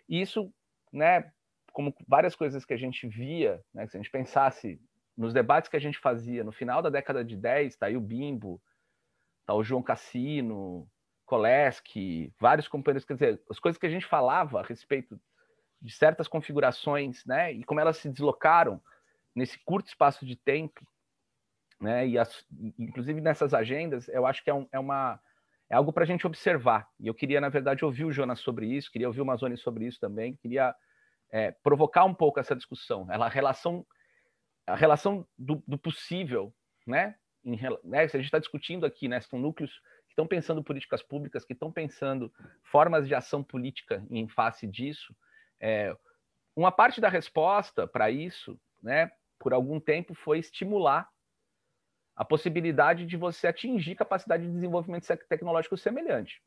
E isso, né, como várias coisas que a gente via, né, se a gente pensasse nos debates que a gente fazia no final da década de 10, tá aí o Bimbo, tá o João Cassino, Koleski, vários companheiros, quer dizer, as coisas que a gente falava a respeito de certas configurações, né, e como elas se deslocaram nesse curto espaço de tempo, né, e as, inclusive nessas agendas, eu acho que é, um, é uma é algo para a gente observar. E eu queria, na verdade, ouvir o Jonas sobre isso, queria ouvir o Mazone sobre isso também, queria é, provocar um pouco essa discussão, ela relação a relação do, do possível, né? Em, né? Se a gente está discutindo aqui, né? São núcleos que estão pensando políticas públicas, que estão pensando formas de ação política em face disso. É, uma parte da resposta para isso, né? Por algum tempo foi estimular a possibilidade de você atingir capacidade de desenvolvimento tecnológico semelhante,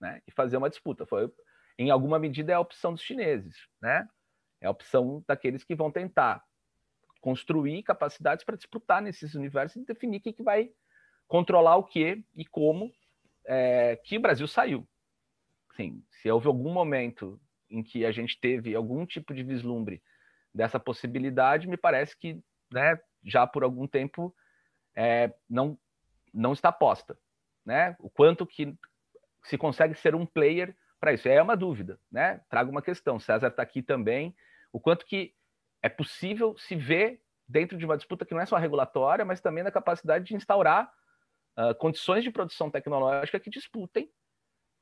né? E fazer uma disputa. Foi, em alguma medida, é a opção dos chineses, né? É a opção daqueles que vão tentar construir capacidades para disputar nesses universos e definir quem que vai controlar o que e como é, que o Brasil saiu. Sim, se houve algum momento em que a gente teve algum tipo de vislumbre dessa possibilidade, me parece que né, já por algum tempo é, não, não está posta. Né? O quanto que se consegue ser um player para isso. É uma dúvida, né? Trago uma questão. César está aqui também. O quanto que é possível se ver dentro de uma disputa que não é só regulatória, mas também da capacidade de instaurar uh, condições de produção tecnológica que disputem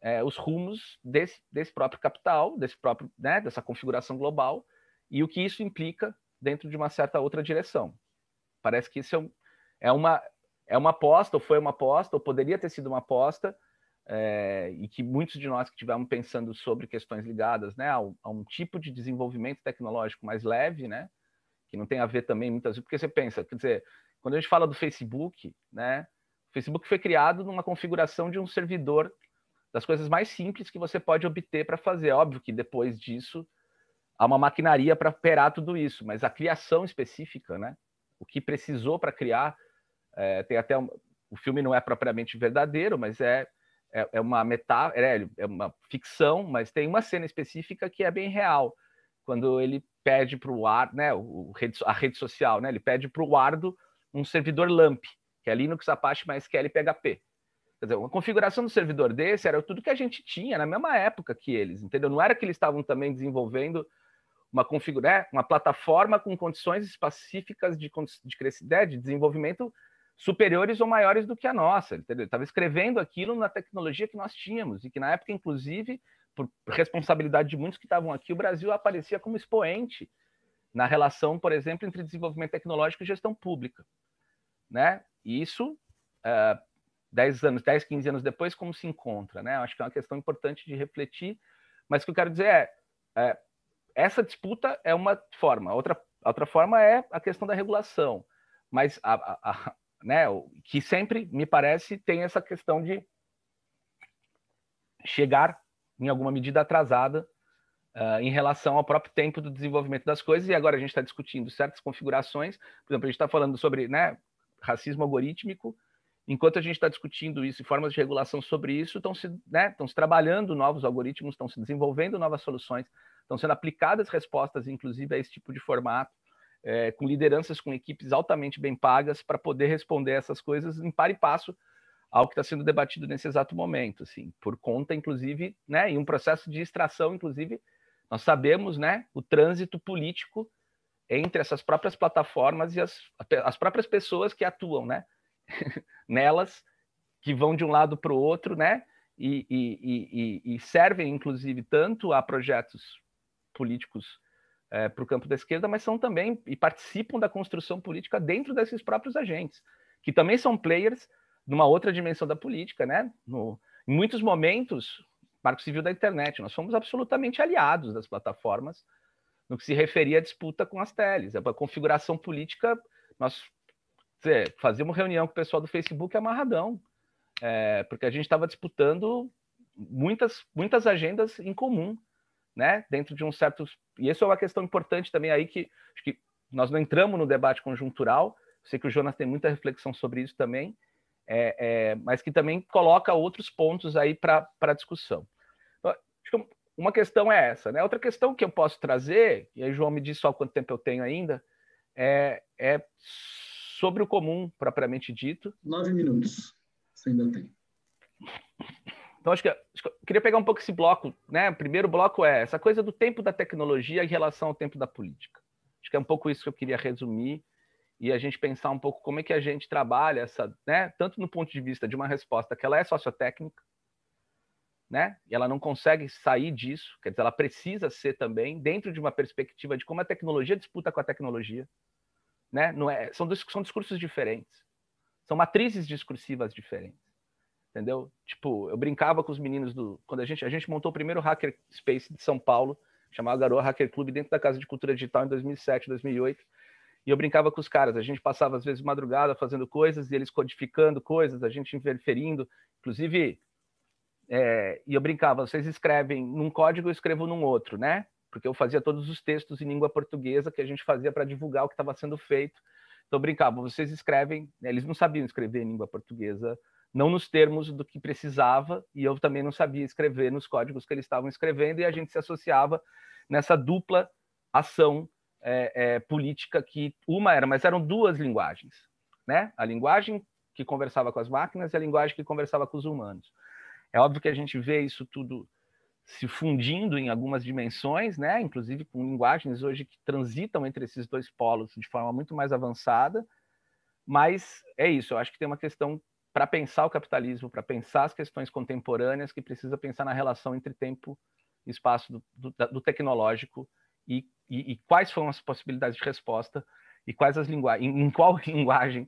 uh, os rumos desse, desse próprio capital, desse próprio, né, dessa configuração global e o que isso implica dentro de uma certa outra direção. Parece que isso é, um, é uma é uma aposta, ou foi uma aposta, ou poderia ter sido uma aposta é, e que muitos de nós que estivermos pensando sobre questões ligadas né, a, a, um tipo de desenvolvimento tecnológico mais leve, né, que não tem a ver também muitas vezes, porque você pensa, quer dizer, quando a gente fala do Facebook, né, o Facebook foi criado numa configuração de um servidor das coisas mais simples que você pode obter para fazer. Óbvio que depois disso há uma maquinaria para operar tudo isso, mas a criação específica, né, o que precisou para criar, é, tem até um, o filme não é propriamente verdadeiro, mas é é, é uma metáfora, é, é uma ficção, mas tem uma cena específica que é bem real, quando ele pede para o ar, né, o, rede, a rede social, né, ele pede para o Ardo um servidor LAMP, que é Linux Apache mais PHP. Quer dizer, uma configuração do servidor desse era tudo que a gente tinha na mesma época que eles, entendeu? Não era que eles estavam também desenvolvendo uma configura, né, uma plataforma com condições específicas de, de, de né, desenvolvimento superiores ou maiores do que a nossa. Ele estava escrevendo aquilo na tecnologia que nós tínhamos e que na época, inclusive, por responsabilidade de muitos que estavam aqui, o Brasil aparecia como expoente na relação, por exemplo, entre desenvolvimento tecnológico e gestão pública. Né? E isso, uh, é, 10 anos, 10, 15 anos depois, como se encontra? Né? Acho que é uma questão importante de refletir, mas o que eu quero dizer é, é essa disputa é uma forma. Outra, outra forma é a questão da regulação. Mas a, a, a né? Que sempre me parece tem essa questão de chegar em alguma medida atrasada uh, em relação ao próprio tempo do desenvolvimento das coisas. E agora a gente está discutindo certas configurações, por exemplo, a gente está falando sobre né, racismo algorítmico. Enquanto a gente está discutindo isso e formas de regulação sobre isso, estão se, né, se trabalhando novos algoritmos, estão se desenvolvendo novas soluções, estão sendo aplicadas respostas, inclusive, a esse tipo de formato é, com lideranças, com equipes altamente bem pagas, para poder responder essas coisas em par e passo ao que está sendo debatido nesse exato momento, assim, por conta, inclusive, né, e um processo de extração, inclusive, nós sabemos, né, o trânsito político entre essas próprias plataformas e as, as próprias pessoas que atuam, né, nelas, que vão de um lado para o outro, né, e, e, e, e servem, inclusive, tanto a projetos políticos é, para o campo da esquerda, mas são também e participam da construção política dentro desses próprios agentes, que também são players numa outra dimensão da política, né? No, em muitos momentos, Marco Civil da internet, nós fomos absolutamente aliados das plataformas no que se referia à disputa com as teles, a configuração política. Nós dizer, fazíamos reunião com o pessoal do Facebook é amarradão, é, porque a gente estava disputando muitas, muitas agendas em comum né? Dentro de um certo. E isso é uma questão importante também aí que, que nós não entramos no debate conjuntural. Sei que o Jonas tem muita reflexão sobre isso também, é, é, mas que também coloca outros pontos aí para discussão. Então, uma questão é essa, né? Outra questão que eu posso trazer, e aí João me diz só quanto tempo eu tenho ainda, é, é sobre o comum, propriamente dito. Nove minutos, você ainda tem. Então, acho que, acho que, eu queria pegar um pouco esse bloco, né? O primeiro bloco é essa coisa do tempo da tecnologia em relação ao tempo da política. Acho que é um pouco isso que eu queria resumir e a gente pensar um pouco como é que a gente trabalha essa, né? Tanto no ponto de vista de uma resposta que ela é sociotécnica, né? E ela não consegue sair disso, quer dizer, ela precisa ser também dentro de uma perspectiva de como a tecnologia disputa com a tecnologia, né? Não é, são, são discursos diferentes, são matrizes discursivas diferentes entendeu? Tipo, eu brincava com os meninos do quando a gente a gente montou o primeiro hacker space de São Paulo, chamado Garoa Hacker Club dentro da Casa de Cultura Digital em 2007, 2008. E eu brincava com os caras, a gente passava às vezes madrugada fazendo coisas e eles codificando coisas, a gente interferindo, inclusive é, e eu brincava, vocês escrevem num código, eu escrevo num outro, né? Porque eu fazia todos os textos em língua portuguesa que a gente fazia para divulgar o que estava sendo feito. Então eu brincava, vocês escrevem, né? eles não sabiam escrever em língua portuguesa não nos termos do que precisava, e eu também não sabia escrever nos códigos que eles estavam escrevendo, e a gente se associava nessa dupla ação é, é, política que uma era, mas eram duas linguagens, né? A linguagem que conversava com as máquinas e a linguagem que conversava com os humanos. É óbvio que a gente vê isso tudo se fundindo em algumas dimensões, né? Inclusive com linguagens hoje que transitam entre esses dois polos de forma muito mais avançada. Mas é isso. Eu acho que tem uma questão para pensar o capitalismo, para pensar as questões contemporâneas, que precisa pensar na relação entre tempo e espaço do, do, do tecnológico e, e, e, quais foram as possibilidades de resposta e quais as linguagens, em, em qual linguagem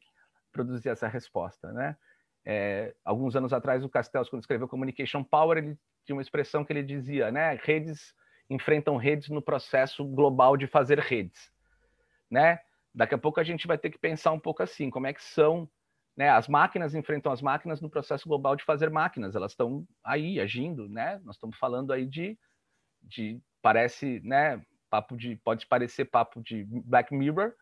produzir essa resposta, né? É, alguns anos atrás, o Castells, quando escreveu Communication Power, ele tinha uma expressão que ele dizia, né? Redes enfrentam redes no processo global de fazer redes, né? Daqui a pouco a gente vai ter que pensar um pouco assim, como é que são né? As máquinas enfrentam as máquinas no processo global de fazer máquinas, elas estão aí agindo, né? Nós estamos falando aí de, de parece, né? Papo de pode parecer papo de Black Mirror,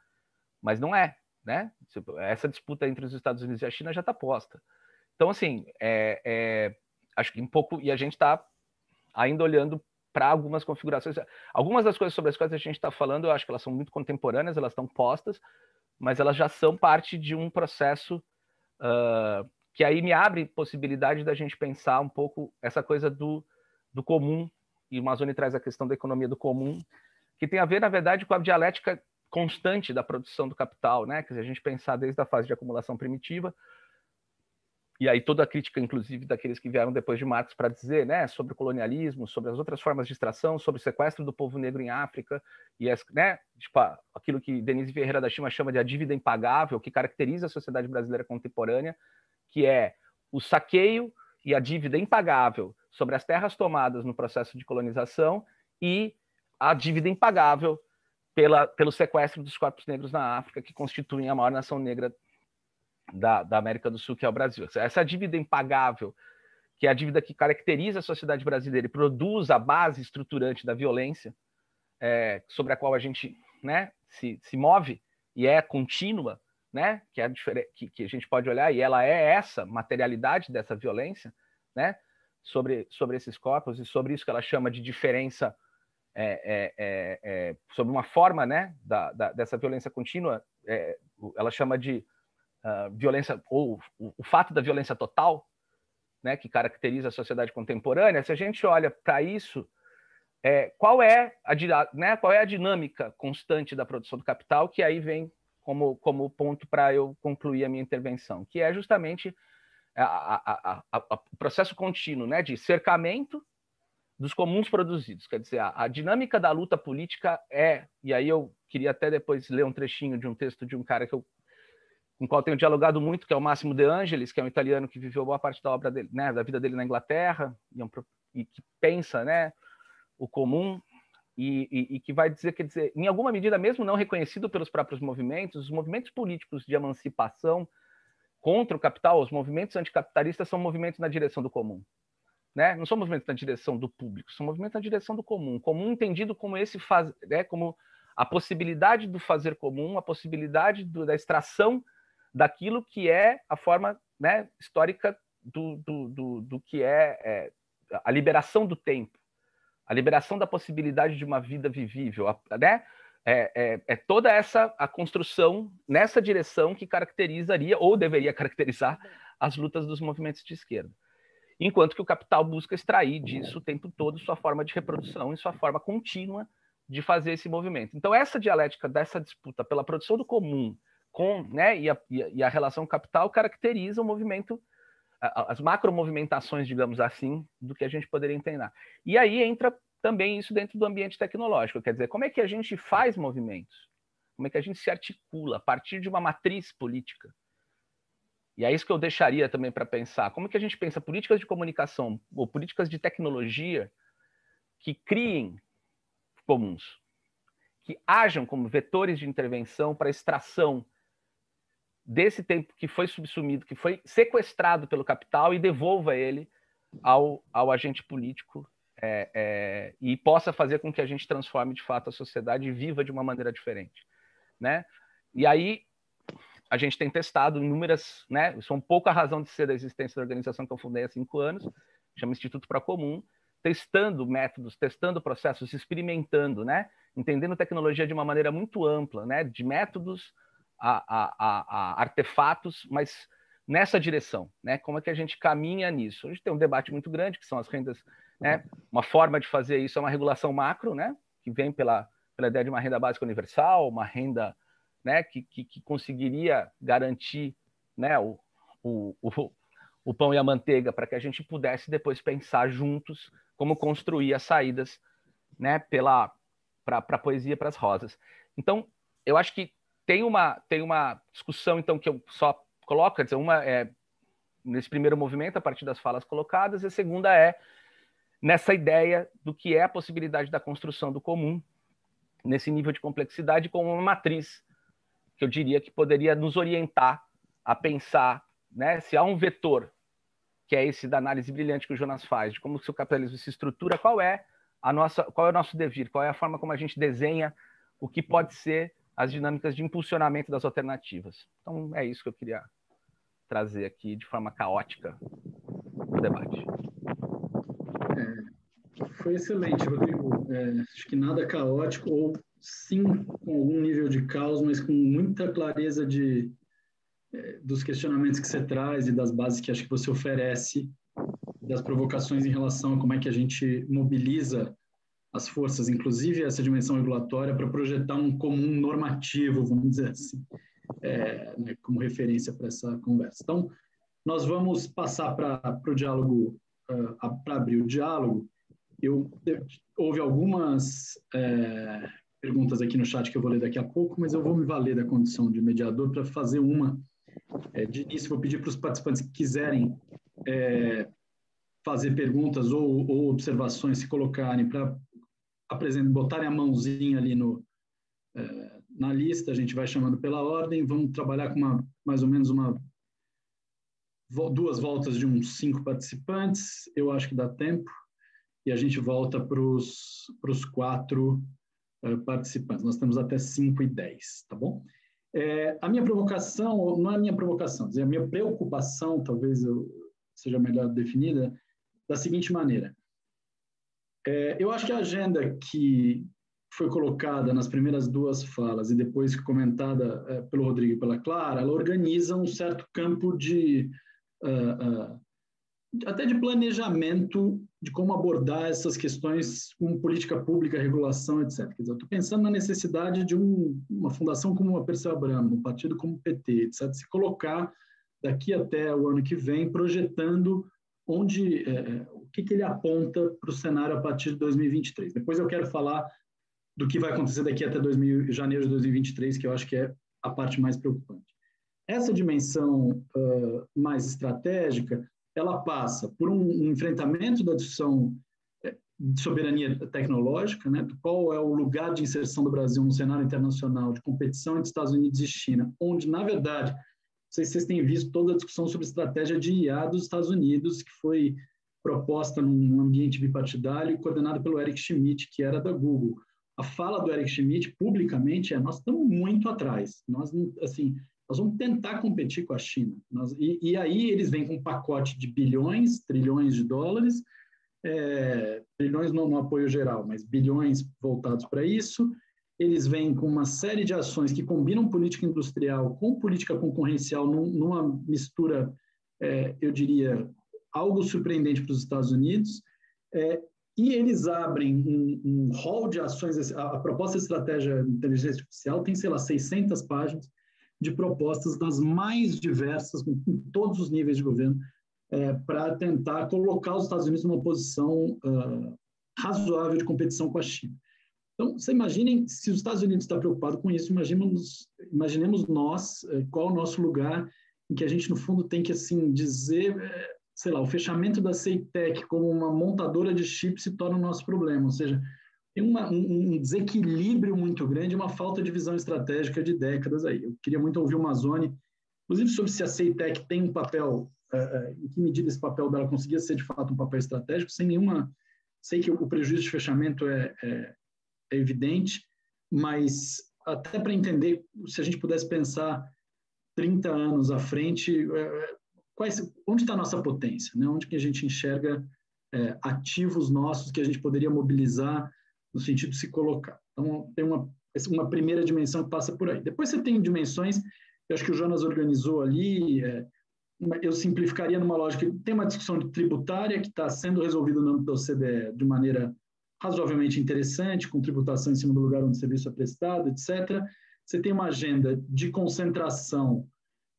mas não é, né? Tipo, essa disputa entre os Estados Unidos e a China já está posta. Então, assim, é, é, acho que um pouco e a gente está ainda olhando para algumas configurações. Algumas das coisas sobre as quais a gente está falando, eu acho que elas são muito contemporâneas, elas estão postas, mas elas já são parte de um processo uh, que aí me abre possibilidade da gente pensar um pouco essa coisa do, do comum, e o Mazone traz a questão da economia do comum, que tem a ver, na verdade, com a dialética constante da produção do capital, né? Quer dizer, a gente pensar desde a fase de acumulação primitiva e aí toda a crítica, inclusive, daqueles que vieram depois de Marx para dizer né, sobre o colonialismo, sobre as outras formas de extração, sobre o sequestro do povo negro em África, e as, né, tipo, aquilo que Denise Ferreira da Chima chama de a dívida impagável, que caracteriza a sociedade brasileira contemporânea, que é o saqueio e a dívida impagável sobre as terras tomadas no processo de colonização e a dívida impagável pela, pelo sequestro dos corpos negros na África, que constituem a maior nação negra da, da América do Sul, que é o Brasil. Essa dívida impagável, que é a dívida que caracteriza a sociedade brasileira e produz a base estruturante da violência, é, sobre a qual a gente né, se, se move e é contínua, né, que, é a que, que a gente pode olhar, e ela é essa materialidade dessa violência, né, sobre, sobre esses corpos e sobre isso que ela chama de diferença, é, é, é, é sobre uma forma né, da, da, dessa violência contínua, é, ela chama de ah, violência ou o, o, fato da violência total, né, que caracteriza a sociedade contemporânea, se a gente olha para isso, é, qual é a né, qual é a dinâmica constante da produção do capital que aí vem como como ponto para eu concluir a minha intervenção, que é justamente o processo contínuo, né, de cercamento dos comuns produzidos. Quer dizer, a, a, dinâmica da luta política é, e aí eu queria até depois ler um trechinho de um texto de um cara que eu com qual tenho dialogado muito, que é o Máximo De Angelis, que é um italiano que viveu boa parte da obra dele, né, da vida dele na Inglaterra, e, é um, e que pensa né, o comum, e, e, e, que vai dizer, quer dizer, em alguma medida, mesmo não reconhecido pelos próprios movimentos, os movimentos políticos de emancipação contra o capital, os movimentos anticapitalistas são movimentos na direção do comum. Né? Não são movimentos na direção do público, são movimentos na direção do comum. Comum entendido como esse faz, né, como a possibilidade do fazer comum, a possibilidade do, da extração daquilo que é a forma né, histórica do, do, do, do que é, é, a liberação do tempo, a liberação da possibilidade de uma vida vivível, né? É, é, é, toda essa a construção nessa direção que caracterizaria ou deveria caracterizar as lutas dos movimentos de esquerda. Enquanto que o capital busca extrair disso o tempo todo sua forma de reprodução e sua forma contínua de fazer esse movimento. Então, essa dialética dessa disputa pela produção do comum com, né, e a, e a relação capital caracteriza o movimento as macromovimentações, digamos assim, do que a gente poderia entender. E aí entra também isso dentro do ambiente tecnológico, quer dizer, como é que a gente faz movimentos? Como é que a gente se articula a partir de uma matriz política? E é isso que eu deixaria também para pensar. Como é que a gente pensa políticas de comunicação ou políticas de tecnologia que criem comuns, que hajam como vetores de intervenção para extração desse tempo que foi subsumido, que foi sequestrado pelo capital e devolva ele ao, ao agente político é, é, e possa fazer com que a gente transforme de fato a sociedade e viva de uma maneira diferente, né? E aí a gente tem testado inúmeras, né? Isso é um pouco a razão de ser da existência da organização que eu fundei há cinco anos, chama Instituto para Comum, testando métodos, testando processos, experimentando, né? Entendendo tecnologia de uma maneira muito ampla, né? De métodos a, a, a artefatos, mas nessa direção, né? Como é que a gente caminha nisso? A gente tem um debate muito grande que são as rendas, né? Uma forma de fazer isso é uma regulação macro, né? Que vem pela, pela ideia de uma renda básica universal, uma renda, né? Que, que, que conseguiria garantir, né? O, o, o, o pão e a manteiga para que a gente pudesse depois pensar juntos como construir as saídas, né? Pela para a poesia para as rosas. Então, eu acho que tem uma, tem uma discussão, então, que eu só coloco, quer dizer, uma é nesse primeiro movimento, a partir das falas colocadas, e a segunda é nessa ideia do que é a possibilidade da construção do comum, nesse nível de complexidade, como uma matriz que eu diria que poderia nos orientar a pensar né, se há um vetor, que é esse da análise brilhante que o Jonas faz, de como que o capitalismo se estrutura, qual é a nossa, qual é o nosso devir, qual é a forma como a gente desenha o que pode ser as dinâmicas de impulsionamento das alternativas. Então, é isso que eu queria trazer aqui de forma caótica para o debate. É, foi excelente, Rodrigo. É, acho que nada caótico, ou sim com algum nível de caos, mas com muita clareza de, é, dos questionamentos que você traz e das bases que acho que você oferece, das provocações em relação a como é que a gente mobiliza as forças, inclusive essa dimensão regulatória, para projetar um comum normativo, vamos dizer assim, é, né, como referência para essa conversa. Então, nós vamos passar para o diálogo, uh, para abrir o diálogo. Eu, eu houve algumas é, perguntas aqui no chat que eu vou ler daqui a pouco, mas eu vou me valer da condição de mediador para fazer uma. É, de início, vou pedir para os participantes que quiserem é, fazer perguntas ou, ou observações se colocarem para apresent... botarem a mãozinha ali no, é, na lista, a gente vai chamando pela ordem, vamos trabalhar com uma, mais ou menos uma duas voltas de uns cinco participantes, eu acho que dá tempo, e a gente volta para os quatro é, participantes. Nós temos até 5 e 10, tá bom? É, a minha provocação, não é a minha provocação, é a minha preocupação, talvez eu seja melhor definida, da seguinte maneira. É, eu acho que a agenda que foi colocada nas primeiras duas falas e depois comentada é, pelo Rodrigo e pela Clara, ela organiza um certo campo de uh, uh, até de planejamento de como abordar essas questões com política pública, regulação, etc. Quer dizer, eu estou pensando na necessidade de um, uma fundação como a Perseu Abramo, um partido como o PT, etc., se colocar daqui até o ano que vem projetando onde é, é, o que, que ele aponta para o cenário a partir de 2023. Depois eu quero falar do que vai acontecer daqui até 2000, janeiro de 2023, que eu acho que é a parte mais preocupante. Essa dimensão uh, mais estratégica, ela passa por um enfrentamento da discussão é, de soberania tecnológica, né, qual é o lugar de inserção do Brasil no cenário internacional de competição entre Estados Unidos e China, onde, na verdade, sei se vocês têm visto toda a discussão sobre estratégia de IA dos Estados Unidos, que foi proposta num ambiente bipartidário, coordenada pelo Eric Schmidt, que era da Google. A fala do Eric Schmidt publicamente é: nós estamos muito atrás, nós assim, nós vamos tentar competir com a China. Nós, e, e, aí eles vêm com um pacote de bilhões, trilhões de dólares, é, trilhões no, no apoio geral, mas bilhões voltados para isso, eles vêm com uma série de ações que combinam política industrial com política concorrencial num, numa mistura, é, eu diria, algo surpreendente para os Estados Unidos. É, e eles abrem um, um hall de ações. A, a proposta de estratégia de inteligência artificial tem, sei lá, 600 páginas de propostas das mais diversas, em todos os níveis de governo, é, para tentar colocar os Estados Unidos numa posição uh, razoável de competição com a China. Então, você imaginem, se os Estados Unidos está preocupado com isso, imaginemos, imaginemos nós eh, qual o nosso lugar em que a gente, no fundo, tem que assim dizer, eh, sei lá, o fechamento da Ceitec como uma montadora de chips se torna o nosso problema. Ou seja, tem uma, um, um desequilíbrio muito grande, uma falta de visão estratégica de décadas aí. Eu queria muito ouvir o Mazone, inclusive sobre se a Ceitec tem um papel, eh, em que medida esse papel dela conseguia ser, de fato, um papel estratégico, sem nenhuma... Sei que o prejuízo de fechamento é, é é evidente, mas até para entender, se a gente pudesse pensar 30 anos à frente, é, quais, onde está a nossa potência? Né? Onde que a gente enxerga é, ativos nossos que a gente poderia mobilizar no sentido de se colocar? Então, tem uma, uma primeira dimensão que passa por aí. Depois você tem dimensões, eu acho que o Jonas organizou ali, é, eu simplificaria numa lógica, tem uma discussão tributária que está sendo resolvida no âmbito do CDE de maneira razoavelmente interessante, com tributação em cima do lugar onde o serviço é prestado, etc. Você tem uma agenda de concentração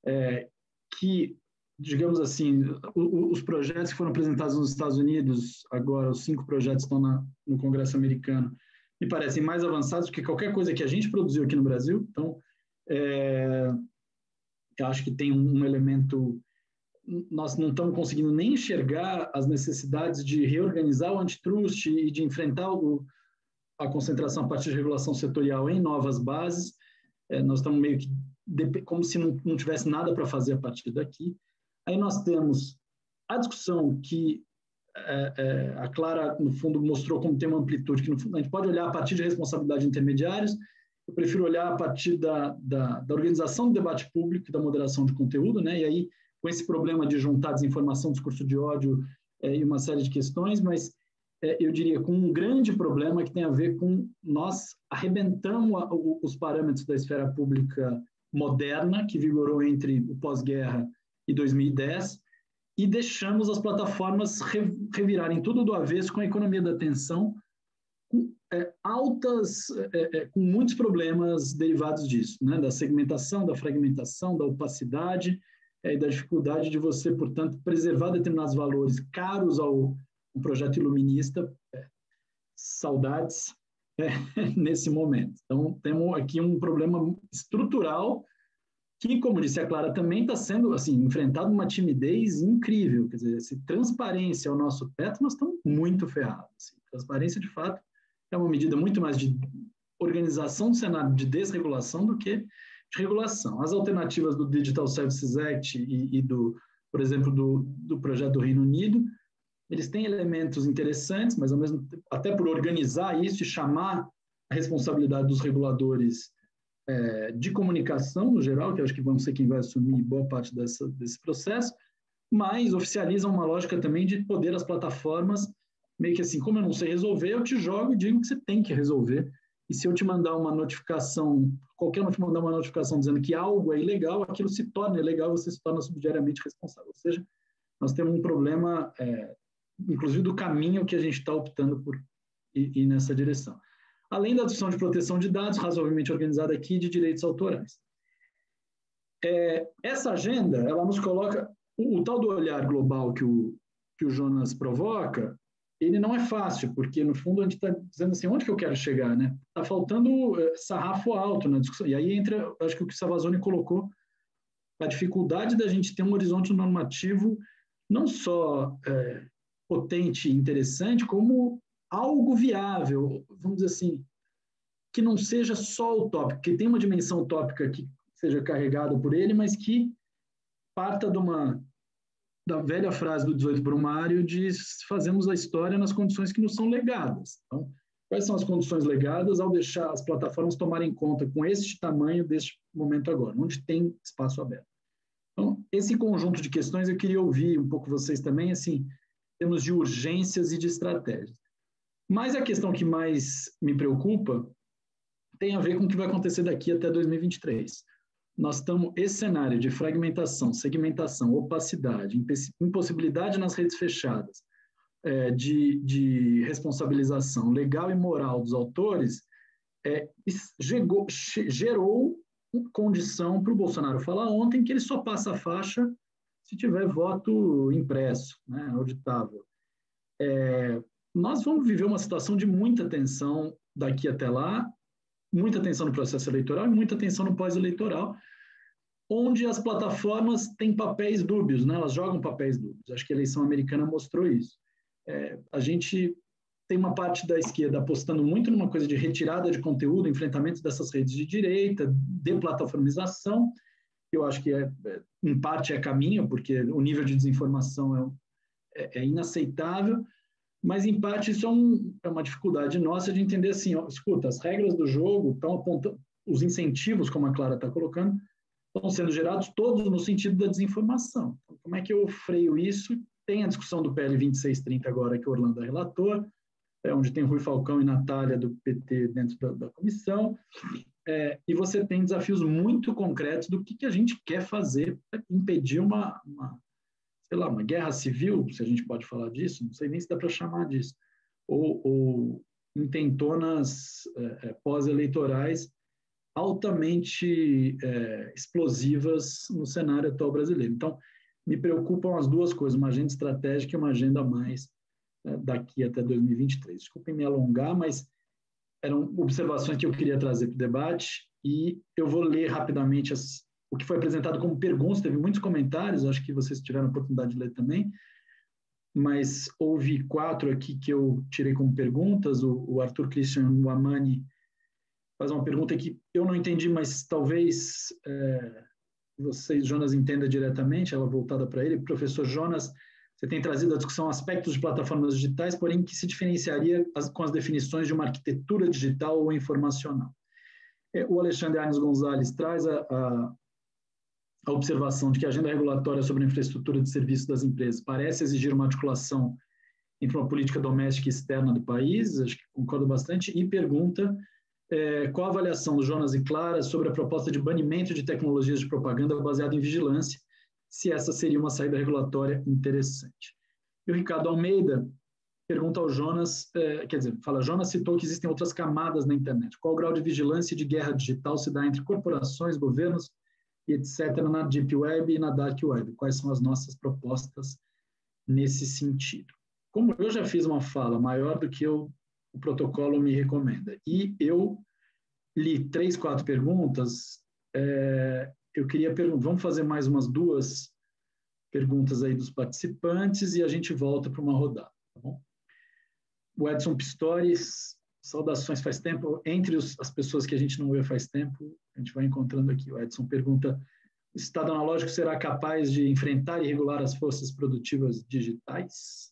é, que, digamos assim, o, o, os projetos que foram apresentados nos Estados Unidos, agora os cinco projetos estão na, no Congresso americano, me parecem mais avançados do que qualquer coisa que a gente produziu aqui no Brasil. Então, é, eu acho que tem um, um elemento nós não estamos conseguindo nem enxergar as necessidades de reorganizar o antitrust e de enfrentar o, a concentração a partir de regulação setorial em novas bases. É, nós estamos meio que de, como se não, não tivesse nada para fazer a partir daqui. Aí nós temos a discussão que é, é, a Clara, no fundo, mostrou como tem uma amplitude, que fundo, a gente pode olhar a partir de responsabilidade de intermediários, eu prefiro olhar a partir da, da, da organização do debate público, da moderação de conteúdo, né? e aí com esse problema de juntar desinformação, discurso de ódio é, e uma série de questões, mas é, eu diria com um grande problema que tem a ver com nós arrebentamos a, o, os parâmetros da esfera pública moderna, que vigorou entre o pós-guerra e 2010, e deixamos as plataformas revirarem tudo do avesso com a economia da atenção, com é, altas, é, é, com muitos problemas derivados disso, né? da segmentação, da fragmentação, da opacidade, é, e da dificuldade de você, portanto, preservar determinados valores caros ao, projeto iluminista. É, saudades é, nesse momento. Então, temos aqui um problema estrutural que, como disse a Clara, também está sendo assim enfrentado uma timidez incrível. Quer dizer, se transparência é o nosso teto, nós estamos muito ferrados. Assim. Transparência, de fato, é uma medida muito mais de organização do cenário de desregulação do que regulação. As alternativas do Digital Services Act e, e do, por exemplo, do, do projeto do Reino Unido, eles têm elementos interessantes, mas ao mesmo tempo, até por organizar isso e chamar a responsabilidade dos reguladores é, de comunicação no geral, que acho que vão ser quem vai assumir boa parte dessa, desse processo, mas oficializam uma lógica também de poder as plataformas, meio que assim, como eu não sei resolver, eu te jogo e digo que você tem que resolver, e se eu te mandar uma notificação, qualquer um te mandar uma notificação dizendo que algo é ilegal, aquilo se torna ilegal e você se torna subsidiariamente responsável. Ou seja, nós temos um problema, é, inclusive, do caminho que a gente está optando por ir, ir nessa direção. Além da discussão de proteção de dados, razoavelmente organizada aqui, de direitos autorais. É, essa agenda, ela nos coloca o, o tal do olhar global que o, que o Jonas provoca, ele não é fácil, porque no fundo a gente está dizendo assim, onde que eu quero chegar, né? Está faltando é, sarrafo alto na discussão. E aí entra, acho que o que o Savazone colocou, a dificuldade da gente ter um horizonte normativo não só é, potente e interessante, como algo viável, vamos dizer assim, que não seja só o tópico que tem uma dimensão utópica que seja carregada por ele, mas que parta de uma da velha frase do 18 Brumário de fazemos a história nas condições que nos são legadas. Então, quais são as condições legadas ao deixar as plataformas tomarem conta com este tamanho deste momento agora, onde tem espaço aberto? Então, esse conjunto de questões eu queria ouvir um pouco vocês também, assim, em termos de urgências e de estratégias. Mas a questão que mais me preocupa tem a ver com o que vai acontecer daqui até 2023 nós estamos, esse cenário de fragmentação, segmentação, opacidade, impossibilidade nas redes fechadas, é, de, de, responsabilização legal e moral dos autores, é, chegou, gerou condição para o Bolsonaro falar ontem que ele só passa a faixa se tiver voto impresso, né, auditável. É, nós vamos viver uma situação de muita tensão daqui até lá muita atenção no processo eleitoral e muita atenção no pós-eleitoral, onde as plataformas têm papéis dúbios, né? elas jogam papéis dúbios. Acho que a eleição americana mostrou isso. É, a gente tem uma parte da esquerda apostando muito numa coisa de retirada de conteúdo, enfrentamento dessas redes de direita, plataformização, que eu acho que é, é, em parte é caminho, porque o nível de desinformação é, é, é inaceitável, mas em parte isso é, um, é, uma dificuldade nossa de entender assim, ó, escuta, as regras do jogo estão apontando, os incentivos, como a Clara está colocando, estão sendo gerados todos no sentido da desinformação. Então, como é que eu freio isso? Tem a discussão do PL 2630 agora que o Orlando é relator é, onde tem Rui Falcão e Natália do PT dentro da, da comissão, é, e você tem desafios muito concretos do que, que a gente quer fazer para impedir uma, uma sei lá, uma guerra civil, se a gente pode falar disso, não sei nem se dá para chamar disso, ou, ou intentonas é, é, pós-eleitorais altamente é, explosivas no cenário atual brasileiro. Então, me preocupam as duas coisas, uma agenda estratégica e uma agenda mais é, daqui até 2023. Desculpem me alongar, mas eram observações que eu queria trazer para o debate e eu vou ler rapidamente as, o que foi apresentado como perguntas, teve muitos comentários, acho que vocês tiveram a oportunidade de ler também, mas houve quatro aqui que eu tirei como perguntas. O, o Arthur Christian Wamani faz uma pergunta que eu não entendi, mas talvez é, vocês, Jonas, entenda diretamente, ela voltada para ele. Professor Jonas, você tem trazido à discussão aspectos de plataformas digitais, porém que se diferenciaria as, com as definições de uma arquitetura digital ou informacional. É, o Alexandre Arnes Gonzalez traz a, a a observação de que a agenda regulatória sobre a infraestrutura de serviços das empresas parece exigir uma articulação entre uma política doméstica e externa do país, acho que concordo bastante, e pergunta é, qual a avaliação do Jonas e Clara sobre a proposta de banimento de tecnologias de propaganda baseada em vigilância, se essa seria uma saída regulatória interessante. E o Ricardo Almeida pergunta ao Jonas, é, quer dizer, fala, Jonas citou que existem outras camadas na internet. Qual o grau de vigilância e de guerra digital se dá entre corporações, governos e etc., na Deep Web e na Dark Web. Quais são as nossas propostas nesse sentido? Como eu já fiz uma fala maior do que eu, o protocolo me recomenda, e eu li três, quatro perguntas, é, eu queria perguntar, vamos fazer mais umas duas perguntas aí dos participantes e a gente volta para uma rodada, tá bom? O Edson Pistores, saudações faz tempo, entre os, as pessoas que a gente não vê faz tempo, a gente vai encontrando aqui. O Edson pergunta: o Estado analógico será capaz de enfrentar e regular as forças produtivas digitais?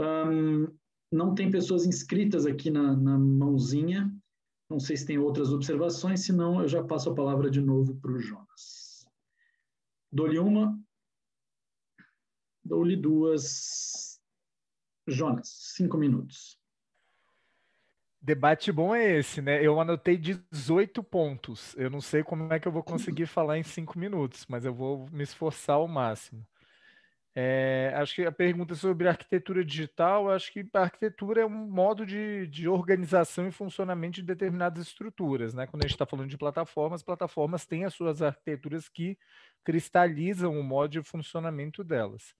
Um, não tem pessoas inscritas aqui na, na, mãozinha. Não sei se tem outras observações, senão eu já passo a palavra de novo para o Jonas. Dou-lhe uma, dou-lhe duas. Jonas, cinco minutos. Debate bom é esse, né? Eu anotei 18 pontos. Eu não sei como é que eu vou conseguir falar em cinco minutos, mas eu vou me esforçar ao máximo. É, acho que a pergunta sobre arquitetura digital, acho que a arquitetura é um modo de, de organização e funcionamento de determinadas estruturas. Né? Quando a gente está falando de plataformas, plataformas têm as suas arquiteturas que cristalizam o modo de funcionamento delas.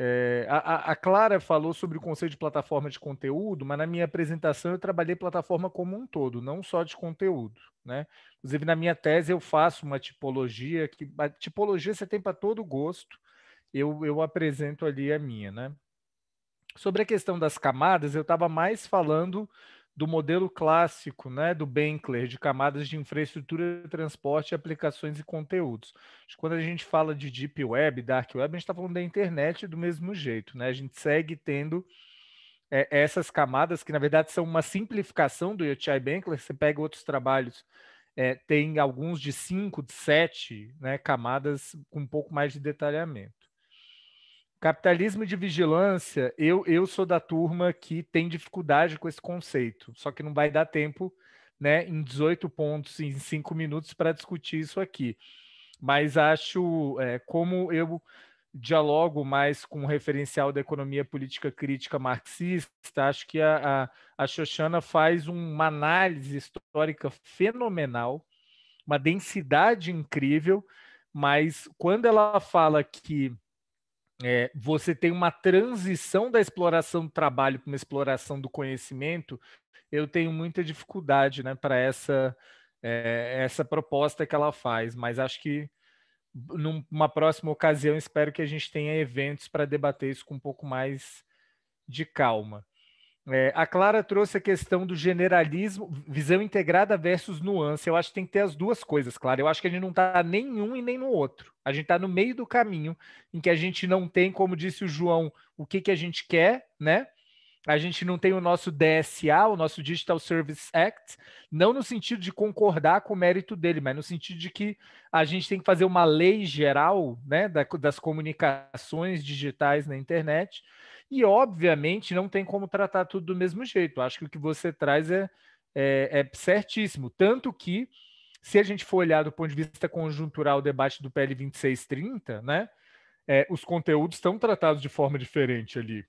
É, a, a, Clara falou sobre o conceito de plataforma de conteúdo, mas na minha apresentação eu trabalhei plataforma como um todo, não só de conteúdo. Né? Inclusive, na minha tese, eu faço uma tipologia que a tipologia você tem para todo gosto, eu, eu apresento ali a minha. Né? Sobre a questão das camadas, eu estava mais falando do modelo clássico né, do Benkler, de camadas de infraestrutura, transporte, aplicações e conteúdos. Quando a gente fala de Deep Web, Dark Web, a gente está falando da internet do mesmo jeito. Né? A gente segue tendo é, essas camadas, que na verdade são uma simplificação do Yochai Benkler. Você pega outros trabalhos, é, tem alguns de cinco, de sete né, camadas com um pouco mais de detalhamento. Capitalismo de vigilância, eu, eu sou da turma que tem dificuldade com esse conceito, só que não vai dar tempo, né, em 18 pontos, em 5 minutos, para discutir isso aqui. Mas acho, é, como eu dialogo mais com o referencial da economia política crítica marxista, acho que a, a, a Xoxana faz uma análise histórica fenomenal, uma densidade incrível, mas quando ela fala que é, você tem uma transição da exploração do trabalho para uma exploração do conhecimento, eu tenho muita dificuldade né, para essa, é, essa proposta que ela faz, mas acho que numa próxima ocasião espero que a gente tenha eventos para debater isso com um pouco mais de calma. É, a Clara trouxe a questão do generalismo, visão integrada versus nuance. Eu acho que tem que ter as duas coisas, Clara. Eu acho que a gente não está nenhum e nem no outro. A gente está no meio do caminho em que a gente não tem, como disse o João, o que, que a gente quer, né? A gente não tem o nosso DSA, o nosso Digital Service Act, não no sentido de concordar com o mérito dele, mas no sentido de que a gente tem que fazer uma lei geral né, das comunicações digitais na internet e, obviamente, não tem como tratar tudo do mesmo jeito. Acho que o que você traz é, é, é certíssimo. Tanto que, se a gente for olhar do ponto de vista conjuntural o debate do PL 2630, né, é, os conteúdos estão tratados de forma diferente ali.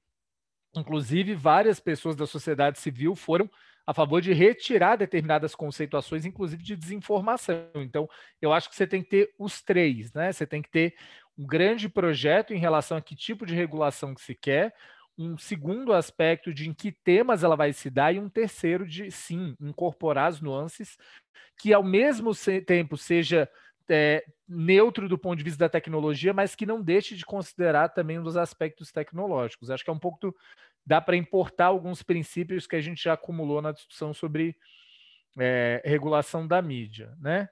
Inclusive, várias pessoas da sociedade civil foram a favor de retirar determinadas conceituações, inclusive de desinformação. Então, eu acho que você tem que ter os três, né? Você tem que ter um grande projeto em relação a que tipo de regulação que se quer, um segundo aspecto de em que temas ela vai se dar e um terceiro de sim incorporar as nuances que ao mesmo tempo seja é, neutro do ponto de vista da tecnologia, mas que não deixe de considerar também um dos aspectos tecnológicos. Acho que é um pouco do, dá para importar alguns princípios que a gente já acumulou na discussão sobre é, regulação da mídia, né?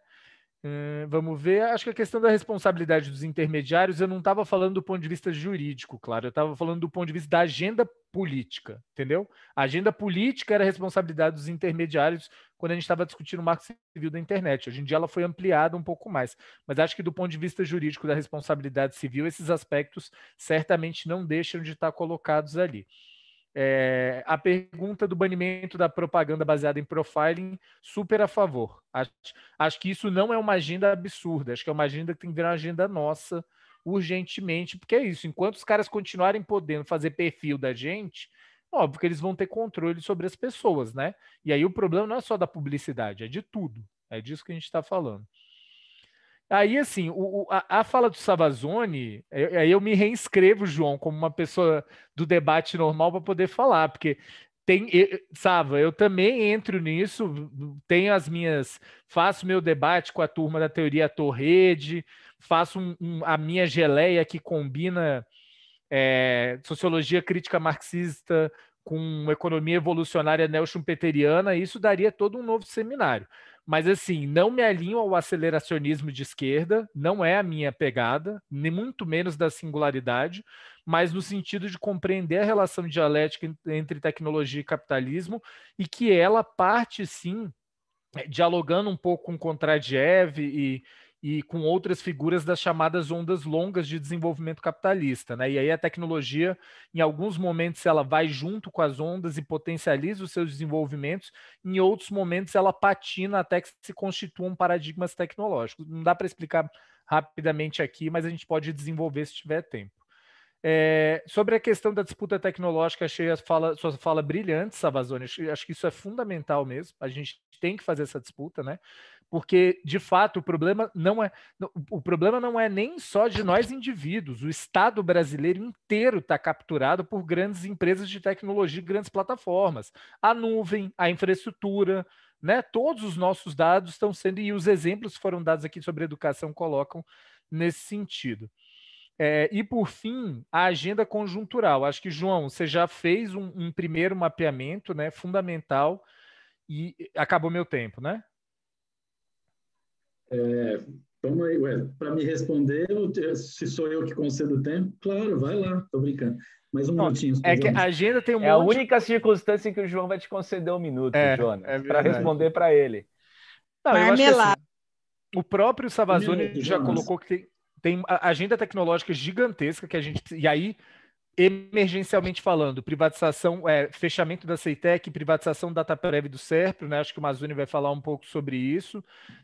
Hum, vamos ver. Acho que a questão da responsabilidade dos intermediários, eu não estava falando do ponto de vista jurídico, claro. Eu estava falando do ponto de vista da agenda política, entendeu? A agenda política era a responsabilidade dos intermediários quando a gente estava discutindo o marco civil da internet. Hoje em dia ela foi ampliada um pouco mais. Mas acho que do ponto de vista jurídico da responsabilidade civil, esses aspectos certamente não deixam de estar colocados ali. É, a pergunta do banimento da propaganda baseada em profiling, super a favor. Acho, acho que isso não é uma agenda absurda, acho que é uma agenda que tem que virar uma agenda nossa urgentemente, porque é isso. Enquanto os caras continuarem podendo fazer perfil da gente, óbvio que eles vão ter controle sobre as pessoas, né? E aí o problema não é só da publicidade, é de tudo. É disso que a gente está falando. Aí, assim, o, a, a, fala do Savazone, é, é, aí eu me reinscrevo, João, como uma pessoa do debate normal para poder falar, porque tem, eu, Sava, eu também entro nisso, tenho as minhas, faço meu debate com a turma da teoria Torrede, faço um, um, a minha geleia que combina é, sociologia crítica marxista com economia evolucionária neo-schumpeteriana, isso daria todo um novo seminário. Mas assim, não me alinho ao aceleracionismo de esquerda, não é a minha pegada, nem muito menos da singularidade, mas no sentido de compreender a relação dialética entre tecnologia e capitalismo e que ela parte sim eh, dialogando um pouco com Kontradiev e e com outras figuras das chamadas ondas longas de desenvolvimento capitalista. Né? E aí a tecnologia, em alguns momentos, ela vai junto com as ondas e potencializa os seus desenvolvimentos, em outros momentos ela patina até que se constituam paradigmas tecnológicos. Não dá para explicar rapidamente aqui, mas a gente pode desenvolver se tiver tempo. É, sobre a questão da disputa tecnológica, achei a fala, sua fala brilhante, Savazone. Acho, acho que isso é fundamental mesmo. A gente tem que fazer essa disputa, né? porque de fato o problema não é o problema não é nem só de nós indivíduos, o Estado brasileiro inteiro está capturado por grandes empresas de tecnologia, grandes plataformas, a nuvem, a infraestrutura, né? Todos os nossos dados estão sendo e os exemplos que foram dados aqui sobre educação colocam nesse sentido. É, e por fim, a agenda conjuntural. Acho que João, você já fez um, um primeiro mapeamento, né? Fundamental e acabou meu tempo, né? É, vamos aí, para me responder, se sou eu que concedo o tempo, claro, vai lá, tô brincando. Mais um Não, minutinho. É que a agenda tem um É monte... a única circunstância em que o João vai te conceder um minuto, é, é Jonas, é para responder para ele. Não, Assim, o próprio Savazone já colocou que tem, tem agenda tecnológica gigantesca que a gente. E aí emergencialmente falando, privatização, é, fechamento da Ceitec, privatização da Dataprev do Serpro, né? acho que o Mazuni vai falar um pouco sobre isso,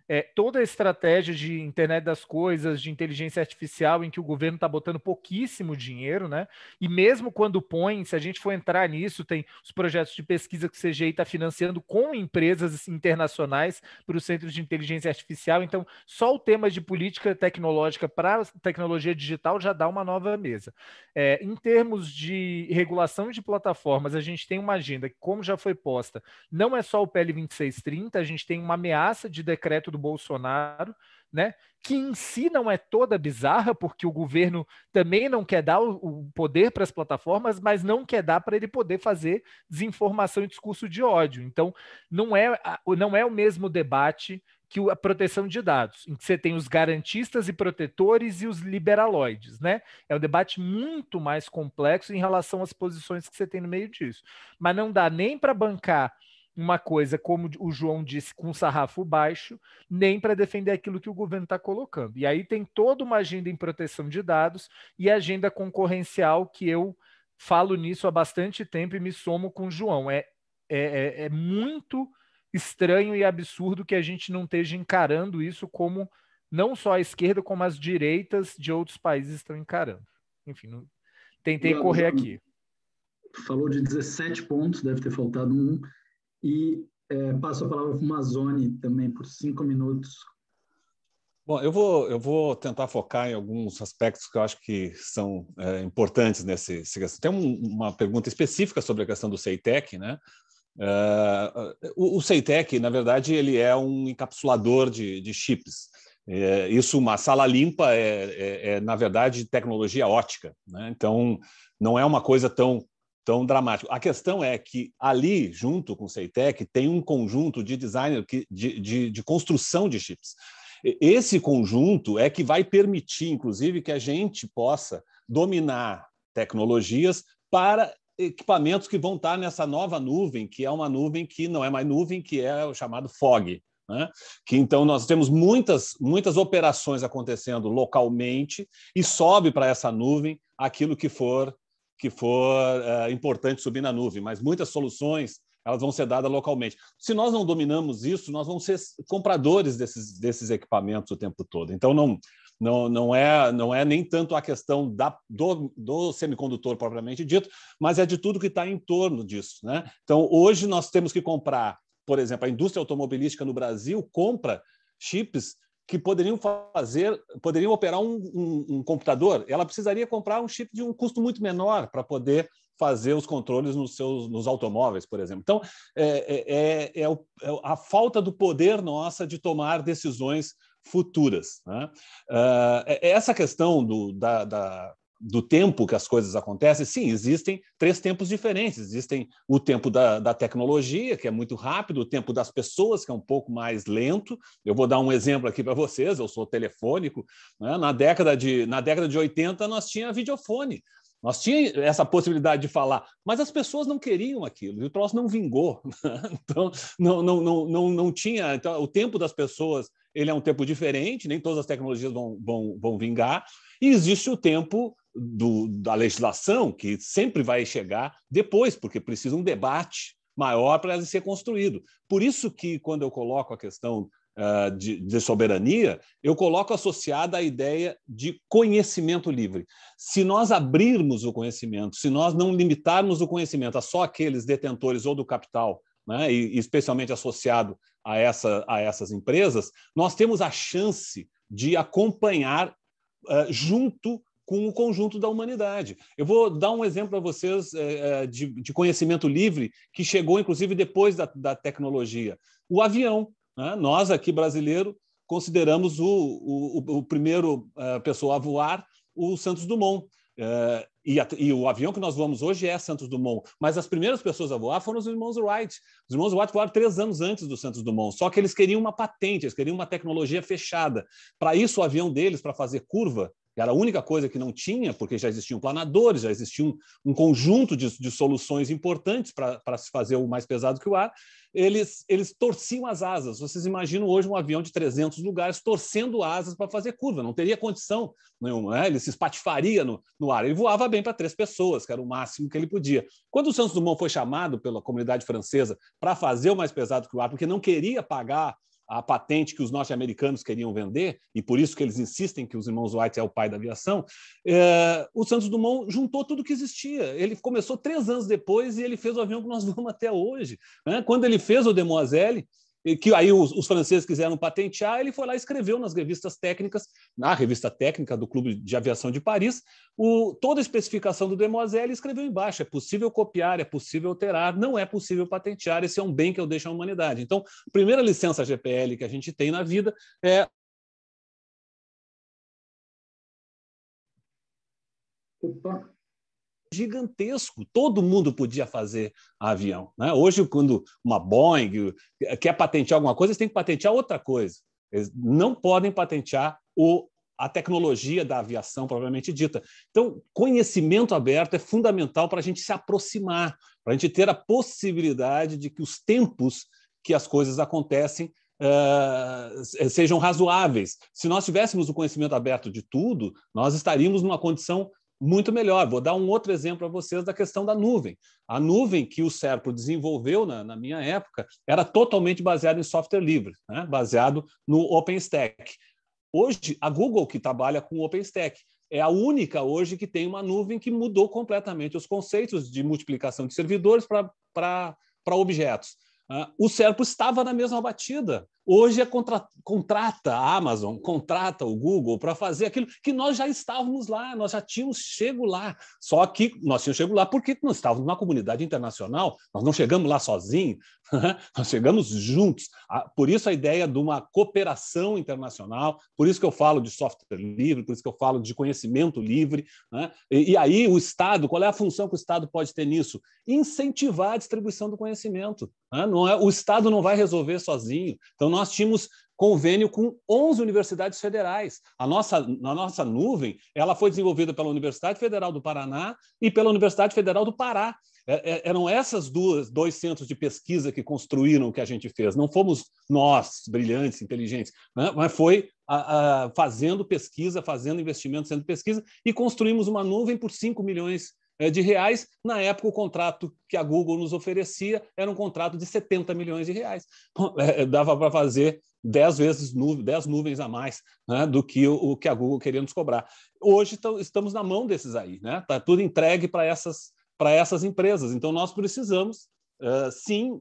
é, toda a estratégia de internet das coisas, de inteligência artificial, em que o governo está botando pouquíssimo dinheiro, né? e mesmo quando põe, se a gente for entrar nisso, tem os projetos de pesquisa que o CGI está financiando com empresas internacionais para os centros de inteligência artificial, então só o tema de política tecnológica para tecnologia digital já dá uma nova mesa. É, em termos termos de regulação de plataformas, a gente tem uma agenda que, como já foi posta, não é só o PL 2630, a gente tem uma ameaça de decreto do Bolsonaro, né? Que em si não é toda bizarra, porque o governo também não quer dar o poder para as plataformas, mas não quer dar para ele poder fazer desinformação e discurso de ódio. Então, não é, não é o mesmo debate que a proteção de dados, em que você tem os garantistas e protetores e os liberaloides, né? É um debate muito mais complexo em relação às posições que você tem no meio disso. Mas não dá nem para bancar uma coisa, como o João disse, com sarrafo baixo, nem para defender aquilo que o governo está colocando. E aí tem toda uma agenda em proteção de dados e agenda concorrencial que eu falo nisso há bastante tempo e me somo com o João. É, é, é, é muito estranho e absurdo que a gente não esteja encarando isso como não só a esquerda, como as direitas de outros países estão encarando. Enfim, não... tentei correr aqui. Falou de 17 pontos, deve ter faltado um. E é, passo a palavra para o Mazone também por cinco minutos. Bom, eu vou, eu vou tentar focar em alguns aspectos que eu acho que são é, importantes nesse Tem um, uma pergunta específica sobre a questão do CEITEC, né? Uh, o, o na verdade, ele é um encapsulador de, de chips. É, isso, uma sala limpa, é, é, é na verdade tecnologia ótica. Né? Então, não é uma coisa tão, tão dramática. A questão é que ali, junto com o Ceitec, tem um conjunto de designer que, de, de, de construção de chips. Esse conjunto é que vai permitir, inclusive, que a gente possa dominar tecnologias para equipamentos que vão estar nessa nova nuvem, que é uma nuvem que não é mais nuvem, que é o chamado FOG. Né? Que então nós temos muitas, muitas operações acontecendo localmente e sobe para essa nuvem aquilo que for que for uh, importante subir na nuvem, mas muitas soluções elas vão ser dadas localmente. Se nós não dominamos isso, nós vamos ser compradores desses, desses equipamentos o tempo todo. Então, não, não, não, é, não é nem tanto a questão da, do, do semicondutor propriamente dito, mas é de tudo que está em torno disso. Né? Então, hoje nós temos que comprar, por exemplo, a indústria automobilística no Brasil compra chips que poderiam fazer, poderiam operar um, um, um, computador, ela precisaria comprar um chip de um custo muito menor para poder fazer os controles nos seus nos automóveis, por exemplo. Então, é, é, é, é, a falta do poder nossa de tomar decisões futuras. Né? Uh, essa questão do, da, da do tempo que as coisas acontecem, sim, existem três tempos diferentes. Existem o tempo da, da, tecnologia, que é muito rápido, o tempo das pessoas, que é um pouco mais lento. Eu vou dar um exemplo aqui para vocês, eu sou telefônico. Né? Na, década de, na década de 80, nós tínhamos videofone. Nós tínhamos essa possibilidade de falar, mas as pessoas não queriam aquilo, e o troço não vingou. Então, não, não, não, não, não tinha. Então, o tempo das pessoas ele é um tempo diferente, nem todas as tecnologias vão, vão, vão vingar, e existe o tempo do, da legislação, que sempre vai chegar depois, porque precisa um debate maior para ser construído. Por isso que, quando eu coloco a questão uh, de, de soberania, eu coloco associada a ideia de conhecimento livre. Se nós abrirmos o conhecimento, se nós não limitarmos o conhecimento a só aqueles detentores ou do capital, né, e especialmente associado a, essa, a essas empresas, nós temos a chance de acompanhar uh, junto com o conjunto da humanidade. Eu vou dar um exemplo para vocês eh, eh, de, conhecimento livre que chegou, inclusive, depois da, tecnologia. O avião. Né? Nós, aqui brasileiro, consideramos o, o, o primeiro é, pessoa a voar o Santos Dumont. É, e, a, e, o avião que nós voamos hoje é Santos Dumont, mas as primeiras pessoas a voar foram os irmãos Wright. Os irmãos Wright voaram três anos antes do Santos Dumont, só que eles queriam uma patente, eles queriam uma tecnologia fechada. Para isso, o avião deles, para fazer curva, era a única coisa que não tinha, porque já existiam planadores, já existia um, um conjunto de, de, soluções importantes para se fazer o mais pesado que o ar. Eles, eles torciam as asas. Vocês imaginam hoje um avião de 300 lugares torcendo asas para fazer curva, não teria condição nenhuma, né? ele se espatifaria no, no ar. Ele voava bem para três pessoas, que era o máximo que ele podia. Quando o Santos Dumont foi chamado pela comunidade francesa para fazer o mais pesado que o ar, porque não queria pagar a patente que os norte-americanos queriam vender, e por isso que eles insistem que os irmãos White é o pai da aviação, é, o Santos Dumont juntou tudo que existia. Ele começou três anos depois e ele fez o avião que nós vamos até hoje. Né? Quando ele fez o Demoiselle, que aí os, os, franceses quiseram patentear, ele foi lá e escreveu nas revistas técnicas, na revista técnica do Clube de Aviação de Paris, o, toda a especificação do Demoiselle e escreveu embaixo, é possível copiar, é possível alterar, não é possível patentear, esse é um bem que eu deixo à humanidade. Então, primeira licença GPL que a gente tem na vida é... Opa, gigantesco. Todo mundo podia fazer avião. Né? Hoje, quando uma Boeing quer patentear alguma coisa, eles têm que patentear outra coisa. Eles não podem patentear o, a tecnologia da aviação propriamente dita. Então, conhecimento aberto é fundamental para a gente se aproximar, para a gente ter a possibilidade de que os tempos que as coisas acontecem Uh, sejam razoáveis. Se nós tivéssemos o conhecimento aberto de tudo, nós estaríamos numa condição muito melhor. Vou dar um outro exemplo para vocês da questão da nuvem. A nuvem que o Serpro desenvolveu na, na minha época era totalmente baseada em software livre, né? baseado no OpenStack. Hoje, a Google, que trabalha com OpenStack, é a única hoje que tem uma nuvem que mudou completamente os conceitos de multiplicação de servidores para objetos. Ah, o cérebro estava na mesma batida. Hoje é contra, contrata a Amazon, contrata o Google para fazer aquilo que nós já estávamos lá, nós já tínhamos chego lá. Só que nós tínhamos chego lá porque nós estávamos numa comunidade internacional, nós não chegamos lá sozinhos, nós chegamos juntos. Por isso a ideia de uma cooperação internacional, por isso que eu falo de software livre, por isso que eu falo de conhecimento livre. Né? E, e aí o Estado, qual é a função que o Estado pode ter nisso? Incentivar a distribuição do conhecimento. Né? Não é, o Estado não vai resolver sozinho. Então nós tínhamos convênio com 11 universidades federais. A nossa, a nossa nuvem ela foi desenvolvida pela Universidade Federal do Paraná e pela Universidade Federal do Pará. É, é, eram essas duas, dois centros de pesquisa que construíram o que a gente fez. Não fomos nós, brilhantes, inteligentes, né? mas foi a, a, fazendo pesquisa, fazendo investimento, sendo pesquisa, e construímos uma nuvem por 5 milhões é, de reais. Na época, o contrato que a Google nos oferecia era um contrato de 70 milhões de reais. Dava para fazer 10 vezes 10 nuvens a mais né, do que o, o, que a Google queria nos cobrar. Hoje estamos na mão desses aí, né? Está tudo entregue para essas para essas empresas. Então, nós precisamos, uh, sim,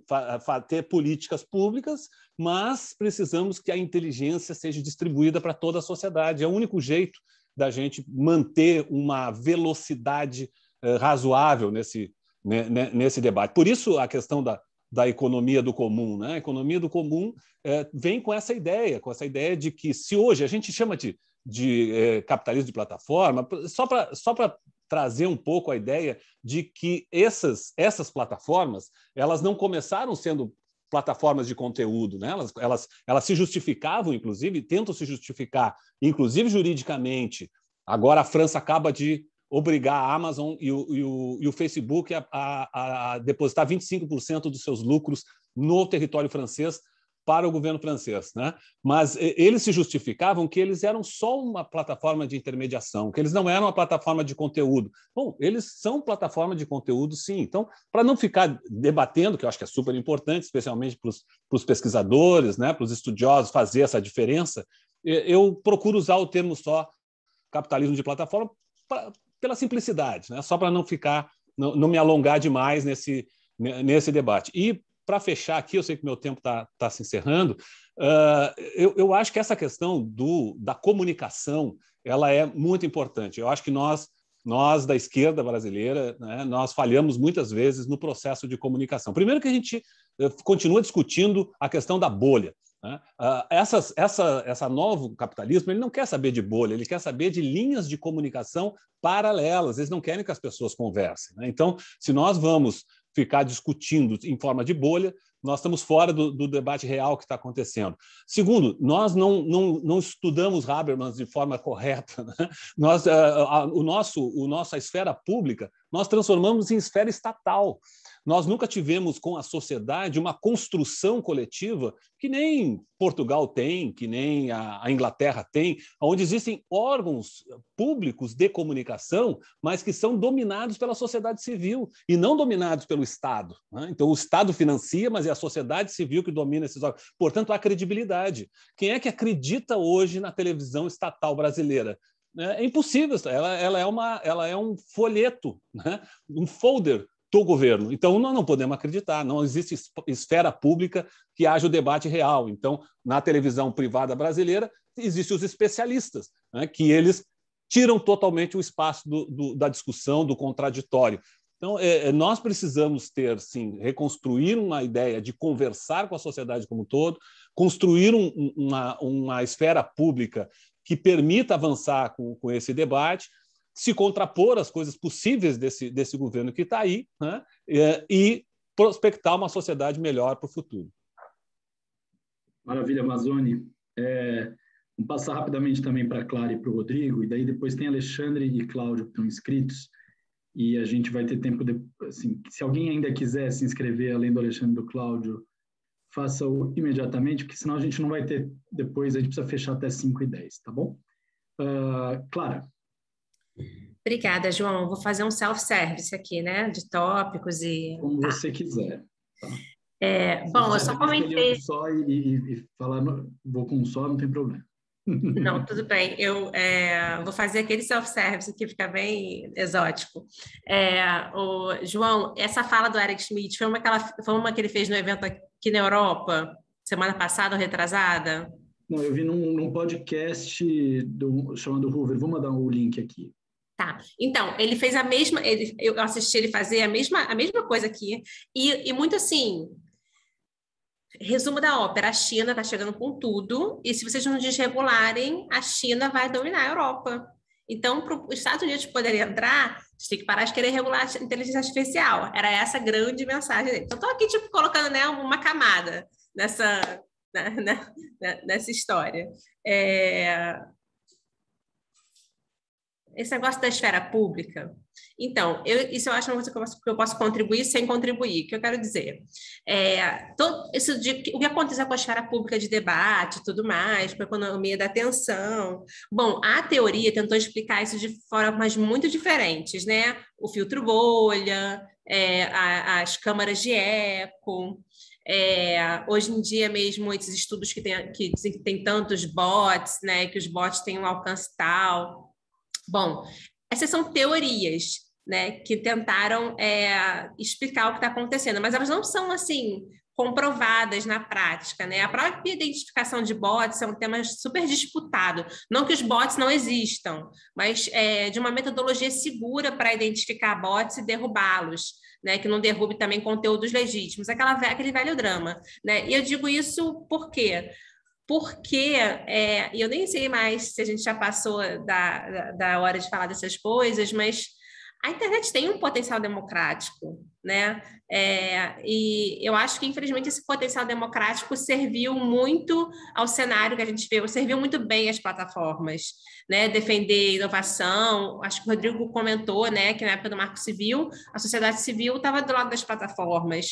ter políticas públicas, mas precisamos que a inteligência seja distribuída para toda a sociedade. É o único jeito da gente manter uma velocidade uh, razoável nesse, né, né, nesse debate. Por isso, a questão da, da economia do comum. Né? A economia do comum eh, vem com essa ideia, com essa ideia de que se hoje a gente chama de, de capitalismo de plataforma, só para só trazer um pouco a ideia de que essas, essas plataformas elas não começaram sendo plataformas de conteúdo, né? elas, elas, elas se justificavam, inclusive, tentam se justificar, inclusive juridicamente. Agora a França acaba de obrigar a Amazon e o, e o, e o Facebook a, a, a depositar 25% dos seus lucros no território francês para o governo francês, né? Mas eles se justificavam que eles eram só uma plataforma de intermediação, que eles não eram uma plataforma de conteúdo. Bom, eles são plataforma de conteúdo, sim. Então, para não ficar debatendo, que eu acho que é super importante, especialmente para os pesquisadores, né? Para os estudiosos fazer essa diferença, eu procuro usar o termo só capitalismo de plataforma pra, pela simplicidade, né? Só para não ficar, não, não me alongar demais nesse nesse debate. E para fechar aqui, eu sei que meu tempo está tá se encerrando, uh, eu, eu acho que essa questão do, da comunicação ela é muito importante. Eu acho que nós nós da esquerda brasileira, né, nós falhamos muitas vezes no processo de comunicação. Primeiro que a gente eh, continua discutindo a questão da bolha. Né? Uh, essas, essa, essa novo capitalismo ele não quer saber de bolha, ele quer saber de linhas de comunicação paralelas. Eles não querem que as pessoas conversem. Né? Então, se nós vamos ficar discutindo em forma de bolha, nós estamos fora do, do debate real que está acontecendo. Segundo, nós não, não, não estudamos Habermas de forma correta. Né? Nós, a, eh, a, o nosso, o nossa esfera pública, nós transformamos em esfera estatal. Nós nunca tivemos com a sociedade uma construção coletiva que nem Portugal tem, que nem a, Inglaterra tem, onde existem órgãos públicos de comunicação, mas que são dominados pela sociedade civil e não dominados pelo Estado. Né? Então, o Estado financia, mas é a sociedade civil que domina esses órgãos. Portanto, há credibilidade. Quem é que acredita hoje na televisão estatal brasileira? É, é impossível, ela, ela, é uma, ela é um folheto, né? um folder do governo. Então, nós não podemos acreditar, não existe esfera pública que haja o debate real. Então, na televisão privada brasileira, existem os especialistas, né, que eles tiram totalmente o espaço do, do, da discussão, do contraditório. Então, é, é nós precisamos ter, sim, reconstruir uma ideia de conversar com a sociedade como um todo, construir um, uma, uma esfera pública que permita avançar com, com esse debate, se contrapor às coisas possíveis desse, desse governo que está aí né? É, e prospectar uma sociedade melhor para o futuro. Maravilha, Amazônia. É, vamos passar rapidamente também para a Clara e para o Rodrigo, e daí depois tem Alexandre e Cláudio que estão inscritos, e a gente vai ter tempo, de, assim, se alguém ainda quiser se inscrever, além do Alexandre e do Cláudio, faça-o imediatamente, porque senão a gente não vai ter depois, a gente precisa fechar até 5 e 10, tá bom? Uh, Clara. Obrigada, João. Vou fazer um self-service aqui, né? De tópicos e. Como tá. você quiser. Tá? É, bom, eu só comentei. Um só e, e, e falar, no... vou com um só, não tem problema. Não, tudo bem. Eu é, vou fazer aquele self-service que fica bem exótico. É, o, João, essa fala do Eric Schmidt foi uma, que ela, foi uma que ele fez no evento aqui na Europa, semana passada ou retrasada? Não, eu vi num, num podcast do, chamado Hoover, vou mandar o um link aqui, Tá. Então, ele fez a mesma. Ele, eu assisti ele fazer a mesma, a mesma coisa aqui. E, e muito assim. Resumo da ópera: a China está chegando com tudo, e se vocês não desregularem, a China vai dominar a Europa. Então, para os Estados Unidos poderem entrar, a tem que parar de querer regular a inteligência artificial. Era essa a grande mensagem dele. Então, estou aqui tipo, colocando né, uma camada nessa, na, né, na, né, né, nessa história. É, esse negócio da esfera pública. Então, eu, isso eu acho uma coisa que eu, posso, que eu posso contribuir sem contribuir. O que eu quero dizer? É, todo, isso de, o que aconteceu com a esfera pública de debate tudo mais, com a economia da atenção. Bom, a teoria tentou explicar isso de formas muito diferentes, né? O filtro bolha, é, a, as câmaras de eco. É, hoje em dia mesmo, esses estudos que tem, que tem tantos bots, né? Que os bots têm um alcance tal Bom, essas são teorias, né, que tentaram é, explicar o que está acontecendo, mas elas não são assim comprovadas na prática, né? A própria identificação de bots é um tema super disputado. Não que os bots não existam, mas é, de uma metodologia segura para identificar bots e derrubá-los, né? Que não derrube também conteúdos legítimos, aquela, aquele velho drama, né? E eu digo isso porque porque é, eu nem sei mais se a gente já passou da, da, da hora de falar dessas coisas, mas a internet tem um potencial democrático, né? É, e eu acho que, infelizmente, esse potencial democrático serviu muito ao cenário que a gente vê. serviu muito bem às plataformas, né? Defender inovação, acho que o Rodrigo comentou, né, que na época do Marco Civil, a sociedade civil estava do lado das plataformas.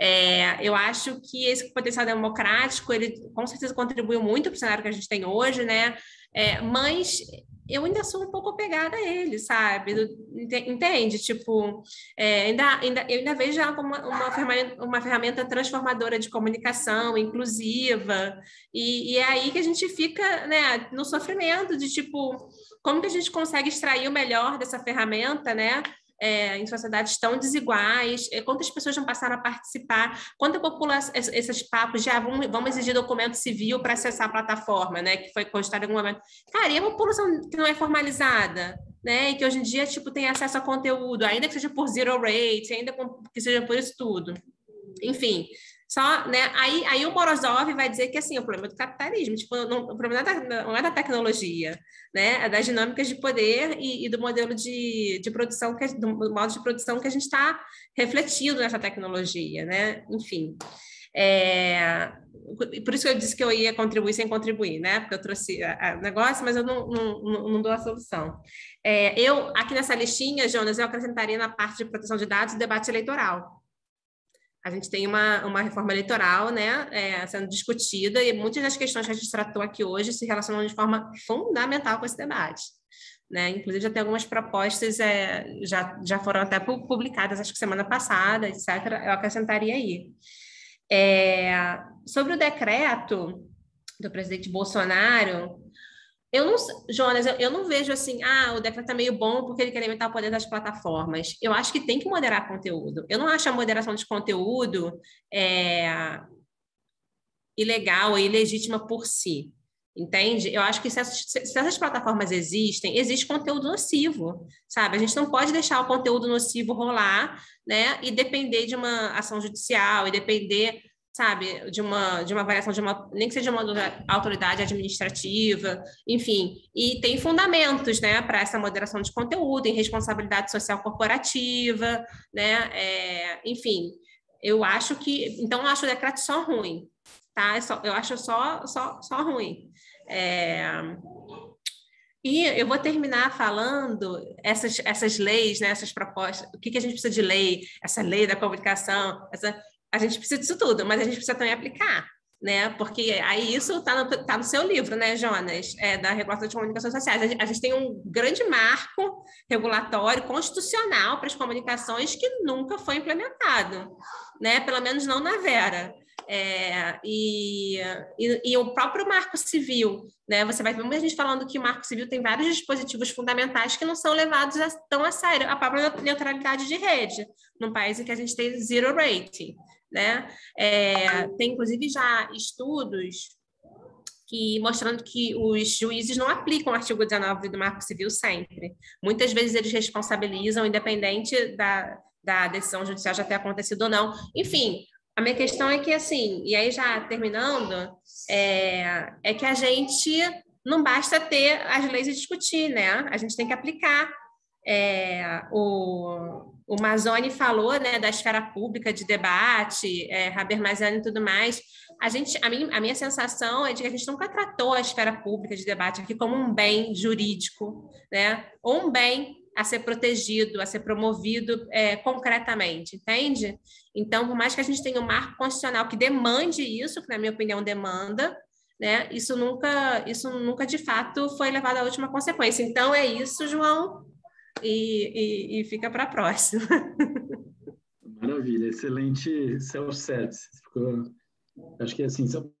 É, eu acho que esse potencial democrático, ele com certeza contribuiu muito para o cenário que a gente tem hoje, né? É, mas eu ainda sou um pouco apegada a ele, sabe? Entende? Tipo, é, ainda, ainda, eu ainda vejo ela como uma, uma, ferramenta, transformadora de comunicação, inclusiva, e, e, é aí que a gente fica né, no sofrimento de, tipo, como que a gente consegue extrair o melhor dessa ferramenta, né? é, em sociedades tão desiguais, é, quantas pessoas não passaram a participar, quanta população, esses papos já ah, vão, exigir documento civil para acessar a plataforma, né, que foi constado em algum momento. Cara, e a população que não é formalizada, né, e que hoje em dia, tipo, tem acesso a conteúdo, ainda que seja por zero rate, ainda que seja por isso tudo. Enfim, só, né? Aí, aí o Morozov vai dizer que assim, é o problema é do capitalismo, tipo, não, o problema é da, não é da tecnologia, né? É das dinâmicas de poder e, e do modelo de, de produção, que, do modo de produção que a gente está refletido nessa tecnologia, né? Enfim. É, por isso que eu disse que eu ia contribuir sem contribuir, né? Porque eu trouxe o negócio, mas eu não, não, não dou a solução. É, eu, aqui nessa listinha, Jonas, eu acrescentaria na parte de proteção de dados o debate eleitoral a gente tem uma, uma reforma eleitoral né, é, sendo discutida e muitas das questões que a gente tratou aqui hoje se relacionam de forma fundamental com esse debate. Né? Inclusive, já tem algumas propostas, é, já, já foram até publicadas, acho que semana passada, etc. Eu acrescentaria aí. É, sobre o decreto do presidente Bolsonaro, eu não, Jonas, eu, eu, não vejo assim, ah, o decreto é meio bom porque ele quer limitar o poder das plataformas. Eu acho que tem que moderar conteúdo. Eu não acho a moderação de conteúdo é, ilegal ou ilegítima por si. Entende? Eu acho que se essas, se essas, plataformas existem, existe conteúdo nocivo, sabe? A gente não pode deixar o conteúdo nocivo rolar, né? E depender de uma ação judicial, e depender sabe, de uma, de uma avaliação de uma, nem que seja uma autoridade administrativa, enfim, e tem fundamentos, né, para essa moderação de conteúdo, em responsabilidade social corporativa, né, é, enfim, eu acho que, então eu acho o decreto só ruim, tá, eu, é só, eu acho só, só, só ruim, é, e eu vou terminar falando essas, essas leis, né, essas propostas, o que, que a gente precisa de lei, essa lei da comunicação, essa, a gente precisa disso tudo, mas a gente precisa também aplicar, né? Porque aí isso está no, tá no seu livro, né, Jonas, é, da Regulação de Comunicações Sociais. A gente, a gente tem um grande marco regulatório, constitucional para as comunicações que nunca foi implementado, né? Pelo menos não na Vera. É, e, e, e, o próprio marco civil, né? Você vai ver muita gente falando que o marco civil tem vários dispositivos fundamentais que não são levados a, tão a sério. A própria neutralidade de rede, num país em que a gente tem zero rating né? É, tem inclusive já estudos que mostrando que os juízes não aplicam o artigo 19 do Marco Civil sempre. Muitas vezes eles responsabilizam, independente da, da decisão judicial já ter acontecido ou não. Enfim, a minha questão é que, assim, e aí já terminando, é, é que a gente não basta ter as leis e discutir, né? A gente tem que aplicar é, o, o Mazoni falou né, da esfera pública de debate, é, e tudo mais. A, gente, a, minha, a minha sensação é de que a gente nunca tratou a esfera pública de debate aqui como um bem jurídico, né? ou um bem a ser protegido, a ser promovido é, concretamente, entende? Então, por mais que a gente tenha um marco constitucional que demande isso, que na minha opinião demanda, né? Isso nunca, isso nunca de fato foi levado à última consequência. Então é isso, João e, e, e fica para a próxima. Maravilha, excelente self-set. É acho que é assim, o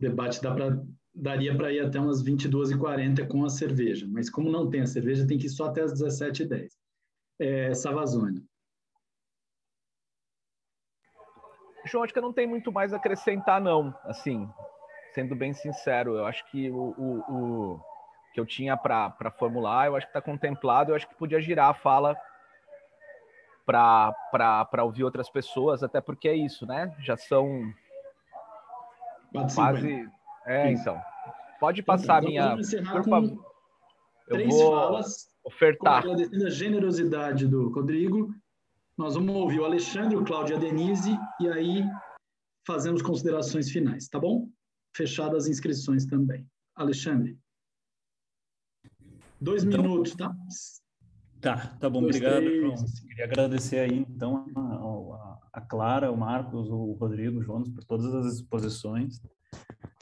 debate dá pra, daria para ir até umas 22h40 com a cerveja, mas como não tem a cerveja, tem que ir só até as 17h10. É, Savazone. João, acho que eu não tem muito mais a acrescentar, não. Assim, sendo bem sincero, eu acho que o, o, o que eu tinha para formular, eu acho que está contemplado, eu acho que podia girar a fala para ouvir outras pessoas, até porque é isso, né? Já são quase. É, então. Pode então, passar então, minha. Por favor. Três vou... falas. Ofertar. Agradecendo a generosidade do Rodrigo. Nós vamos ouvir o Alexandre, o Cláudio e a Denise, e aí fazemos considerações finais, tá bom? Fechadas as inscrições também. Alexandre. Dois então, minutos, tá? Tá, tá bom, Dois, obrigado. Assim. Queria agradecer aí, então, a, a, Clara, o Marcos, o Rodrigo, o Jonas, por todas as exposições.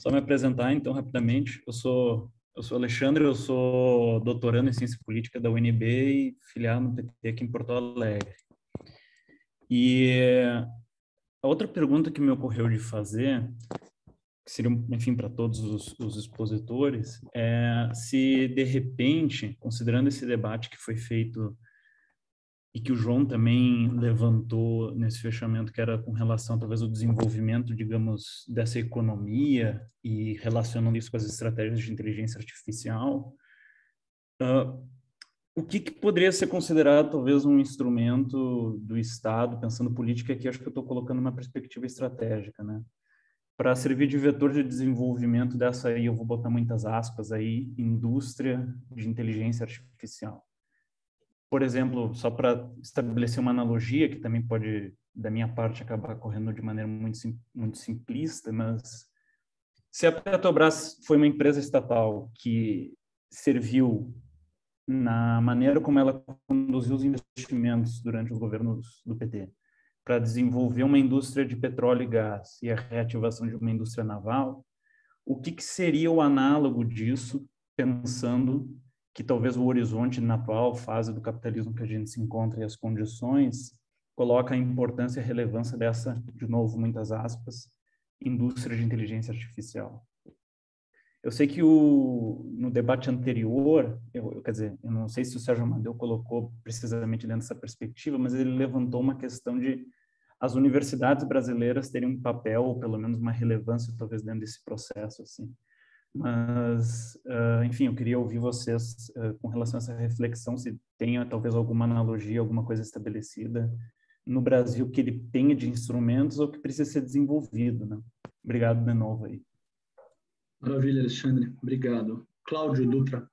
Só me apresentar, então, rapidamente. Eu sou, eu sou Alexandre, eu sou doutorando em Ciência Política da UNB e filiado no PT aqui em Porto Alegre. E a outra pergunta que me ocorreu de fazer que seriam, enfim, para todos os, os expositores, é, se de repente, considerando esse debate que foi feito e que o João também levantou nesse fechamento, que era com relação talvez ao desenvolvimento, digamos, dessa economia e relacionando isso com as estratégias de inteligência artificial, uh, o que, que, poderia ser considerado talvez um instrumento do Estado, pensando política, que acho que eu estou colocando uma perspectiva estratégica, né? para servir de vetor de desenvolvimento dessa aí, eu vou botar muitas aspas aí, indústria de inteligência artificial. Por exemplo, só para estabelecer uma analogia que também pode da minha parte acabar correndo de maneira muito muito simplista, mas se a Petrobras foi uma empresa estatal que serviu na maneira como ela conduziu os investimentos durante os governos do PT, para desenvolver uma indústria de petróleo e gás e a reativação de uma indústria naval, o que, que seria o análogo disso, pensando que talvez o horizonte na atual fase do capitalismo que a gente se encontra e as condições coloca a importância e a relevância dessa, de novo, muitas aspas, indústria de inteligência artificial. Eu sei que o, no debate anterior, eu, eu, quer dizer, eu não sei se o Sérgio Amadeu colocou precisamente dentro dessa perspectiva, mas ele levantou uma questão de as universidades brasileiras terem um papel, ou pelo menos uma relevância, talvez, dentro desse processo, assim. Mas, uh, enfim, eu queria ouvir vocês uh, com relação a essa reflexão, se tenha talvez alguma analogia, alguma coisa estabelecida no Brasil que ele tenha de instrumentos ou que precisa ser desenvolvido, né? Obrigado de novo aí. Maravilha, Alexandre. Obrigado. Cláudio Dutra.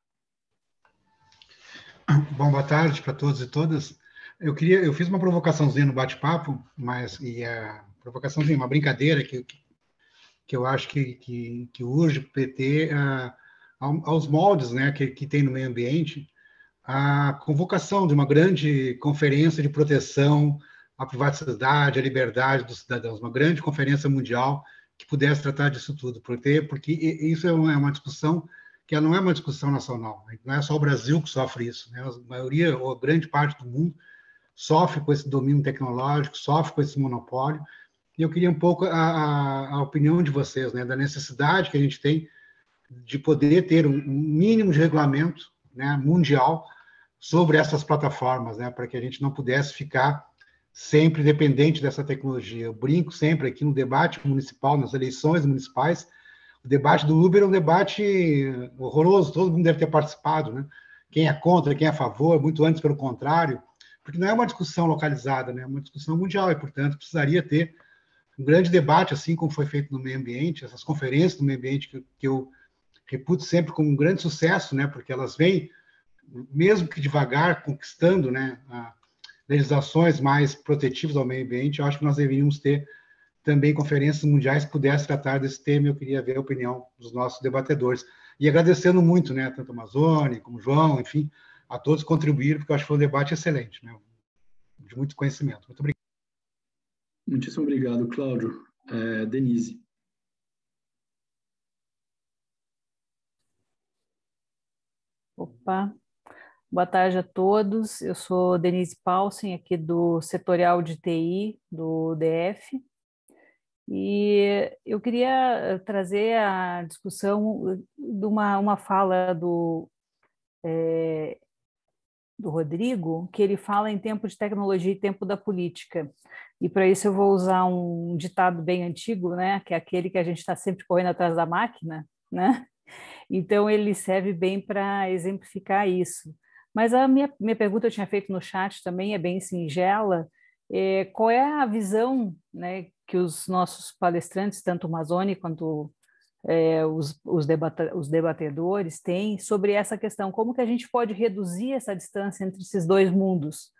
Bom, boa tarde para todos e todas. Eu queria, eu fiz uma provocaçãozinha no bate-papo, mas e a provocaçãozinha, uma brincadeira que, que eu acho que, que, que urge o PT a, ah, aos moldes né, que, que tem no meio ambiente, a convocação de uma grande conferência de proteção à privacidade, à liberdade dos cidadãos, uma grande conferência mundial que pudesse tratar disso tudo, porque, porque isso é, é uma discussão que não é uma discussão nacional, não é só o Brasil que sofre isso, né? a maioria, ou a grande parte do mundo, sofre com esse domínio tecnológico, sofre com esse monopólio. E eu queria um pouco a, a opinião de vocês, né, da necessidade que a gente tem de poder ter um mínimo de regulamento né, mundial sobre essas plataformas, né, para que a gente não pudesse ficar sempre dependente dessa tecnologia. Eu brinco sempre aqui no debate municipal, nas eleições municipais, o debate do Uber é um debate horroroso, todo mundo deve ter participado, né? Quem é contra, quem é a favor, muito antes pelo contrário porque não é uma discussão localizada, né? é uma discussão mundial e, portanto, precisaria ter um grande debate, assim como foi feito no meio ambiente, essas conferências do meio ambiente que, que eu reputo sempre como um grande sucesso, né? porque elas vêm, mesmo que devagar, conquistando né? A, legislações mais protetivas ao meio ambiente, eu acho que nós deveríamos ter também conferências mundiais que pudessem tratar desse tema, eu queria ver a opinião dos nossos debatedores. E agradecendo muito, né, tanto a Amazônia como o João, enfim, a todos contribuir, porque eu acho que foi um debate excelente, né? de muito conhecimento. Muito obrigado. Muitíssimo obrigado, Cláudio. É, Denise. Opa, boa tarde a todos. Eu sou Denise Paulsen, aqui do setorial de TI do DF. E eu queria eh, trazer a discussão de uma, uma fala do é, do Rodrigo, que ele fala em tempo de tecnologia e tempo da política. E para isso eu vou usar um ditado bem antigo, né? Que é aquele que a gente está sempre correndo atrás da máquina, né? Então ele serve bem para exemplificar isso. Mas a minha, minha pergunta eu tinha feito no chat também, é bem singela. É, qual é a visão né, que os nossos palestrantes, tanto o Mazoni quanto é, os, os, debate, os debatedores têm sobre essa questão, como que a gente pode reduzir essa distância entre esses dois mundos,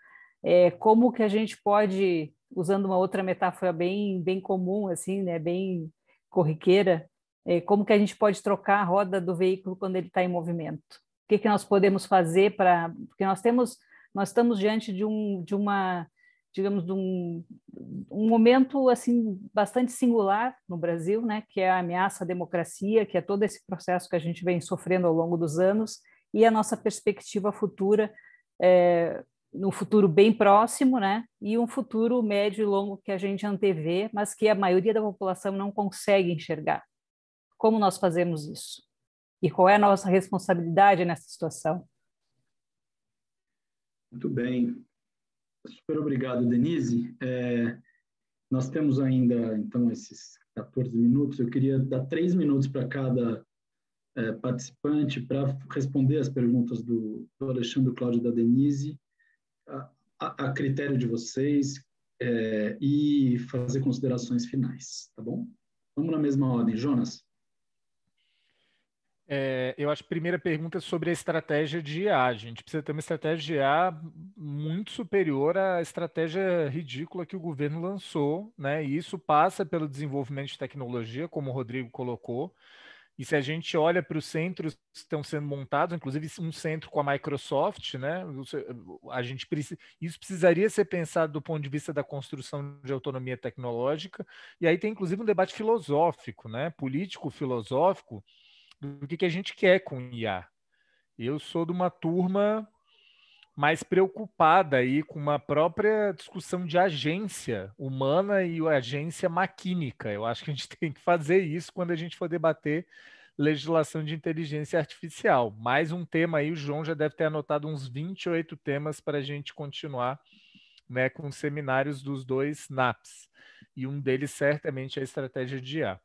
é, como que a gente pode, usando uma outra metáfora bem, bem comum, assim, né, bem corriqueira, é, como que a gente pode trocar a roda do veículo quando ele está em movimento? O que, que nós podemos fazer para... Porque nós temos, nós estamos diante de, um, de uma digamos, de um, um, momento assim bastante singular no Brasil, né, que é a ameaça à democracia, que é todo esse processo que a gente vem sofrendo ao longo dos anos e a nossa perspectiva futura é, no futuro bem próximo, né, e um futuro médio e longo que a gente antevê, mas que a maioria da população não consegue enxergar. Como nós fazemos isso? E qual é a nossa responsabilidade nessa situação? Muito bem. Super obrigado, Denise. É, nós temos ainda, então, esses 14 minutos. Eu queria dar três minutos para cada é, participante para responder as perguntas do, do Alexandre, do Cláudio e da Denise, a, a, a critério de vocês, é, e fazer considerações finais, tá bom? Vamos na mesma ordem. Jonas? É, eu acho que a primeira pergunta é sobre a estratégia de IA. A gente precisa ter uma estratégia de IA muito superior à estratégia ridícula que o governo lançou, né? E isso passa pelo desenvolvimento de tecnologia, como o Rodrigo colocou. E se a gente olha para os centros que estão sendo montados, inclusive um centro com a Microsoft, né? A gente precisa, isso precisaria ser pensado do ponto de vista da construção de autonomia tecnológica. E aí tem inclusive um debate filosófico, né? Político filosófico do que, que a gente quer com IA. Eu sou de uma turma mais preocupada aí com uma própria discussão de agência humana e agência maquínica. Eu acho que a gente tem que fazer isso quando a gente for debater legislação de inteligência artificial. Mais um tema aí, o João já deve ter anotado uns 28 temas para a gente continuar né, com seminários dos dois NAPs. E um deles certamente é a estratégia de IA.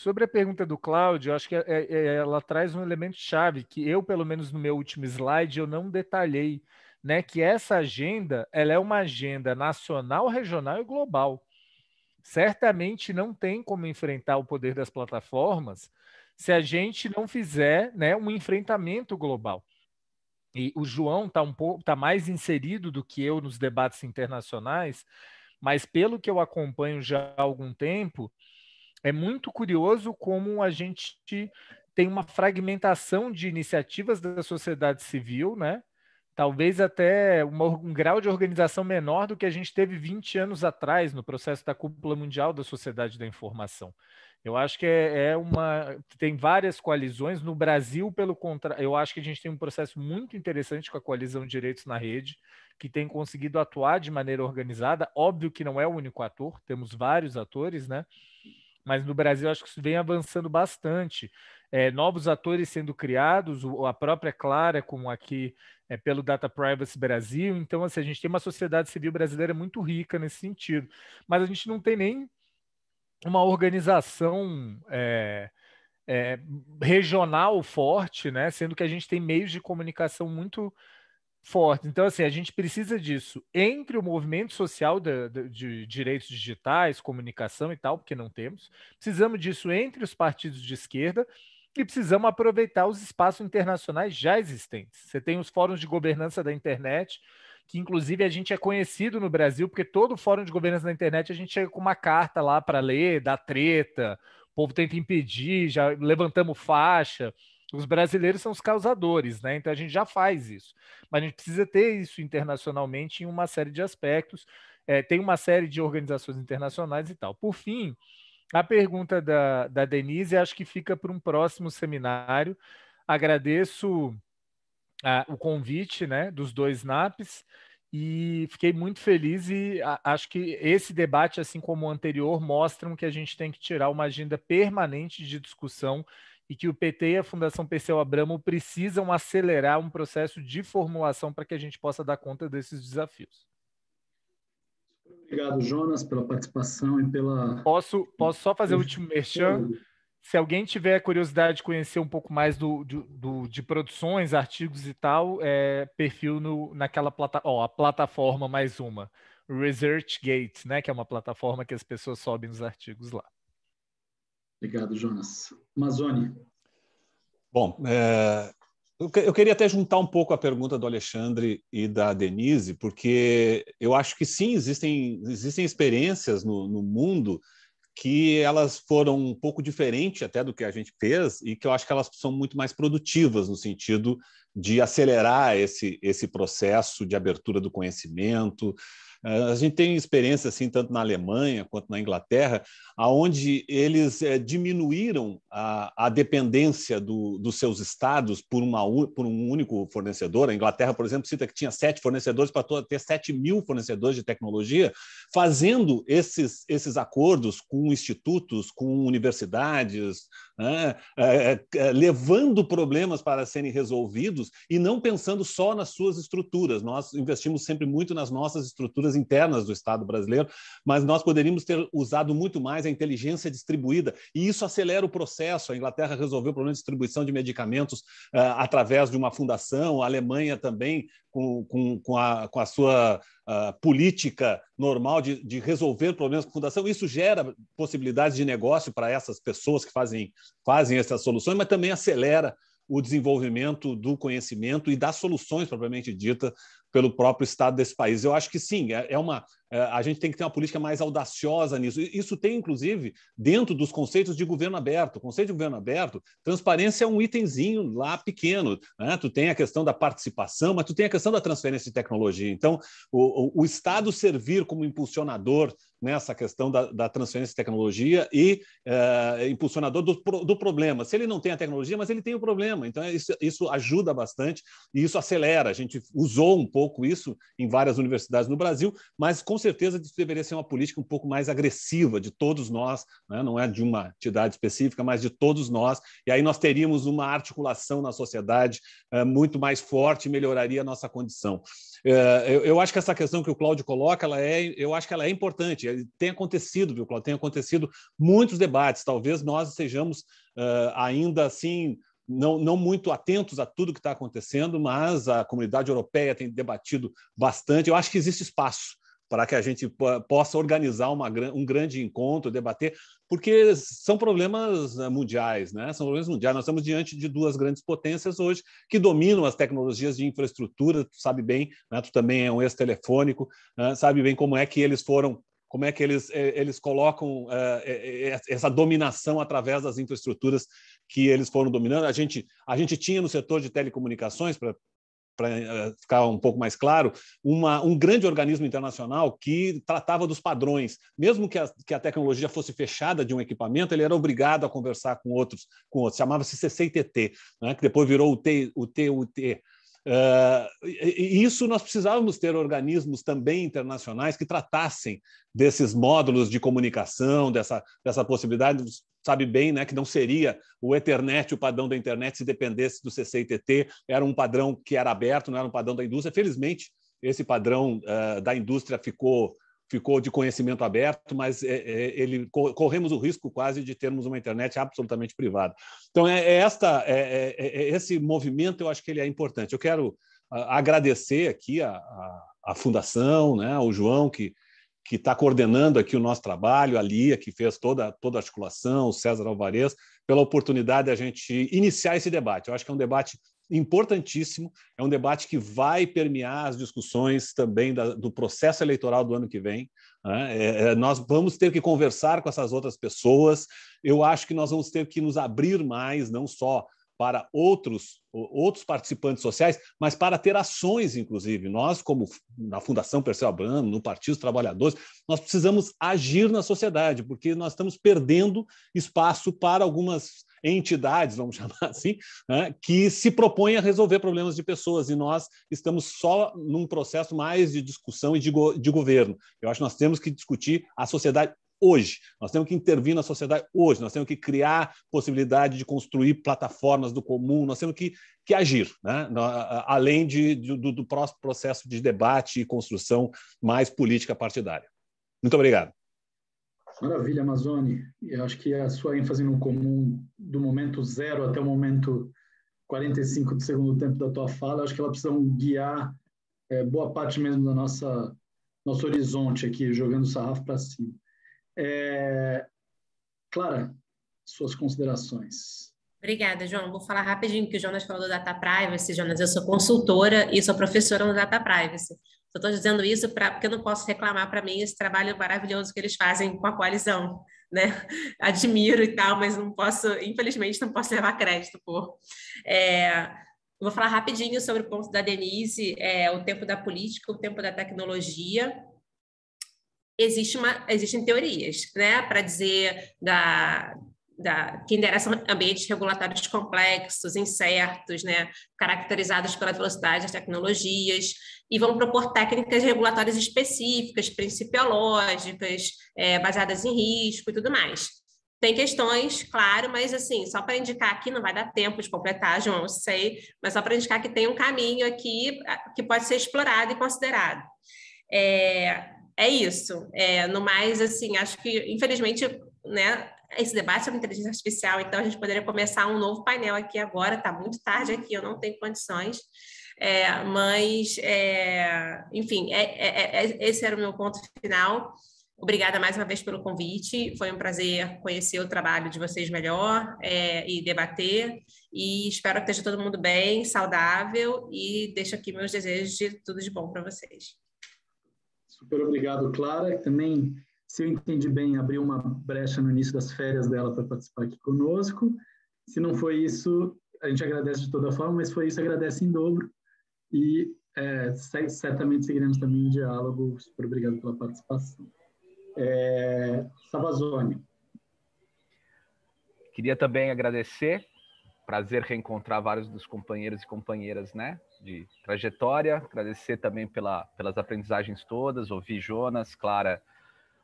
Sobre a pergunta do Cláudio, acho que é, é, é, ela traz um elemento chave que eu, pelo menos no meu último slide, eu não detalhei, né? Que essa agenda, ela é uma agenda nacional, regional e global. Certamente não tem como enfrentar o poder das plataformas se a gente não fizer, né, um enfrentamento global. E o João está um pouco, tá mais inserido do que eu nos debates internacionais, mas pelo que eu acompanho já há algum tempo, é muito curioso como a gente tem uma fragmentação de iniciativas da sociedade civil, né? Talvez até uma, um grau de organização menor do que a gente teve 20 anos atrás no processo da cúpula mundial da sociedade da informação. Eu acho que é, é uma. Tem várias coalizões. No Brasil, pelo contrário, eu acho que a gente tem um processo muito interessante com a coalizão de direitos na rede, que tem conseguido atuar de maneira organizada. Óbvio que não é o único ator, temos vários atores, né? mas no Brasil acho que isso vem avançando bastante. É, novos atores sendo criados, a própria Clara, como aqui é, pelo Data Privacy Brasil. Então, assim, a gente tem uma sociedade civil brasileira muito rica nesse sentido, mas a gente não tem nem uma organização. É, é regional forte, né? sendo que a gente tem meios de comunicação muito forte. Então, assim, a gente precisa disso entre o movimento social de, de, de, direitos digitais, comunicação e tal, porque não temos. Precisamos disso entre os partidos de esquerda e precisamos aproveitar os espaços internacionais já existentes. Você tem os fóruns de governança da internet, que inclusive a gente é conhecido no Brasil, porque todo fórum de governança da internet a gente chega com uma carta lá para ler, dá treta, o povo tenta impedir, já levantamos faixa. Os brasileiros são os causadores, né? Então a gente já faz isso. Mas a gente precisa ter isso internacionalmente em uma série de aspectos. É, tem uma série de organizações internacionais e tal. Por fim, a pergunta da, da Denise acho que fica para um próximo seminário. Agradeço a, o convite né, dos dois NAPs e fiquei muito feliz e acho que esse debate, assim como o anterior, mostram que a gente tem que tirar uma agenda permanente de discussão e que o PT e a Fundação Perseu Abramo precisam acelerar um processo de formulação para que a gente possa dar conta desses desafios. Obrigado, Jonas, pela participação e pela. Posso, posso só fazer o último merchan? Se alguém tiver curiosidade de conhecer um pouco mais do, do, do de produções, artigos e tal, é, perfil no, naquela plata, ó, a plataforma mais uma, ResearchGate, né, que é uma plataforma que as pessoas sobem os artigos lá. Obrigado, Jonas. Amazônia. Bom, é, eu queria até juntar um pouco a pergunta do Alexandre e da Denise, porque eu acho que sim, existem, existem experiências no, no mundo que elas foram um pouco diferentes até do que a gente fez e que eu acho que elas são muito mais produtivas no sentido de acelerar esse, esse processo de abertura do conhecimento, é, a gente tem experiência assim tanto na Alemanha quanto na Inglaterra, aonde eles é, diminuíram a, a dependência do, dos seus estados por, uma, por um único fornecedor. A Inglaterra, por exemplo, cita que tinha sete fornecedores para ter sete mil fornecedores de tecnologia, fazendo esses, esses acordos com institutos, com universidades, né? É, levando problemas para serem resolvidos e não pensando só nas suas estruturas. Nós investimos sempre muito nas nossas estruturas internas do Estado brasileiro, mas nós poderíamos ter usado muito mais a inteligência distribuída, e isso acelera o processo. A Inglaterra resolveu o problema de distribuição de medicamentos uh, através de uma fundação, a Alemanha também, com, com, com, a, com a sua. Uh, política normal de, de, resolver problemas com fundação. Isso gera possibilidades de negócio para essas pessoas que fazem, fazem essas soluções, mas também acelera o desenvolvimento do conhecimento e das soluções propriamente dita pelo próprio Estado desse país. Eu acho que sim, é, é uma, é, a gente tem que ter uma política mais audaciosa nisso. Isso tem, inclusive, dentro dos conceitos de governo aberto. O conceito de governo aberto, transparência é um itemzinho lá pequeno. Né? Tu tem a questão da participação, mas tu tem a questão da transferência de tecnologia. Então, o, o Estado servir como impulsionador nessa né, questão da, da, transferência de tecnologia e é, impulsionador do, do, problema. Se ele não tem a tecnologia, mas ele tem o problema. Então, é isso, isso, ajuda bastante e isso acelera. A gente usou um pouco isso em várias universidades no Brasil, mas com certeza isso deveria ser uma política um pouco mais agressiva de todos nós, né? não é de uma entidade específica, mas de todos nós. E aí nós teríamos uma articulação na sociedade é, muito mais forte e melhoraria a nossa condição. É, eu, acho que essa questão que o Cláudio coloca, ela é, eu acho que ela é importante. É, tem acontecido, viu, Cláudio? Tem acontecido muitos debates. Talvez nós sejamos uh, ainda assim não, não, muito atentos a tudo que está acontecendo, mas a comunidade europeia tem debatido bastante. Eu acho que existe espaço para que a gente possa organizar uma, um grande encontro, debater, porque são problemas né, mundiais, né? São problemas mundiais. Nós estamos diante de duas grandes potências hoje que dominam as tecnologias de infraestrutura. Tu sabe bem, né? tu também é um ex-telefônico, né? sabe bem como é que eles foram como é que eles, eh, eles colocam uh, essa dominação através das infraestruturas que eles foram dominando. A gente, a gente tinha no setor de telecomunicações, para para eh, ficar um pouco mais claro, uma, um grande organismo internacional que tratava dos padrões. Mesmo que a, que a tecnologia fosse fechada de um equipamento, ele era obrigado a conversar com outros. Com outros. Chamava-se CCITT, né, que depois virou o TUT. Uh, e isso nós precisávamos ter organismos também internacionais que tratassem desses módulos de comunicação, dessa, dessa possibilidade, sabe bem né, que não seria o Ethernet, o padrão da internet, se dependesse do CCITT, era um padrão que era aberto, não era um padrão da indústria. Felizmente, esse padrão uh, da indústria ficou ficou de conhecimento aberto, mas é, é, ele corremos o risco quase de termos uma internet absolutamente privada. Então é, é esta é, é, é, esse movimento eu acho que ele é importante. Eu quero ah, agradecer aqui a, a, a, fundação, né, ao João que que está coordenando aqui o nosso trabalho, a Lia que fez toda toda a articulação, o César Alvarez pela oportunidade da gente iniciar esse debate. Eu acho que é um debate importantíssimo, é um debate que vai permear as discussões também da, do processo eleitoral do ano que vem. Né? É, é, nós vamos ter que conversar com essas outras pessoas. Eu acho que nós vamos ter que nos abrir mais, não só para outros, outros participantes sociais, mas para ter ações, inclusive. Nós, como na Fundação Perseu Abramo, no Partido dos Trabalhadores, nós precisamos agir na sociedade, porque nós estamos perdendo espaço para algumas entidades, vamos chamar assim, né, que se propõem a resolver problemas de pessoas e nós estamos só num processo mais de discussão e de, go de governo. Eu acho que nós temos que discutir a sociedade hoje. Nós temos que intervir na sociedade hoje, nós temos que criar possibilidade de construir plataformas do comum, nós temos que, que agir, né? além de, do, do próximo processo de debate e construção mais política partidária. Muito obrigado. Maravilha, Amazônia. Eu acho que a sua ênfase no comum do momento zero até o momento 45 do segundo tempo da tua fala, acho que ela precisam guiar é, boa parte mesmo da nossa nosso horizonte aqui, jogando o sarrafo para cima. É... Clara, suas considerações. Obrigada, João. Vou falar rapidinho que o Jonas falou do Data Privacy. Jonas, eu sou consultora e sou professora no Data Privacy. Eu estou dizendo isso pra, porque eu não posso reclamar para mim esse trabalho maravilhoso que eles fazem com a coalizão. Né? Admiro e tal, mas não posso, infelizmente, não posso levar crédito por. É, vou falar rapidinho sobre o ponto da Denise, é, o tempo da política, o tempo da tecnologia. Existe uma, existem teorias, né, para dizer da, da, que endereçam ambientes regulatórios complexos, incertos, né, caracterizados pela velocidade das tecnologias, e vão propor técnicas regulatórias específicas, principiológicas, é, baseadas em risco e tudo mais. Tem questões, claro, mas assim, só para indicar aqui, não vai dar tempo de completar, João, eu sei, mas só para indicar que tem um caminho aqui que pode ser explorado e considerado. É, é isso. É, no mais, assim, acho que, infelizmente, né, esse debate sobre inteligência artificial, então a gente poderia começar um novo painel aqui agora, está muito tarde aqui, eu não tenho condições. É, mas, é, enfim, é, é, é, é, esse era o meu ponto final. Obrigada mais uma vez pelo convite. Foi um prazer conhecer o trabalho de vocês melhor e debater. E espero que esteja todo mundo bem, saudável. E deixo aqui meus desejos de tudo de bom para vocês. Super obrigado, Clara, também se eu entendi bem, abriu uma brecha no início das férias dela para participar aqui conosco. Se não foi isso, a gente agradece de toda forma, mas foi isso, agradece em dobro. E é, certamente seguiremos também o diálogo. Super obrigado pela participação. É, Savazone. Queria também agradecer. Prazer reencontrar vários dos companheiros e companheiras, né? De trajetória. Agradecer também pela, pelas aprendizagens todas. Ouvi Jonas, Clara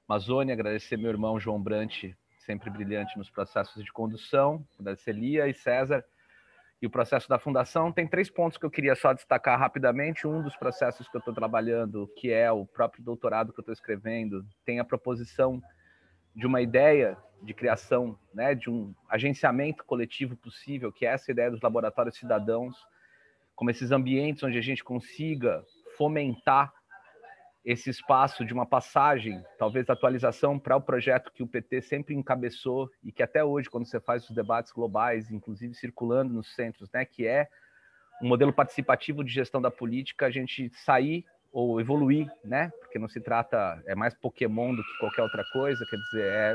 Amazônia, agradecer meu irmão João Brante, sempre brilhante nos processos de condução, agradecer Lia e César, e o processo da fundação. Tem três pontos que eu queria só destacar rapidamente. Um dos processos que eu estou trabalhando, que é o próprio doutorado que eu estou escrevendo, tem a proposição de uma ideia de criação, né, de um agenciamento coletivo possível, que é essa ideia dos laboratórios cidadãos, como esses ambientes onde a gente consiga fomentar esse espaço de uma passagem, talvez atualização para o projeto que o PT sempre encabeçou e que até hoje, quando você faz os debates globais, inclusive circulando nos centros, né, que é um modelo participativo de gestão da política, a gente sair ou evoluir, né? Porque não se trata é mais Pokémon do que qualquer outra coisa, quer dizer, é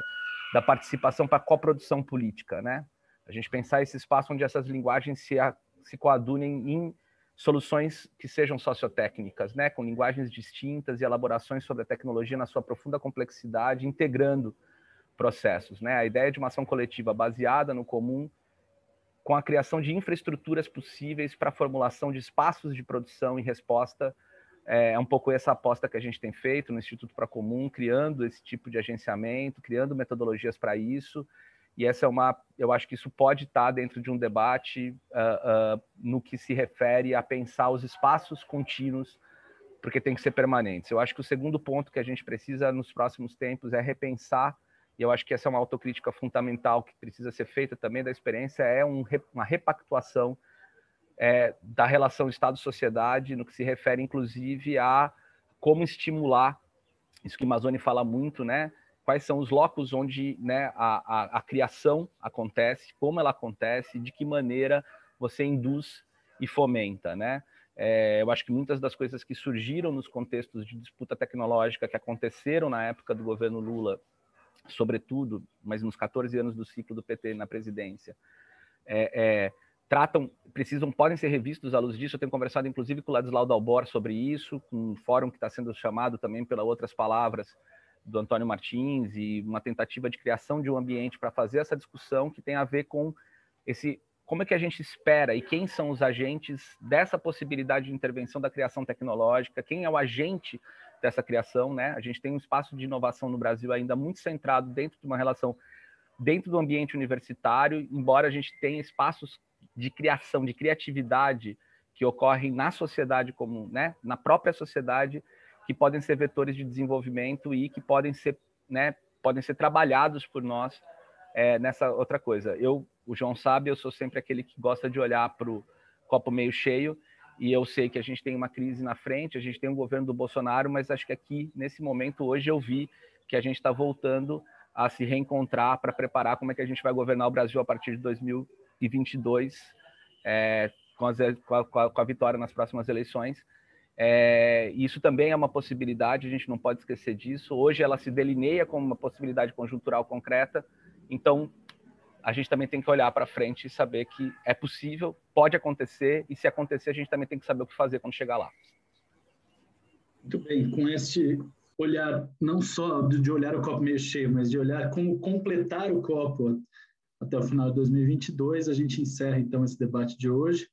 da participação para coprodução política, né? A gente pensar esse espaço onde essas linguagens se, se coadunem em soluções que sejam sociotécnicas, né, com linguagens distintas e elaborações sobre a tecnologia na sua profunda complexidade, integrando processos. Né? A ideia de uma ação coletiva baseada no comum, com a criação de infraestruturas possíveis para a formulação de espaços de produção e resposta, é, é um pouco essa aposta que a gente tem feito no Instituto para Comum, criando esse tipo de agenciamento, criando metodologias para isso e essa é uma, eu acho que isso pode estar tá dentro de um debate uh, uh, no que se refere a pensar os espaços contínuos, porque tem que ser permanentes. Eu acho que o segundo ponto que a gente precisa nos próximos tempos é repensar, e eu acho que essa é uma autocrítica fundamental que precisa ser feita também da experiência, é um, uma repactuação é, da relação Estado-sociedade, no que se refere, inclusive, a como estimular, isso que Mazoni fala muito, né? quais são os locos onde né, a, a, a, criação acontece, como ela acontece, de que maneira você induz e fomenta, né? É, eu acho que muitas das coisas que surgiram nos contextos de disputa tecnológica que aconteceram na época do governo Lula, sobretudo, mas nos 14 anos do ciclo do PT na presidência, é, é, tratam, precisam, podem ser revistos à luz disso. Eu tenho conversado, inclusive, com o Ladislau Dalbor sobre isso, com um fórum que está sendo chamado também pelas outras palavras, do Antônio Martins e uma tentativa de criação de um ambiente para fazer essa discussão que tem a ver com esse como é que a gente espera e quem são os agentes dessa possibilidade de intervenção da criação tecnológica, quem é o agente dessa criação, né? A gente tem um espaço de inovação no Brasil ainda muito centrado dentro de uma relação dentro do ambiente universitário, embora a gente tenha espaços de criação, de criatividade que ocorrem na sociedade como, né, na própria sociedade que podem ser vetores de desenvolvimento e que podem ser, né, podem ser trabalhados por nós é, nessa outra coisa. Eu, o João sabe, eu sou sempre aquele que gosta de olhar para o copo meio cheio e eu sei que a gente tem uma crise na frente, a gente tem um governo do Bolsonaro, mas acho que aqui, nesse momento, hoje eu vi que a gente está voltando a se reencontrar para preparar como é que a gente vai governar o Brasil a partir de 2022, é, com, as, com, a, com a vitória nas próximas eleições. É, isso também é uma possibilidade, a gente não pode esquecer disso. Hoje ela se delineia como uma possibilidade conjuntural concreta, então a gente também tem que olhar para frente e saber que é possível, pode acontecer, e se acontecer, a gente também tem que saber o que fazer quando chegar lá. Muito bem, com este olhar, não só de olhar o copo meio cheio, mas de olhar como completar o copo até o final de 2022, a gente encerra então esse debate de hoje.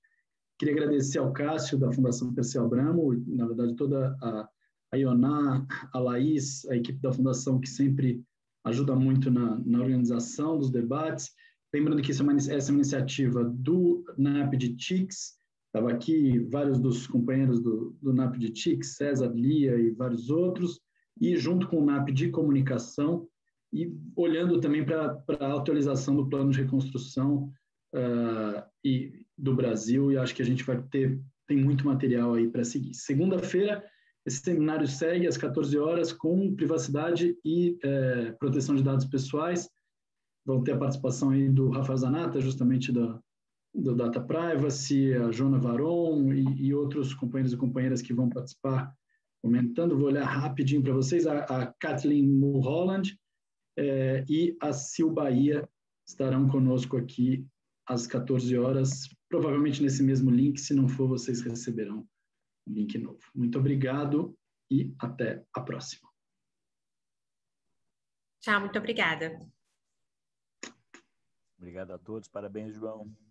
Queria agradecer ao Cássio, da Fundação Perseu Abramo, e, na verdade, toda a, a Ioná, a Laís, a equipe da Fundação, que sempre ajuda muito na, na organização dos debates. Lembrando que essa é uma, essa é uma iniciativa do NAP de TICS, estava aqui vários dos companheiros do, do NAP de TICS, César, Lia e vários outros, e junto com o NAP de Comunicação, e olhando também para a atualização do plano de reconstrução uh, e, do Brasil e acho que a gente vai ter tem muito material aí para seguir. Segunda-feira, esse seminário segue às 14 horas com privacidade e é, proteção de dados pessoais. Vão ter a participação aí do Rafael Zanata, justamente da, do Data Privacy, a Jona Varon e, e, outros companheiros e companheiras que vão participar comentando. Vou olhar rapidinho para vocês. A, a Kathleen Mulholland é, e a Sil Bahia estarão conosco aqui às 14 horas provavelmente nesse mesmo link. Se não for, vocês receberão um link novo. Muito obrigado e até a próxima. Tchau, muito obrigada. Obrigado a todos, parabéns, João.